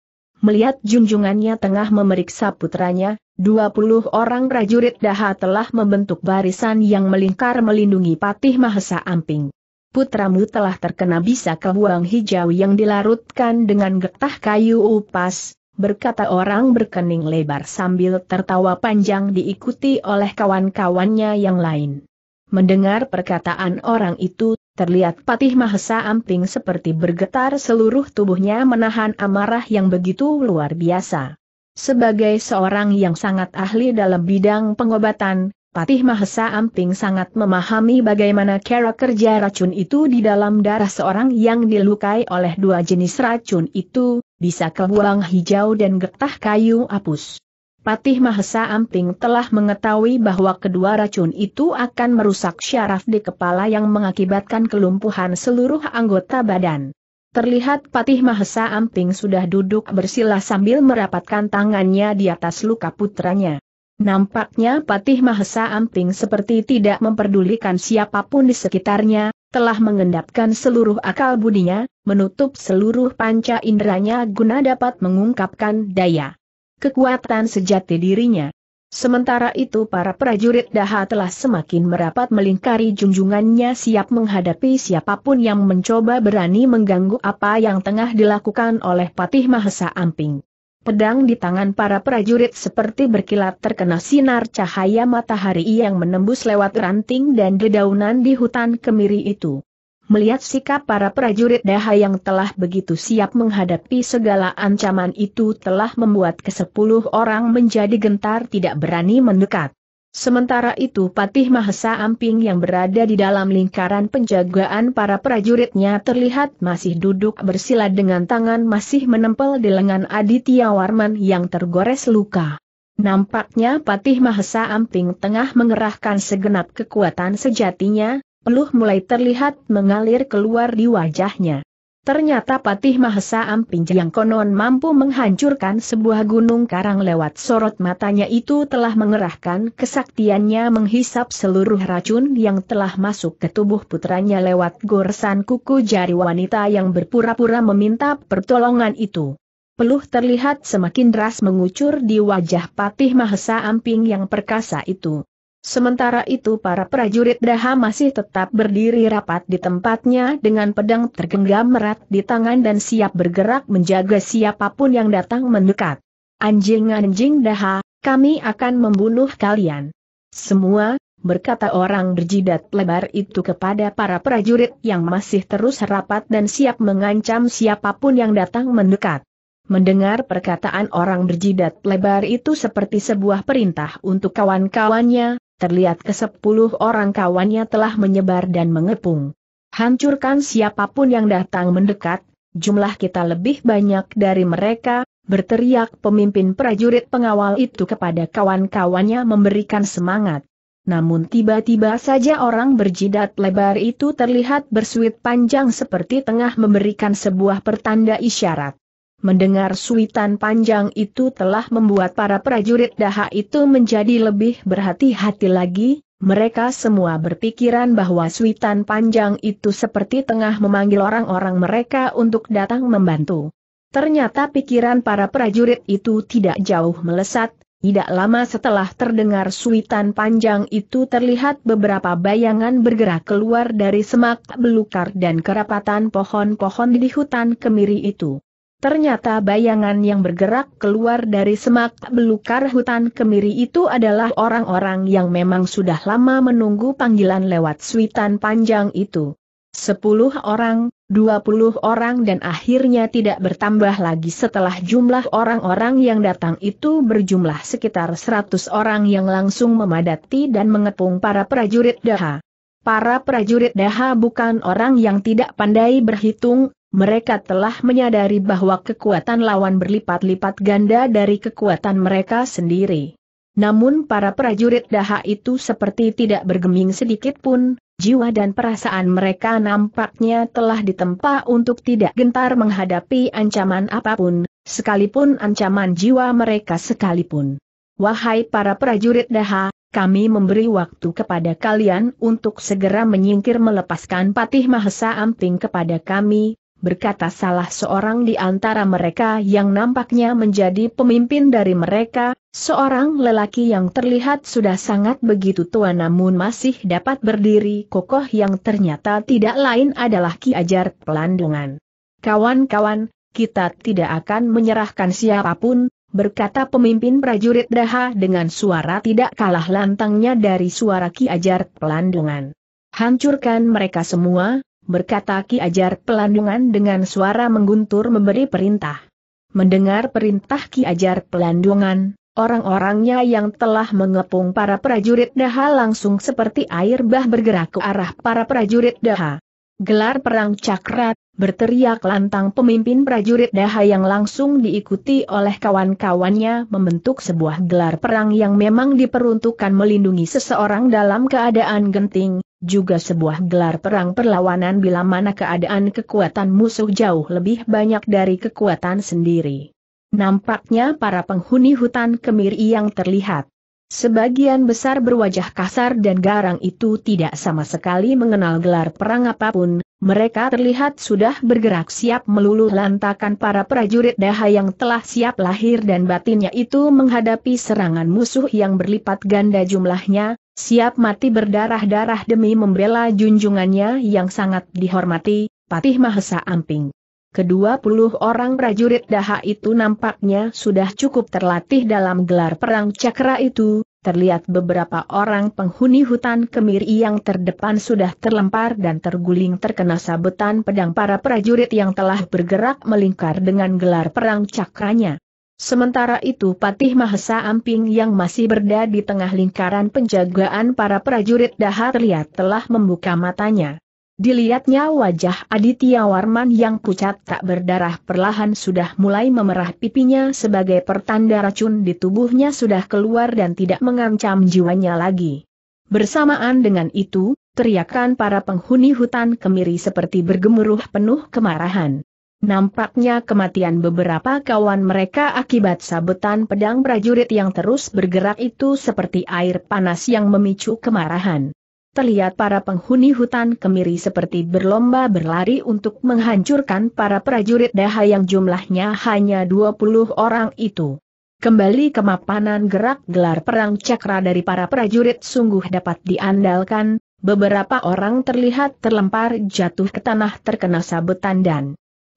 melihat junjungannya tengah memeriksa putranya, 20 orang prajurit daha telah membentuk barisan yang melingkar melindungi Patih Mahesa Amping. Putramu telah terkena bisa kebuang hijau yang dilarutkan dengan getah kayu upas, berkata orang berkening lebar sambil tertawa panjang diikuti oleh kawan-kawannya yang lain. Mendengar perkataan orang itu, terlihat Patih Mahesa Amping seperti bergetar seluruh tubuhnya menahan amarah yang begitu luar biasa. Sebagai seorang yang sangat ahli dalam bidang pengobatan, Patih Mahesa Amping sangat memahami bagaimana cara kerja racun itu di dalam darah seorang yang dilukai oleh dua jenis racun itu, bisa kebuang hijau dan getah kayu apus. Patih Mahesa Amping telah mengetahui bahwa kedua racun itu akan merusak syaraf di kepala yang mengakibatkan kelumpuhan seluruh anggota badan. Terlihat Patih Mahesa Amping sudah duduk bersila sambil merapatkan tangannya di atas luka putranya. Nampaknya Patih Mahesa Amping seperti tidak memperdulikan siapapun di sekitarnya, telah mengendapkan seluruh akal budinya, menutup seluruh panca inderanya guna dapat mengungkapkan daya kekuatan sejati dirinya. Sementara itu para prajurit daha telah semakin merapat melingkari junjungannya siap menghadapi siapapun yang mencoba berani mengganggu apa yang tengah dilakukan oleh Patih Mahesa Amping. Pedang di tangan para prajurit seperti berkilat terkena sinar cahaya matahari yang menembus lewat ranting dan dedaunan di hutan kemiri itu. Melihat sikap para prajurit daha yang telah begitu siap menghadapi segala ancaman itu telah membuat kesepuluh orang menjadi gentar tidak berani mendekat. Sementara itu Patih Mahesa Amping yang berada di dalam lingkaran penjagaan para prajuritnya terlihat masih duduk bersila dengan tangan masih menempel di lengan Aditya Warman yang tergores luka. Nampaknya Patih Mahesa Amping tengah mengerahkan segenap kekuatan sejatinya, peluh mulai terlihat mengalir keluar di wajahnya. Ternyata Patih Mahesa amping yang konon mampu menghancurkan sebuah gunung karang lewat sorot matanya itu telah mengerahkan kesaktiannya menghisap seluruh racun yang telah masuk ke tubuh putranya lewat goresan kuku jari wanita yang berpura-pura meminta pertolongan itu. Peluh terlihat semakin deras mengucur di wajah Patih Mahesa Amping yang perkasa itu. Sementara itu para prajurit Daha masih tetap berdiri rapat di tempatnya dengan pedang tergenggam erat di tangan dan siap bergerak menjaga siapapun yang datang mendekat. Anjing-anjing Daha, kami akan membunuh kalian. Semua, berkata orang berjidat lebar itu kepada para prajurit yang masih terus rapat dan siap mengancam siapapun yang datang mendekat. Mendengar perkataan orang berjidat lebar itu seperti sebuah perintah untuk kawan-kawannya, terlihat ke sepuluh orang kawannya telah menyebar dan mengepung. Hancurkan siapapun yang datang mendekat, jumlah kita lebih banyak dari mereka, berteriak pemimpin prajurit pengawal itu kepada kawan-kawannya memberikan semangat. Namun tiba-tiba saja orang berjidat lebar itu terlihat bersuit panjang seperti tengah memberikan sebuah pertanda isyarat. Mendengar suitan panjang itu telah membuat para prajurit daha itu menjadi lebih berhati-hati lagi, mereka semua berpikiran bahwa suitan panjang itu seperti tengah memanggil orang-orang mereka untuk datang membantu. Ternyata pikiran para prajurit itu tidak jauh melesat, tidak lama setelah terdengar suitan panjang itu terlihat beberapa bayangan bergerak keluar dari semak belukar dan kerapatan pohon-pohon di hutan kemiri itu. Ternyata bayangan yang bergerak keluar dari semak belukar hutan kemiri itu adalah orang-orang yang memang sudah lama menunggu panggilan lewat suitan panjang itu. Sepuluh orang, dua puluh orang dan akhirnya tidak bertambah lagi setelah jumlah orang-orang yang datang itu berjumlah sekitar seratus orang yang langsung memadati dan mengepung para prajurit daha. Para prajurit daha bukan orang yang tidak pandai berhitung, mereka telah menyadari bahwa kekuatan lawan berlipat-lipat ganda dari kekuatan mereka sendiri. Namun para prajurit daha itu seperti tidak bergeming sedikit pun, jiwa dan perasaan mereka nampaknya telah ditempa untuk tidak gentar menghadapi ancaman apapun, sekalipun ancaman jiwa mereka sekalipun. Wahai para prajurit daha, kami memberi waktu kepada kalian untuk segera menyingkir melepaskan Patih Mahesa Amping kepada kami, berkata salah seorang di antara mereka yang nampaknya menjadi pemimpin dari mereka, seorang lelaki yang terlihat sudah sangat begitu tua namun masih dapat berdiri kokoh yang ternyata tidak lain adalah Ki Ajar Pelandungan. Kawan-kawan, kita tidak akan menyerahkan siapapun, berkata pemimpin prajurit Daha dengan suara tidak kalah lantangnya dari suara Ki Ajar Pelandungan. Hancurkan mereka semua, berkata Ki Ajar Pelandungan dengan suara mengguntur memberi perintah. Mendengar perintah Ki Ajar Pelandungan, orang-orangnya yang telah mengepung para prajurit Daha langsung seperti air bah bergerak ke arah para prajurit Daha. Gelar perang cakrat, berteriak lantang pemimpin prajurit Daha yang langsung diikuti oleh kawan-kawannya membentuk sebuah gelar perang yang memang diperuntukkan melindungi seseorang dalam keadaan genting, juga sebuah gelar perang perlawanan bila mana keadaan kekuatan musuh jauh lebih banyak dari kekuatan sendiri. Nampaknya para penghuni hutan kemiri yang terlihat Sebagian besar berwajah kasar dan garang itu tidak sama sekali mengenal gelar perang apapun, mereka terlihat sudah bergerak siap meluluh lantakan para prajurit daha yang telah siap lahir dan batinnya itu menghadapi serangan musuh yang berlipat ganda jumlahnya, siap mati berdarah-darah demi membela junjungannya yang sangat dihormati, Patih Mahesa Amping. Kedua puluh orang prajurit daha itu nampaknya sudah cukup terlatih dalam gelar perang cakra itu, terlihat beberapa orang penghuni hutan kemiri yang terdepan sudah terlempar dan terguling terkena sabetan pedang para prajurit yang telah bergerak melingkar dengan gelar perang cakranya. Sementara itu Patih Mahesa Amping yang masih berada di tengah lingkaran penjagaan para prajurit daha terlihat telah membuka matanya. Dilihatnya wajah Aditya Warman yang pucat tak berdarah perlahan sudah mulai memerah pipinya sebagai pertanda racun di tubuhnya sudah keluar dan tidak mengancam jiwanya lagi. Bersamaan dengan itu, teriakan para penghuni hutan kemiri seperti bergemuruh penuh kemarahan. Nampaknya kematian beberapa kawan mereka akibat sabetan pedang prajurit yang terus bergerak itu seperti air panas yang memicu kemarahan terlihat para penghuni hutan kemiri seperti berlomba berlari untuk menghancurkan para prajurit daha yang jumlahnya hanya 20 orang itu. Kembali kemapanan gerak gelar perang cakra dari para prajurit sungguh dapat diandalkan, beberapa orang terlihat terlempar jatuh ke tanah terkena sabetan dan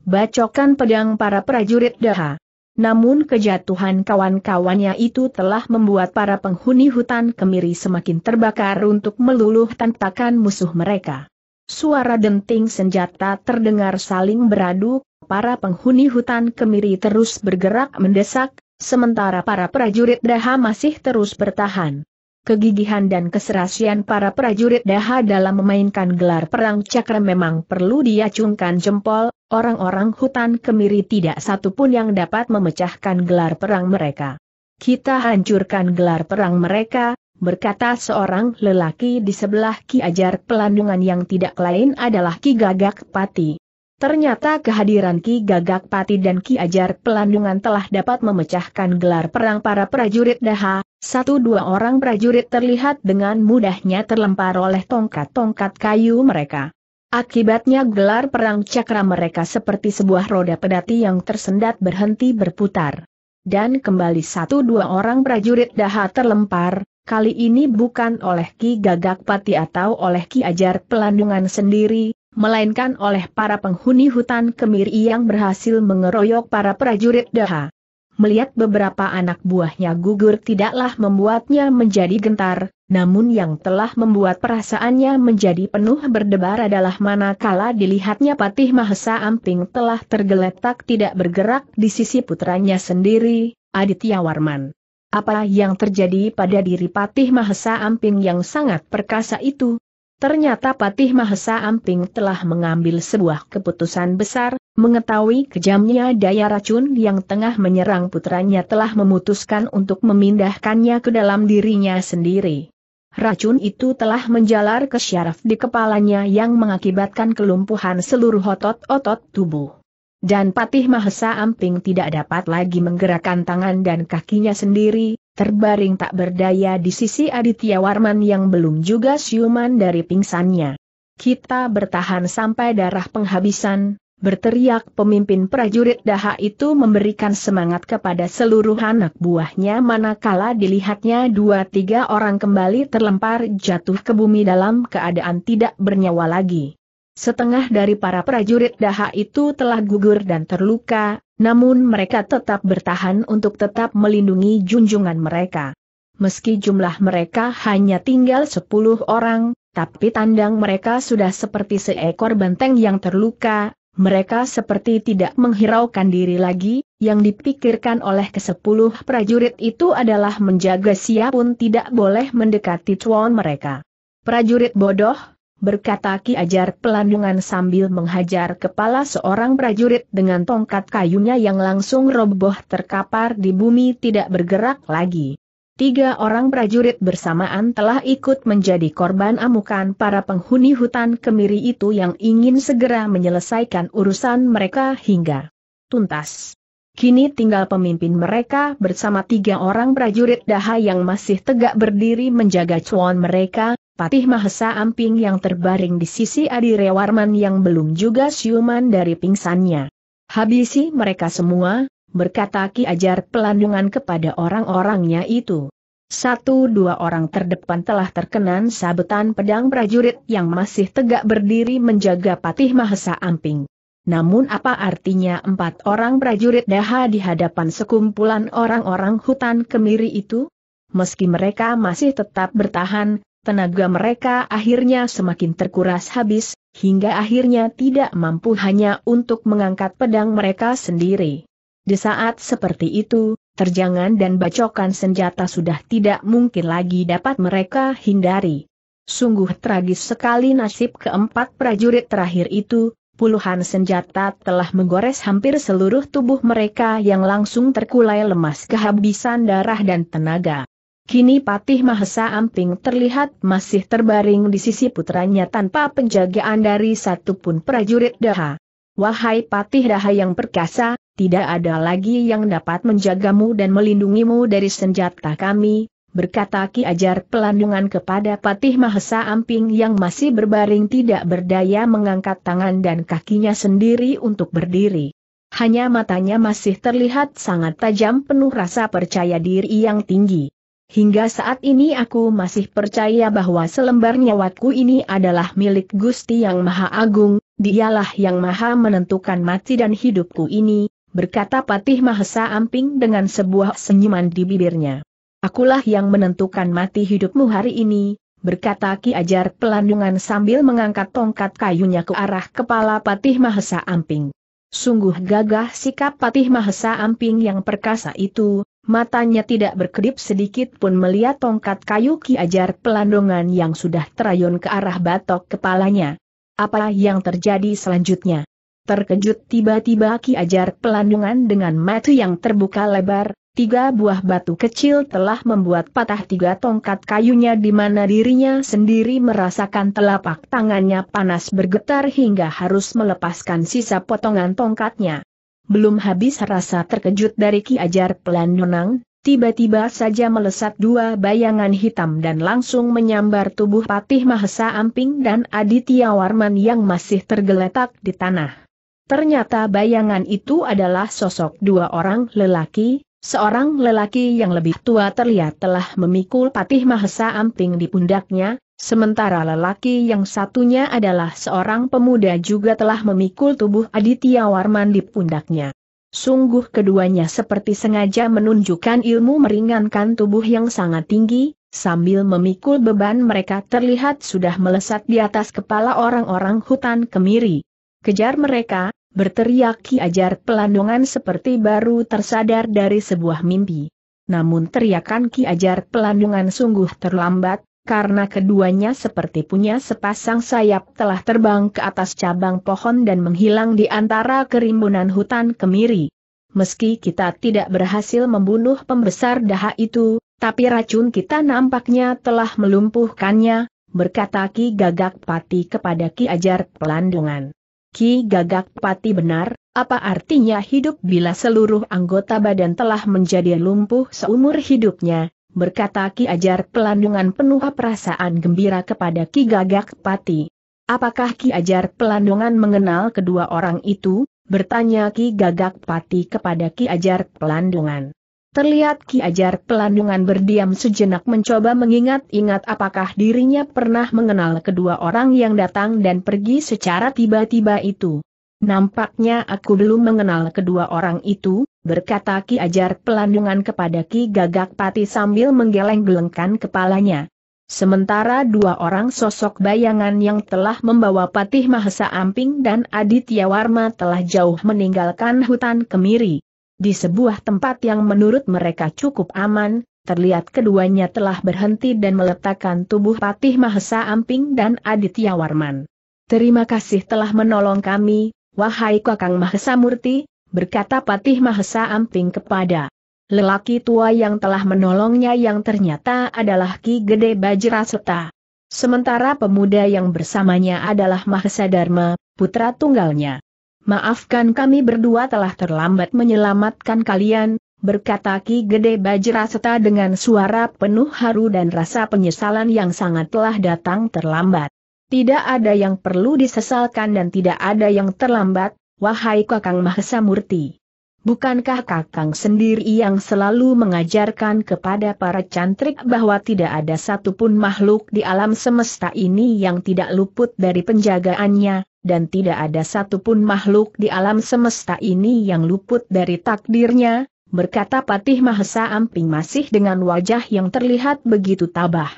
bacokan pedang para prajurit daha. Namun kejatuhan kawan-kawannya itu telah membuat para penghuni hutan kemiri semakin terbakar untuk meluluh tantakan musuh mereka. Suara denting senjata terdengar saling beradu, para penghuni hutan kemiri terus bergerak mendesak, sementara para prajurit daha masih terus bertahan kegigihan dan keserasian para prajurit daha dalam memainkan gelar perang cakra memang perlu diacungkan jempol, orang-orang hutan kemiri tidak satu pun yang dapat memecahkan gelar perang mereka. Kita hancurkan gelar perang mereka, berkata seorang lelaki di sebelah Ki Ajar Pelandungan yang tidak lain adalah Ki Gagak Pati. Ternyata kehadiran Ki Gagak Pati dan Ki Ajar Pelandungan telah dapat memecahkan gelar perang para prajurit Daha. Satu dua orang prajurit terlihat dengan mudahnya terlempar oleh tongkat-tongkat kayu mereka. Akibatnya gelar perang cakra mereka seperti sebuah roda pedati yang tersendat berhenti berputar. Dan kembali satu dua orang prajurit Daha terlempar, kali ini bukan oleh Ki Gagak Pati atau oleh Ki Ajar Pelandungan sendiri, melainkan oleh para penghuni hutan kemiri yang berhasil mengeroyok para prajurit daha. Melihat beberapa anak buahnya gugur tidaklah membuatnya menjadi gentar, namun yang telah membuat perasaannya menjadi penuh berdebar adalah manakala dilihatnya Patih Mahesa Amping telah tergeletak tidak bergerak di sisi putranya sendiri, Aditya Warman. Apa yang terjadi pada diri Patih Mahesa Amping yang sangat perkasa itu? Ternyata Patih Mahesa Amping telah mengambil sebuah keputusan besar, mengetahui kejamnya daya racun yang tengah menyerang putranya telah memutuskan untuk memindahkannya ke dalam dirinya sendiri. Racun itu telah menjalar ke syaraf di kepalanya yang mengakibatkan kelumpuhan seluruh otot-otot tubuh. Dan Patih Mahesa Amping tidak dapat lagi menggerakkan tangan dan kakinya sendiri, terbaring tak berdaya di sisi Aditya Warman yang belum juga siuman dari pingsannya. Kita bertahan sampai darah penghabisan, berteriak pemimpin prajurit daha itu memberikan semangat kepada seluruh anak buahnya manakala dilihatnya dua tiga orang kembali terlempar jatuh ke bumi dalam keadaan tidak bernyawa lagi. Setengah dari para prajurit daha itu telah gugur dan terluka, namun mereka tetap bertahan untuk tetap melindungi junjungan mereka. Meski jumlah mereka hanya tinggal 10 orang, tapi tandang mereka sudah seperti seekor benteng yang terluka, mereka seperti tidak menghiraukan diri lagi, yang dipikirkan oleh kesepuluh prajurit itu adalah menjaga siapun tidak boleh mendekati tuan mereka. Prajurit bodoh, berkata Ki Ajar Pelandungan sambil menghajar kepala seorang prajurit dengan tongkat kayunya yang langsung roboh terkapar di bumi tidak bergerak lagi. Tiga orang prajurit bersamaan telah ikut menjadi korban amukan para penghuni hutan kemiri itu yang ingin segera menyelesaikan urusan mereka hingga tuntas. Kini tinggal pemimpin mereka bersama tiga orang prajurit daha yang masih tegak berdiri menjaga cuan mereka, Patih Mahesa Amping yang terbaring di sisi Adi Rewarman yang belum juga siuman dari pingsannya. Habisi mereka semua, berkata Ki Ajar pelandungan kepada orang-orangnya itu. Satu dua orang terdepan telah terkenan sabetan pedang prajurit yang masih tegak berdiri menjaga Patih Mahesa Amping. Namun apa artinya empat orang prajurit daha di hadapan sekumpulan orang-orang hutan kemiri itu? Meski mereka masih tetap bertahan, tenaga mereka akhirnya semakin terkuras habis, hingga akhirnya tidak mampu hanya untuk mengangkat pedang mereka sendiri. Di saat seperti itu, terjangan dan bacokan senjata sudah tidak mungkin lagi dapat mereka hindari. Sungguh tragis sekali nasib keempat prajurit terakhir itu, puluhan senjata telah menggores hampir seluruh tubuh mereka yang langsung terkulai lemas kehabisan darah dan tenaga. Kini Patih Mahesa Amping terlihat masih terbaring di sisi putranya tanpa penjagaan dari satupun prajurit Daha. Wahai Patih Daha yang perkasa, tidak ada lagi yang dapat menjagamu dan melindungimu dari senjata kami, berkata Ki Ajar Pelandungan kepada Patih Mahesa Amping yang masih berbaring tidak berdaya mengangkat tangan dan kakinya sendiri untuk berdiri. Hanya matanya masih terlihat sangat tajam penuh rasa percaya diri yang tinggi. Hingga saat ini aku masih percaya bahwa selembar nyawaku ini adalah milik Gusti Yang Maha Agung, dialah yang maha menentukan mati dan hidupku ini, berkata Patih Mahesa Amping dengan sebuah senyuman di bibirnya. Akulah yang menentukan mati hidupmu hari ini, berkata Ki Ajar Pelandungan sambil mengangkat tongkat kayunya ke arah kepala Patih Mahesa Amping. Sungguh gagah sikap Patih Mahesa Amping yang perkasa itu, matanya tidak berkedip sedikit pun melihat tongkat kayu Ki Ajar pelandongan yang sudah terayun ke arah batok kepalanya. Apa yang terjadi selanjutnya? Terkejut tiba-tiba Ki Ajar pelandungan dengan mata yang terbuka lebar, tiga buah batu kecil telah membuat patah tiga tongkat kayunya di mana dirinya sendiri merasakan telapak tangannya panas bergetar hingga harus melepaskan sisa potongan tongkatnya. Belum habis rasa terkejut dari Ki Ajar Pelan Nonang, tiba-tiba saja melesat dua bayangan hitam dan langsung menyambar tubuh Patih Mahesa Amping dan Aditya Warman yang masih tergeletak di tanah. Ternyata bayangan itu adalah sosok dua orang lelaki, seorang lelaki yang lebih tua terlihat telah memikul Patih Mahesa Amping di pundaknya, Sementara lelaki yang satunya adalah seorang pemuda juga telah memikul tubuh Aditya Warman di pundaknya. Sungguh keduanya seperti sengaja menunjukkan ilmu meringankan tubuh yang sangat tinggi, sambil memikul beban mereka terlihat sudah melesat di atas kepala orang-orang hutan kemiri. Kejar mereka, berteriak Ki Ajar Pelandungan seperti baru tersadar dari sebuah mimpi. Namun teriakan Ki Ajar Pelandungan sungguh terlambat, karena keduanya seperti punya sepasang sayap telah terbang ke atas cabang pohon dan menghilang di antara kerimbunan hutan kemiri. Meski kita tidak berhasil membunuh pembesar dahak itu, tapi racun kita nampaknya telah melumpuhkannya, berkata Ki Gagak Pati kepada Ki Ajar Pelandungan. Ki Gagak Pati benar, apa artinya hidup bila seluruh anggota badan telah menjadi lumpuh seumur hidupnya, berkata Ki Ajar Pelandungan penuh perasaan gembira kepada Ki Gagak Pati. Apakah Ki Ajar Pelandungan mengenal kedua orang itu? bertanya Ki Gagak Pati kepada Ki Ajar Pelandungan. Terlihat Ki Ajar Pelandungan berdiam sejenak mencoba mengingat-ingat apakah dirinya pernah mengenal kedua orang yang datang dan pergi secara tiba-tiba itu. Nampaknya aku belum mengenal kedua orang itu, berkata Ki Ajar Pelandungan kepada Ki Gagak Pati sambil menggeleng-gelengkan kepalanya. Sementara dua orang sosok bayangan yang telah membawa Patih Mahesa Amping dan Aditya Warma telah jauh meninggalkan hutan kemiri. Di sebuah tempat yang menurut mereka cukup aman, terlihat keduanya telah berhenti dan meletakkan tubuh Patih Mahesa Amping dan Aditya Warman. Terima kasih telah menolong kami, wahai Kakang Mahesa Murti, berkata Patih Mahesa Amping kepada lelaki tua yang telah menolongnya yang ternyata adalah Ki Gede Bajraseta. Sementara pemuda yang bersamanya adalah Mahesa Dharma, putra tunggalnya. Maafkan kami berdua telah terlambat menyelamatkan kalian, berkata Ki Gede Bajraseta dengan suara penuh haru dan rasa penyesalan yang sangat telah datang terlambat. Tidak ada yang perlu disesalkan dan tidak ada yang terlambat, Wahai Kakang Mahesa Murti. Bukankah Kakang sendiri yang selalu mengajarkan kepada para cantrik bahwa tidak ada satupun makhluk di alam semesta ini yang tidak luput dari penjagaannya, dan tidak ada satupun makhluk di alam semesta ini yang luput dari takdirnya, berkata Patih Mahesa Amping masih dengan wajah yang terlihat begitu tabah.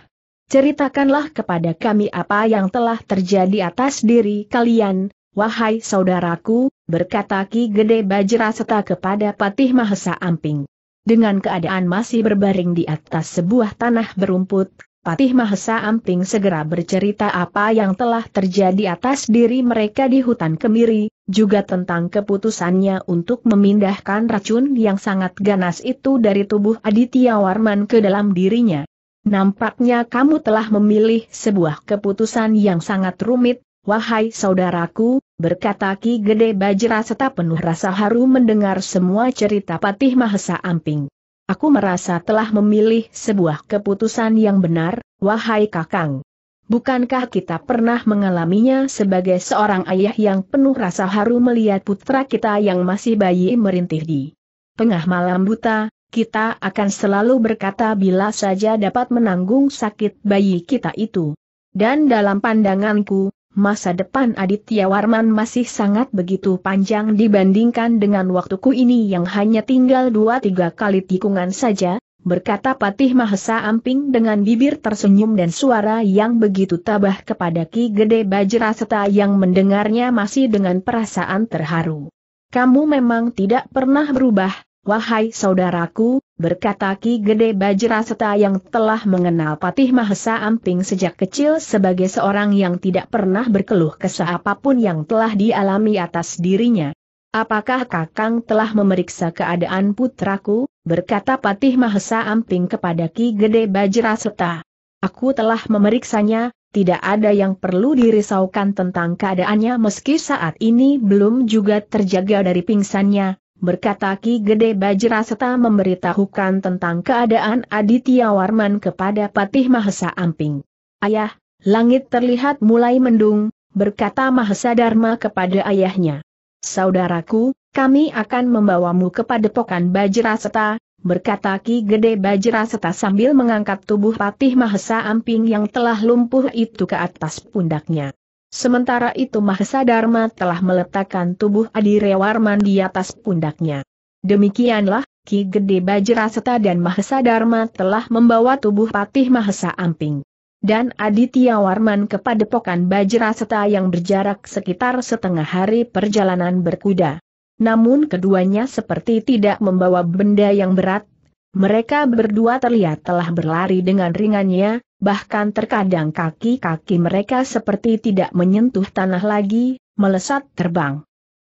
Ceritakanlah kepada kami apa yang telah terjadi atas diri kalian, Wahai saudaraku, berkata Ki Gede Bajraseta kepada Patih Mahesa Amping. Dengan keadaan masih berbaring di atas sebuah tanah berumput, Patih Mahesa Amping segera bercerita apa yang telah terjadi atas diri mereka di hutan Kemiri, juga tentang keputusannya untuk memindahkan racun yang sangat ganas itu dari tubuh Aditya Warman ke dalam dirinya. Nampaknya kamu telah memilih sebuah keputusan yang sangat rumit, Wahai saudaraku, berkata Ki Gede Bajra serta penuh rasa haru mendengar semua cerita Patih Mahesa Amping. Aku merasa telah memilih sebuah keputusan yang benar, wahai kakang. Bukankah kita pernah mengalaminya sebagai seorang ayah yang penuh rasa haru melihat putra kita yang masih bayi merintih di tengah malam buta, kita akan selalu berkata bila saja dapat menanggung sakit bayi kita itu. Dan dalam pandanganku, masa depan Aditya Warman masih sangat begitu panjang dibandingkan dengan waktuku ini yang hanya tinggal dua tiga kali tikungan saja, berkata Patih Mahesa Amping dengan bibir tersenyum dan suara yang begitu tabah kepada Ki Gede Bajra yang mendengarnya masih dengan perasaan terharu. Kamu memang tidak pernah berubah, wahai saudaraku, berkata Ki Gede Bajraseta yang telah mengenal Patih Mahesa Amping sejak kecil sebagai seorang yang tidak pernah berkeluh kesah apapun yang telah dialami atas dirinya. Apakah Kakang telah memeriksa keadaan putraku? berkata Patih Mahesa Amping kepada Ki Gede Bajraseta. Aku telah memeriksanya, tidak ada yang perlu dirisaukan tentang keadaannya meski saat ini belum juga terjaga dari pingsannya, berkata Ki Gede Bajra memberitahukan tentang keadaan Aditya Warman kepada Patih Mahesa Amping. Ayah, langit terlihat mulai mendung, berkata Mahesa Dharma kepada ayahnya. Saudaraku, kami akan membawamu kepada Pokan Bajraseta, berkata Ki Gede Bajraseta sambil mengangkat tubuh Patih Mahesa Amping yang telah lumpuh itu ke atas pundaknya. Sementara itu Mahesa Dharma telah meletakkan tubuh Adirewarman di atas pundaknya. Demikianlah, Ki Gede Bajraseta dan Mahesa Dharma telah membawa tubuh Patih Mahesa Amping. Dan Aditya Warman kepada padepokan Bajraseta yang berjarak sekitar setengah hari perjalanan berkuda. Namun keduanya seperti tidak membawa benda yang berat, mereka berdua terlihat telah berlari dengan ringannya, bahkan terkadang kaki-kaki mereka seperti tidak menyentuh tanah lagi, melesat terbang.